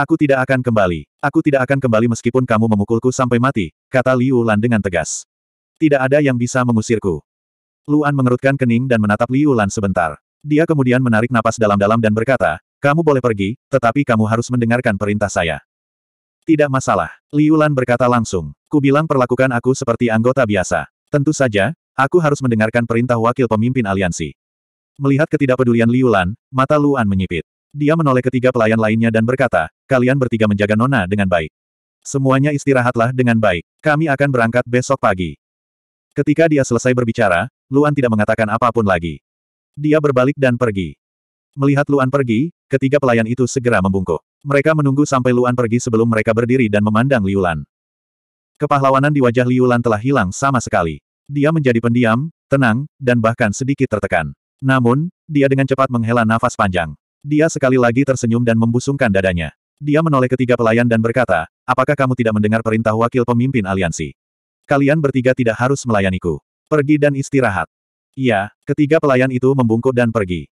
Speaker 1: Aku tidak akan kembali. Aku tidak akan kembali meskipun kamu memukulku sampai mati, kata Liu dengan tegas. Tidak ada yang bisa mengusirku. Luan mengerutkan kening dan menatap Liu Lan sebentar. Dia kemudian menarik napas dalam-dalam dan berkata, kamu boleh pergi, tetapi kamu harus mendengarkan perintah saya. Tidak masalah. Liu Lan berkata langsung, ku bilang perlakukan aku seperti anggota biasa. Tentu saja, aku harus mendengarkan perintah wakil pemimpin aliansi. Melihat ketidakpedulian Liu Lan, mata Luan menyipit. Dia menoleh ketiga pelayan lainnya dan berkata, kalian bertiga menjaga Nona dengan baik. Semuanya istirahatlah dengan baik. Kami akan berangkat besok pagi. Ketika dia selesai berbicara, Luan tidak mengatakan apapun lagi. Dia berbalik dan pergi. Melihat Luan pergi, ketiga pelayan itu segera membungkuk. Mereka menunggu sampai Luan pergi sebelum mereka berdiri dan memandang Liulan. Kepahlawanan di wajah Liulan telah hilang sama sekali. Dia menjadi pendiam, tenang, dan bahkan sedikit tertekan. Namun, dia dengan cepat menghela nafas panjang. Dia sekali lagi tersenyum dan membusungkan dadanya. Dia menoleh ketiga pelayan dan berkata, apakah kamu tidak mendengar perintah wakil pemimpin aliansi? Kalian bertiga tidak harus melayaniku. Pergi dan istirahat. Iya, ketiga pelayan itu membungkuk dan pergi.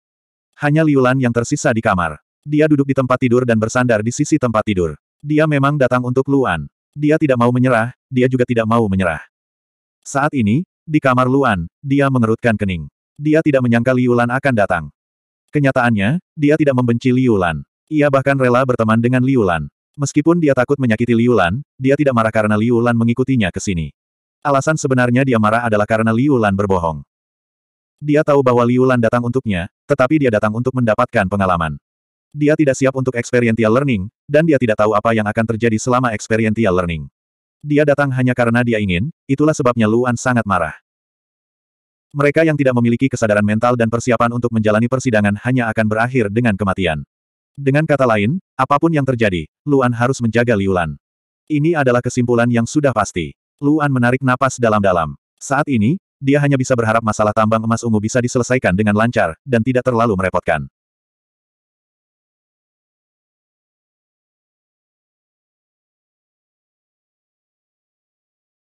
Speaker 1: Hanya Liulan yang tersisa di kamar. Dia duduk di tempat tidur dan bersandar di sisi tempat tidur. Dia memang datang untuk Luan. Dia tidak mau menyerah, dia juga tidak mau menyerah. Saat ini, di kamar Luan, dia mengerutkan kening. Dia tidak menyangka Liulan akan datang. Kenyataannya, dia tidak membenci Liulan. Ia bahkan rela berteman dengan Liulan. Meskipun dia takut menyakiti Liulan, dia tidak marah karena Liulan mengikutinya ke sini. Alasan sebenarnya dia marah adalah karena Liu Lan berbohong. Dia tahu bahwa Liu Lan datang untuknya, tetapi dia datang untuk mendapatkan pengalaman. Dia tidak siap untuk experiential learning, dan dia tidak tahu apa yang akan terjadi selama experiential learning. Dia datang hanya karena dia ingin, itulah sebabnya Luan sangat marah. Mereka yang tidak memiliki kesadaran mental dan persiapan untuk menjalani persidangan hanya akan berakhir dengan kematian. Dengan kata lain, apapun yang terjadi, Luan harus menjaga Liulan. Ini adalah kesimpulan yang sudah pasti. Luan menarik napas dalam-dalam. Saat ini, dia hanya bisa berharap masalah tambang emas ungu bisa diselesaikan dengan lancar, dan tidak terlalu merepotkan.